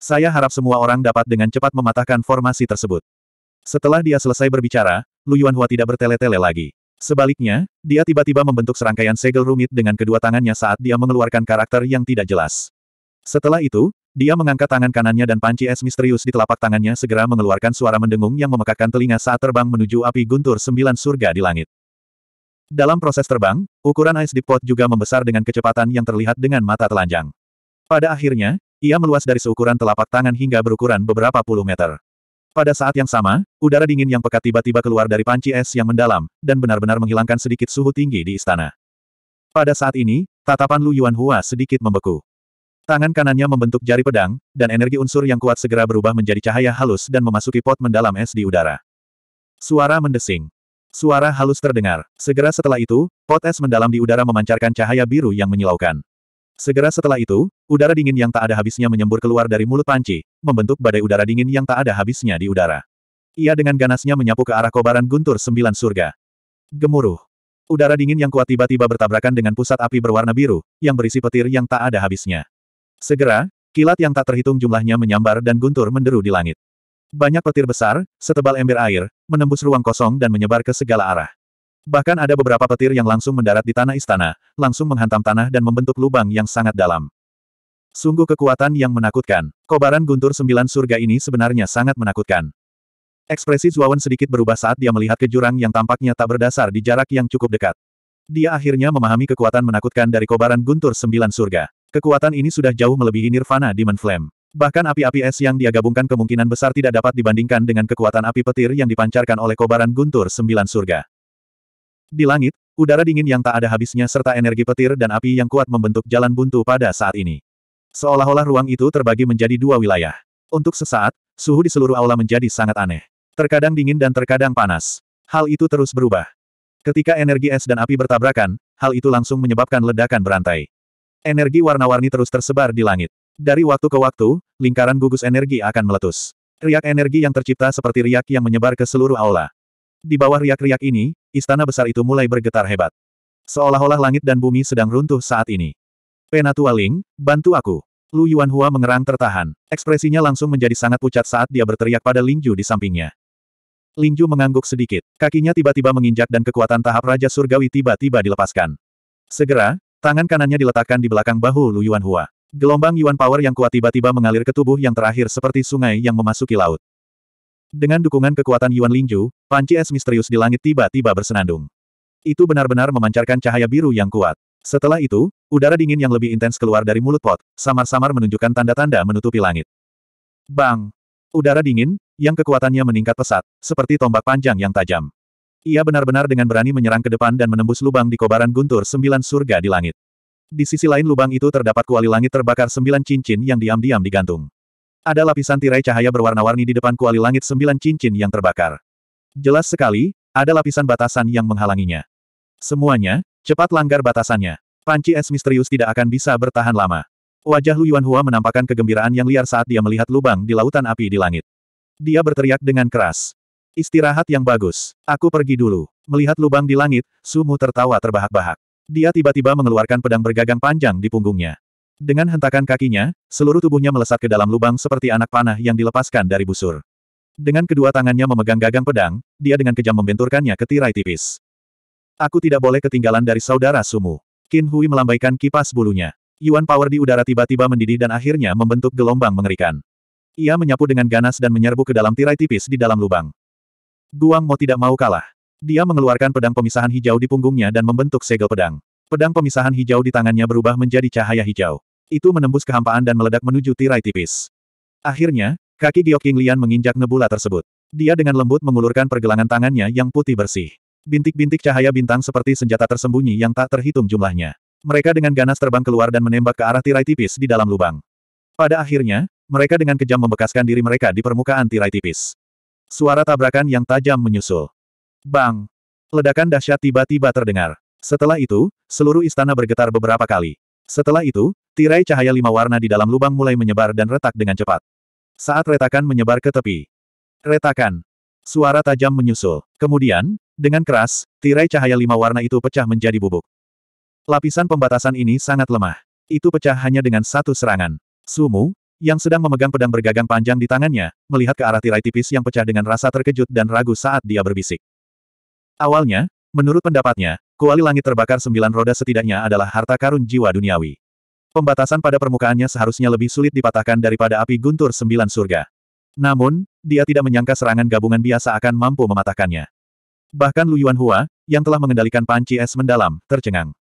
Saya harap semua orang dapat dengan cepat mematahkan formasi tersebut. Setelah dia selesai berbicara, Lu Yuanhua tidak bertele-tele lagi. Sebaliknya, dia tiba-tiba membentuk serangkaian segel rumit dengan kedua tangannya saat dia mengeluarkan karakter yang tidak jelas. Setelah itu, dia mengangkat tangan kanannya dan panci es misterius di telapak tangannya segera mengeluarkan suara mendengung yang memekakkan telinga saat terbang menuju api guntur sembilan surga di langit. Dalam proses terbang, ukuran Ice Deep pot juga membesar dengan kecepatan yang terlihat dengan mata telanjang. Pada akhirnya, ia meluas dari seukuran telapak tangan hingga berukuran beberapa puluh meter. Pada saat yang sama, udara dingin yang pekat tiba-tiba keluar dari panci es yang mendalam, dan benar-benar menghilangkan sedikit suhu tinggi di istana. Pada saat ini, tatapan Lu Yuan Hua sedikit membeku. Tangan kanannya membentuk jari pedang, dan energi unsur yang kuat segera berubah menjadi cahaya halus dan memasuki pot mendalam es di udara. Suara mendesing. Suara halus terdengar. Segera setelah itu, pot es mendalam di udara memancarkan cahaya biru yang menyilaukan. Segera setelah itu, udara dingin yang tak ada habisnya menyembur keluar dari mulut panci, membentuk badai udara dingin yang tak ada habisnya di udara. Ia dengan ganasnya menyapu ke arah kobaran guntur sembilan surga. Gemuruh. Udara dingin yang kuat tiba-tiba bertabrakan dengan pusat api berwarna biru, yang berisi petir yang tak ada habisnya. Segera, kilat yang tak terhitung jumlahnya menyambar dan guntur menderu di langit. Banyak petir besar, setebal ember air, menembus ruang kosong dan menyebar ke segala arah. Bahkan ada beberapa petir yang langsung mendarat di tanah istana, langsung menghantam tanah dan membentuk lubang yang sangat dalam. Sungguh kekuatan yang menakutkan. Kobaran guntur sembilan surga ini sebenarnya sangat menakutkan. Ekspresi Zuawan sedikit berubah saat dia melihat ke jurang yang tampaknya tak berdasar di jarak yang cukup dekat. Dia akhirnya memahami kekuatan menakutkan dari kobaran guntur sembilan surga. Kekuatan ini sudah jauh melebihi Nirvana Demon Flame. Bahkan api-api es yang dia gabungkan kemungkinan besar tidak dapat dibandingkan dengan kekuatan api petir yang dipancarkan oleh kobaran guntur sembilan surga. Di langit, udara dingin yang tak ada habisnya serta energi petir dan api yang kuat membentuk jalan buntu pada saat ini. Seolah-olah ruang itu terbagi menjadi dua wilayah. Untuk sesaat, suhu di seluruh aula menjadi sangat aneh. Terkadang dingin dan terkadang panas. Hal itu terus berubah. Ketika energi es dan api bertabrakan, hal itu langsung menyebabkan ledakan berantai. Energi warna-warni terus tersebar di langit. Dari waktu ke waktu, lingkaran gugus energi akan meletus. Riak energi yang tercipta seperti riak yang menyebar ke seluruh aula. Di bawah riak-riak ini, istana besar itu mulai bergetar hebat. Seolah-olah langit dan bumi sedang runtuh saat ini. Penatua Ling, bantu aku. Lu Yuanhua mengerang tertahan. Ekspresinya langsung menjadi sangat pucat saat dia berteriak pada Ling Ju di sampingnya. Ling Ju mengangguk sedikit. Kakinya tiba-tiba menginjak dan kekuatan tahap Raja Surgawi tiba-tiba dilepaskan. Segera, tangan kanannya diletakkan di belakang bahu Lu Yuanhua. Gelombang Yuan Power yang kuat tiba-tiba mengalir ke tubuh yang terakhir seperti sungai yang memasuki laut. Dengan dukungan kekuatan Yuan Lingju, panci es misterius di langit tiba-tiba bersenandung. Itu benar-benar memancarkan cahaya biru yang kuat. Setelah itu, udara dingin yang lebih intens keluar dari mulut pot, samar-samar menunjukkan tanda-tanda menutupi langit. Bang! Udara dingin, yang kekuatannya meningkat pesat, seperti tombak panjang yang tajam. Ia benar-benar dengan berani menyerang ke depan dan menembus lubang di kobaran guntur sembilan surga di langit. Di sisi lain lubang itu terdapat kuali langit terbakar sembilan cincin yang diam-diam digantung. Ada lapisan tirai cahaya berwarna-warni di depan kuali langit sembilan cincin yang terbakar. Jelas sekali, ada lapisan batasan yang menghalanginya. Semuanya, cepat langgar batasannya. Panci es misterius tidak akan bisa bertahan lama. Wajah Lu Yuanhua menampakkan kegembiraan yang liar saat dia melihat lubang di lautan api di langit. Dia berteriak dengan keras. Istirahat yang bagus. Aku pergi dulu. Melihat lubang di langit, Sumu tertawa terbahak-bahak. Dia tiba-tiba mengeluarkan pedang bergagang panjang di punggungnya. Dengan hentakan kakinya, seluruh tubuhnya melesat ke dalam lubang seperti anak panah yang dilepaskan dari busur. Dengan kedua tangannya memegang gagang pedang, dia dengan kejam membenturkannya ke tirai tipis. Aku tidak boleh ketinggalan dari saudara sumu. Qin Hui melambaikan kipas bulunya. Yuan power di udara tiba-tiba mendidih dan akhirnya membentuk gelombang mengerikan. Ia menyapu dengan ganas dan menyerbu ke dalam tirai tipis di dalam lubang. Guang Mo tidak mau kalah. Dia mengeluarkan pedang pemisahan hijau di punggungnya dan membentuk segel pedang. Pedang pemisahan hijau di tangannya berubah menjadi cahaya hijau. Itu menembus kehampaan dan meledak menuju tirai tipis. Akhirnya, kaki Giok King Lian menginjak nebula tersebut. Dia dengan lembut mengulurkan pergelangan tangannya yang putih bersih. Bintik-bintik cahaya bintang seperti senjata tersembunyi yang tak terhitung jumlahnya. Mereka dengan ganas terbang keluar dan menembak ke arah tirai tipis di dalam lubang. Pada akhirnya, mereka dengan kejam membekaskan diri mereka di permukaan tirai tipis. Suara tabrakan yang tajam menyusul. Bang! Ledakan dahsyat tiba-tiba terdengar. Setelah itu, seluruh istana bergetar beberapa kali. Setelah itu, tirai cahaya lima warna di dalam lubang mulai menyebar dan retak dengan cepat. Saat retakan menyebar ke tepi. Retakan. Suara tajam menyusul. Kemudian, dengan keras, tirai cahaya lima warna itu pecah menjadi bubuk. Lapisan pembatasan ini sangat lemah. Itu pecah hanya dengan satu serangan. Sumu, yang sedang memegang pedang bergagang panjang di tangannya, melihat ke arah tirai tipis yang pecah dengan rasa terkejut dan ragu saat dia berbisik. Awalnya, menurut pendapatnya, kuali langit terbakar sembilan roda setidaknya adalah harta karun jiwa duniawi. Pembatasan pada permukaannya seharusnya lebih sulit dipatahkan daripada api guntur sembilan surga. Namun, dia tidak menyangka serangan gabungan biasa akan mampu mematahkannya. Bahkan Lu Yuan Hua, yang telah mengendalikan panci es mendalam, tercengang.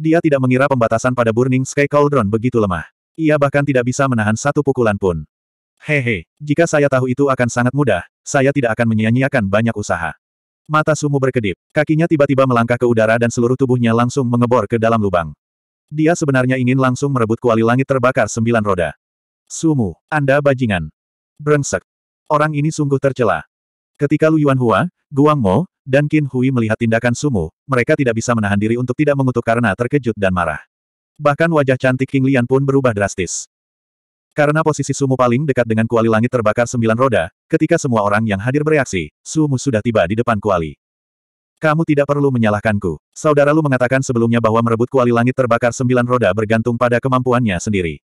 Dia tidak mengira pembatasan pada Burning Sky Cauldron begitu lemah. Ia bahkan tidak bisa menahan satu pukulan pun. Hehe, jika saya tahu itu akan sangat mudah, saya tidak akan menyia-nyiakan banyak usaha. Mata Sumu berkedip. Kakinya tiba-tiba melangkah ke udara dan seluruh tubuhnya langsung mengebor ke dalam lubang. Dia sebenarnya ingin langsung merebut kuali langit terbakar sembilan roda. Sumu, Anda bajingan. Brengsek. Orang ini sungguh tercela. Ketika Lu Yuan Hua, Guang Mo, dan Qin Hui melihat tindakan Sumu, mereka tidak bisa menahan diri untuk tidak mengutuk karena terkejut dan marah. Bahkan wajah cantik King Lian pun berubah drastis. Karena posisi Sumu paling dekat dengan kuali langit terbakar sembilan roda, ketika semua orang yang hadir bereaksi, Sumu sudah tiba di depan kuali. Kamu tidak perlu menyalahkanku. Saudara lu mengatakan sebelumnya bahwa merebut kuali langit terbakar sembilan roda bergantung pada kemampuannya sendiri.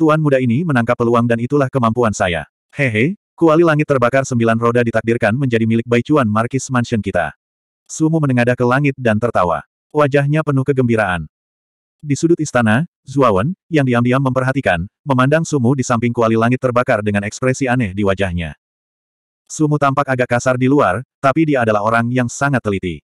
Tuan muda ini menangkap peluang dan itulah kemampuan saya. Hehe, kuali langit terbakar sembilan roda ditakdirkan menjadi milik Baicuan Markis Mansion kita. Sumu menengadah ke langit dan tertawa. Wajahnya penuh kegembiraan. Di sudut istana, Zuawan, yang diam-diam memperhatikan, memandang Sumu di samping kuali langit terbakar dengan ekspresi aneh di wajahnya. Sumu tampak agak kasar di luar, tapi dia adalah orang yang sangat teliti.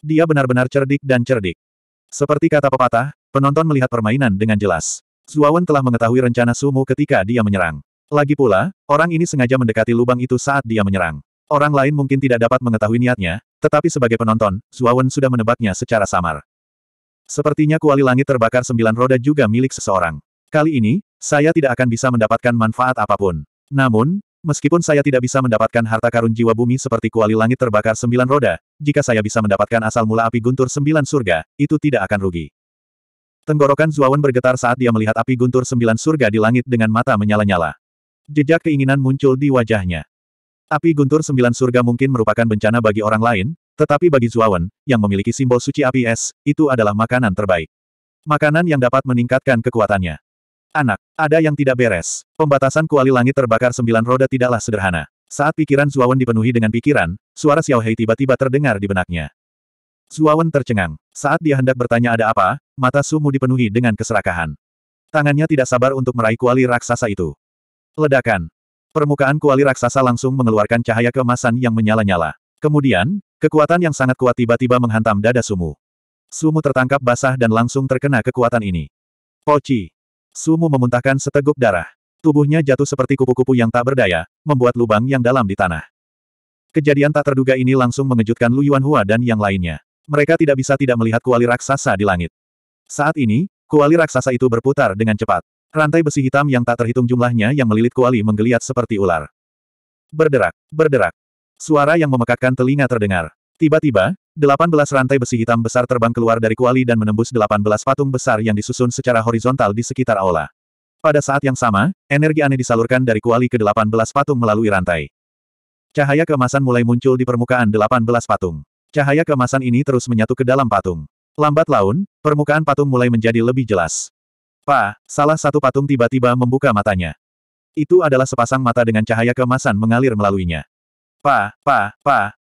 Dia benar-benar cerdik dan cerdik. Seperti kata pepatah, penonton melihat permainan dengan jelas. Zuawan telah mengetahui rencana Sumu ketika dia menyerang. Lagi pula, orang ini sengaja mendekati lubang itu saat dia menyerang. Orang lain mungkin tidak dapat mengetahui niatnya, tetapi sebagai penonton, Zuawan sudah menebaknya secara samar. Sepertinya kuali langit terbakar sembilan roda juga milik seseorang. Kali ini, saya tidak akan bisa mendapatkan manfaat apapun. Namun, meskipun saya tidak bisa mendapatkan harta karun jiwa bumi seperti kuali langit terbakar sembilan roda, jika saya bisa mendapatkan asal mula api guntur sembilan surga, itu tidak akan rugi. Tenggorokan Zuawan bergetar saat dia melihat api guntur sembilan surga di langit dengan mata menyala-nyala. Jejak keinginan muncul di wajahnya. Api guntur sembilan surga mungkin merupakan bencana bagi orang lain, tetapi bagi Zuawan, yang memiliki simbol suci api es, itu adalah makanan terbaik. Makanan yang dapat meningkatkan kekuatannya. Anak, ada yang tidak beres. Pembatasan kuali langit terbakar sembilan roda tidaklah sederhana. Saat pikiran Zuawan dipenuhi dengan pikiran, suara Xiao Hei tiba-tiba terdengar di benaknya. Zuawan tercengang. Saat dia hendak bertanya ada apa, mata Sumu dipenuhi dengan keserakahan. Tangannya tidak sabar untuk meraih kuali raksasa itu. Ledakan. Permukaan kuali raksasa langsung mengeluarkan cahaya kemasan yang menyala-nyala. Kemudian, kekuatan yang sangat kuat tiba-tiba menghantam dada Sumu. Sumu tertangkap basah dan langsung terkena kekuatan ini. Poci. Sumu memuntahkan seteguk darah. Tubuhnya jatuh seperti kupu-kupu yang tak berdaya, membuat lubang yang dalam di tanah. Kejadian tak terduga ini langsung mengejutkan Lu Yuanhua dan yang lainnya. Mereka tidak bisa tidak melihat kuali raksasa di langit. Saat ini, kuali raksasa itu berputar dengan cepat. Rantai besi hitam yang tak terhitung jumlahnya yang melilit kuali menggeliat seperti ular. Berderak, berderak, Suara yang memekakkan telinga terdengar. Tiba-tiba, 18 rantai besi hitam besar terbang keluar dari kuali dan menembus 18 patung besar yang disusun secara horizontal di sekitar aula. Pada saat yang sama, energi aneh disalurkan dari kuali ke 18 patung melalui rantai. Cahaya kemasan mulai muncul di permukaan 18 patung. Cahaya kemasan ini terus menyatu ke dalam patung. Lambat laun, permukaan patung mulai menjadi lebih jelas. Pa, salah satu patung tiba-tiba membuka matanya. Itu adalah sepasang mata dengan cahaya kemasan mengalir melaluinya. 爸，爸，爸。